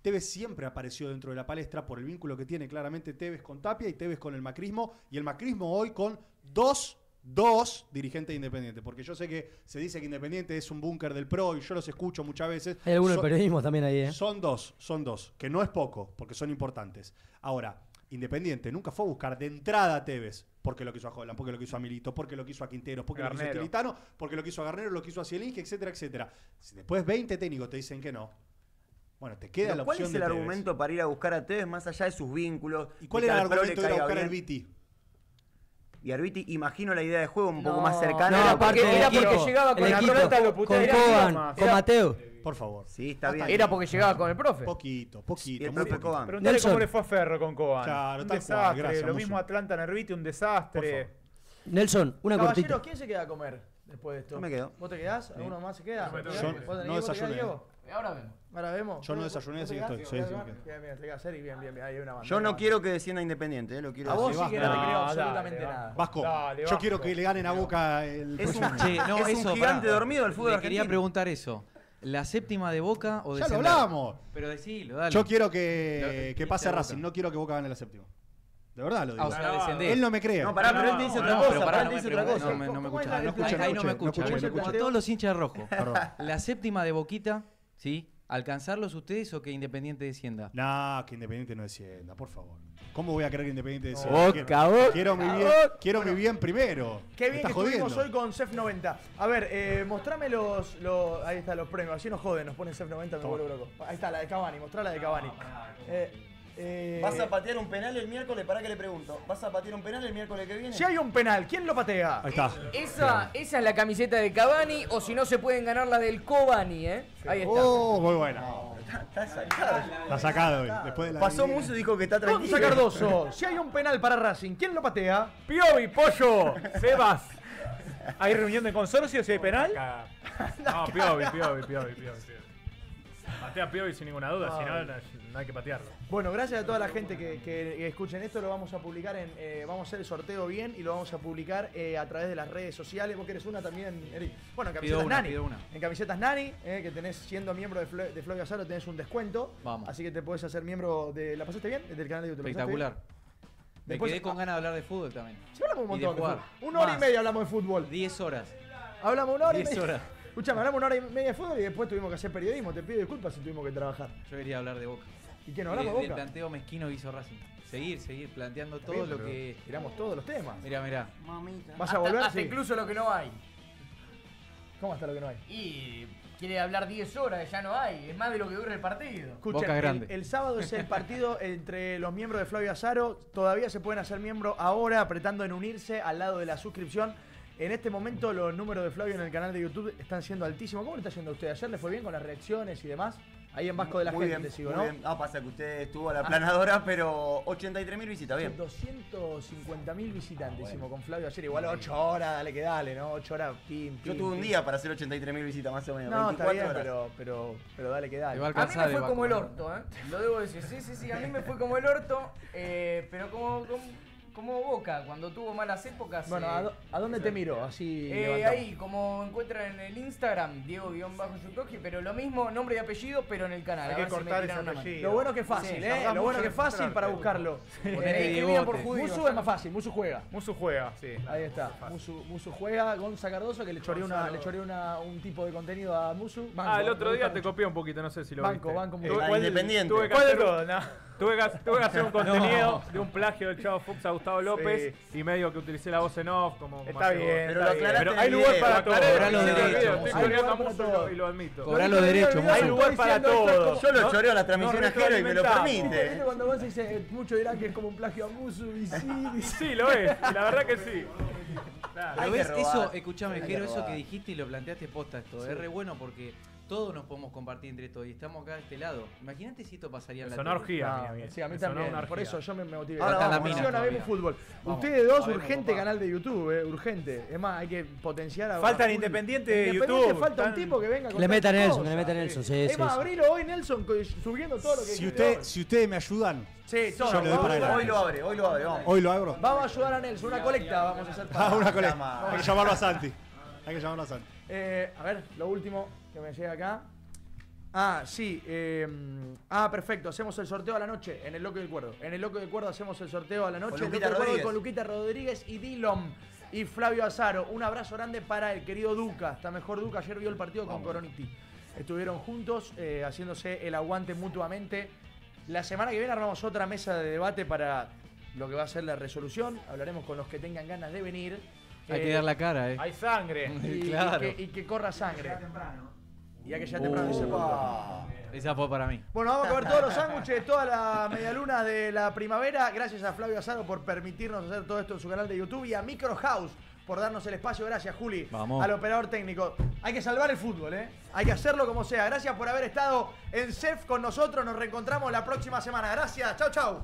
Tevez siempre apareció dentro de la palestra por el vínculo que tiene claramente Tevez con Tapia y Tevez con el macrismo. Y el macrismo hoy con dos Dos, dirigentes independientes Independiente, porque yo sé que se dice que Independiente es un búnker del PRO y yo los escucho muchas veces. Hay algunos periodismos también ahí, ¿eh? Son dos, son dos, que no es poco, porque son importantes. Ahora, Independiente nunca fue a buscar de entrada a Tevez, porque lo quiso a Jolan, porque lo quiso a Milito, porque lo quiso a Quinteros, porque lo quiso a Tilitano, porque lo quiso a Garnero, lo quiso a Cielinski, etcétera, etcétera. Si después 20 técnicos te dicen que no, bueno, te queda la opción. ¿Cuál es el argumento para ir a buscar a Tevez más allá de sus vínculos? ¿Y cuál era el argumento de ir a buscar y Arbiti, imagino la idea de juego un poco más cercana. No, era porque, era porque llegaba con la equipo, lo con con Mateo. Por favor. Sí, está bien. Era porque llegaba con el profe. Poquito, poquito. El poquito. Coban. Preguntale cómo le fue a Ferro con Coban. Claro, un desastre. lo mismo Atlanta en Arbiti, un desastre. Nelson, una Caballeros, ¿quién se queda a comer después de esto? No me quedo. ¿Vos te quedás? ¿Alguno más se queda? Yo, no desayuné. Eh, ahora vemos. Ahora vemos. Yo no desayuné, así que estoy. Bien, bien, bien, Yo no quiero que descienda Independiente, eh, lo quiero A vos siquiera sí que no te creo absolutamente nada. Vasco, yo quiero que le ganen a Boca el Es un, no, Es un gigante dormido el fútbol le Quería preguntar eso. ¿La séptima de Boca o de Ya lo hablábamos! hablamos. Pero decilo, dale. Yo quiero que, que pase Racing, no quiero que Boca gane la séptima. De verdad lo ah, digo. Ah, o Él no me cree. No, pará, pero él dice otra cosa. pará, él dice otra cosa. no me, escucha. nada. Ahí- no me escucha. Ahí no me escucha. Como todos los hinchas rojos. Perdón. La séptima de Boquita ¿sí? ¿Alcanzarlos ustedes o que Independiente descienda? No, que Independiente no descienda, por favor. ¿Cómo voy a creer que Independiente descienda? ¡Oh, cabrón! quiero, mi bien, quiero bien primero. Qué bien que estuvimos hoy con cef 90. A ver, eh, mostrame los, Ahí está, los premios. Así nos joden, nos ponen cef 90, me vuelvo loco. Ahí está, la de Cavani, mostrá la de Cavani. Eh, eh, ¿Vas a patear un penal el miércoles? ¿Para que le pregunto? ¿Vas a patear un penal el miércoles que viene? Si hay un penal, ¿quién lo patea? Ahí está. Esa, esa es la camiseta de Cavani, o si no se pueden ganar la del Cobani, ¿eh? Ahí está. Oh, muy buena. está, sacado. Está sacado eh, Pasó mucho y dijo que está tranquilo. Cardoso. Si hay un penal para Racing, ¿quién lo patea? Piovi, Pollo, Sebas. ¿Hay reunión de consorcio si hay penal? No, Piovi, Piovi, Piovi. piovi. Patea Piovi sin ninguna duda, si no, no hay que patearlo. Bueno, gracias a toda la gente que, escuche escuchen esto. Lo vamos a publicar en. Eh, vamos a hacer el sorteo bien y lo vamos a publicar eh, a través de las redes sociales. Vos querés una también, Eric. Bueno, en camisetas Nani. En camisetas Nani, eh, que tenés, siendo miembro de, Floyd Azaro, tenés un descuento. Así que te puedes hacer miembro de. ¿La pasaste bien? Del canal de YouTube. Espectacular. Me quedé con ganas de hablar de fútbol también. Sí, hablamos un montón. De fútbol. una hora y media hablamos de fútbol. Diez horas. Hablamos una hora y media. horas. Escuchame, hablamos una hora y media de fútbol y después tuvimos que hacer periodismo. Te pido disculpas si tuvimos que trabajar. Yo quería hablar de Boca. ¿Y qué no hablamos de, Boca? El planteo mezquino hizo Racing. Seguir, seguir planteando todo lo que. Tiramos todos los temas. Mirá, mirá. Mamita. ¿Vas a volver? Hasta, incluso lo que no hay. ¿Cómo hasta lo que no hay? Y quiere hablar 10 horas, ya no hay. Es más de lo que dura el partido. Escucha, el, el, sábado es el partido entre los miembros de Flavio Azaro. Todavía se pueden hacer miembro ahora apretando en unirse al lado de la suscripción. En este momento los números de Flavio en el canal de YouTube están siendo altísimos. ¿Cómo le está yendo a usted? ¿Ayer le fue bien con las reacciones y demás? Ahí en Vasco de la Gente, bien, sigo, ¿no? Ah, pasa que usted estuvo a la ah. planadora, pero 83.000 visitas, bien. 250.000 visitantes ah, hicimos con Flavio ayer. Igual 8 horas, dale que dale, ¿no? 8 horas, pim, Yo tuve un día para hacer 83.000 visitas, más o menos. No, 24 está bien, Pero, pero, pero dale que dale. A, mí me fue como el orto, ¿eh? Lo debo decir. Sí, sí, sí, a mí me fue como el orto, eh, pero como... como como Boca, cuando tuvo malas épocas. Bueno, ¿a, eh, dónde te miro? Así. Eh, ahí, como encuentran en el Instagram, diego Yukoji, pero lo mismo, nombre y apellido, pero en el canal. Hay que cortar Lo bueno que es fácil, ¿eh? Lo bueno que es fácil para buscarlo. Eh, Musu es más fácil, Musu juega. Musu juega, sí. Ahí está. Musu, juega, Gonza Cardoso, que le choreó una, le un tipo de contenido a Musu. ah, el otro día te copié un poquito, no sé si lo banco, viste. Banco, Banco, eh, Independiente. Tuve que, todo? Tuve que, hacer un contenido de un plagio del Chavo Fuchs a Gustavo López y medio que utilicé la voz en off como. Está bien, pero, está bien. pero hay lugar para todo. Cobrar los derechos. Y lo admito. Cobrar los derechos. Hay lugar para todo. Yo lo choreo a la transmisión Jero y me lo permite. Cuando vos dices, eh, mucho dirá que es como un plagio a Musu y sí. Sí, lo es. La verdad que sí. a ves, eso, escuchame, Jero, eso que dijiste y lo planteaste posta esto. Es re bueno porque todos nos podemos compartir entre todos y estamos acá de este lado. Imagínate si esto pasaría en la Son orgía. Ah, sí, a mí también. Por eso yo me, motivé. Ahora la misión a ver un fútbol. Ustedes dos, urgente canal de YouTube, eh, urgente. Es más, hay que potenciar a Faltan independientes de Independiente, YouTube. Falta un tipo que venga con Le meta Nelson, le meta Nelson. es más, abrilo hoy Nelson subiendo todo lo que si Si ustedes me ayudan. Sí, hoy, lo abre, hoy lo abre. Hoy lo abro. Vamos a ayudar a Nelson, una colecta vamos a hacer Ah, una colecta. Hay que llamarlo a Santi. Hay que llamarlo a Santi. Eh, a ver, lo último que me llega acá. Ah, sí. Em, ah, perfecto. Hacemos el sorteo a la noche en el Loco del Cuerdo. En el Loco del Cuerdo hacemos el sorteo a la noche. Con Luquita, Rodríguez. y Dilom y Flavio Azaro. Un abrazo grande para el querido Duca. Está mejor Duca. Ayer vio el partido con Coroniti. Estuvieron juntos eh, haciéndose el aguante mutuamente. La semana que viene armamos otra mesa de debate para lo que va a ser la resolución. Hablaremos con los que tengan ganas de venir. Hay que dar la cara, ¿eh? Hay sangre. Y, que, y que corra sangre ya que ya te oh. esa fue para mí. Bueno, vamos a comer todos los sándwiches, toda la medialuna de la primavera. Gracias a Flavio Asado por permitirnos hacer todo esto en su canal de YouTube y a Micro House por darnos el espacio. Gracias, Juli. Vamos. Al operador técnico. Hay que salvar el fútbol, ¿eh? Hay que hacerlo como sea. Gracias por haber estado en CEF con nosotros. Nos reencontramos la próxima semana. Gracias. Chau, chau.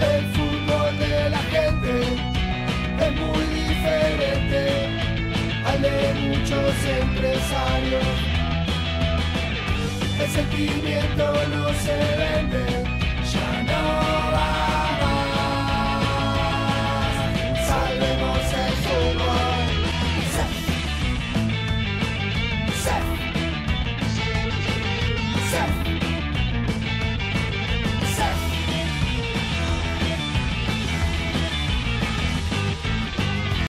El fútbol de la gente es muy diferente al de muchos empresarios. El sentimiento no se vende, ya no va más.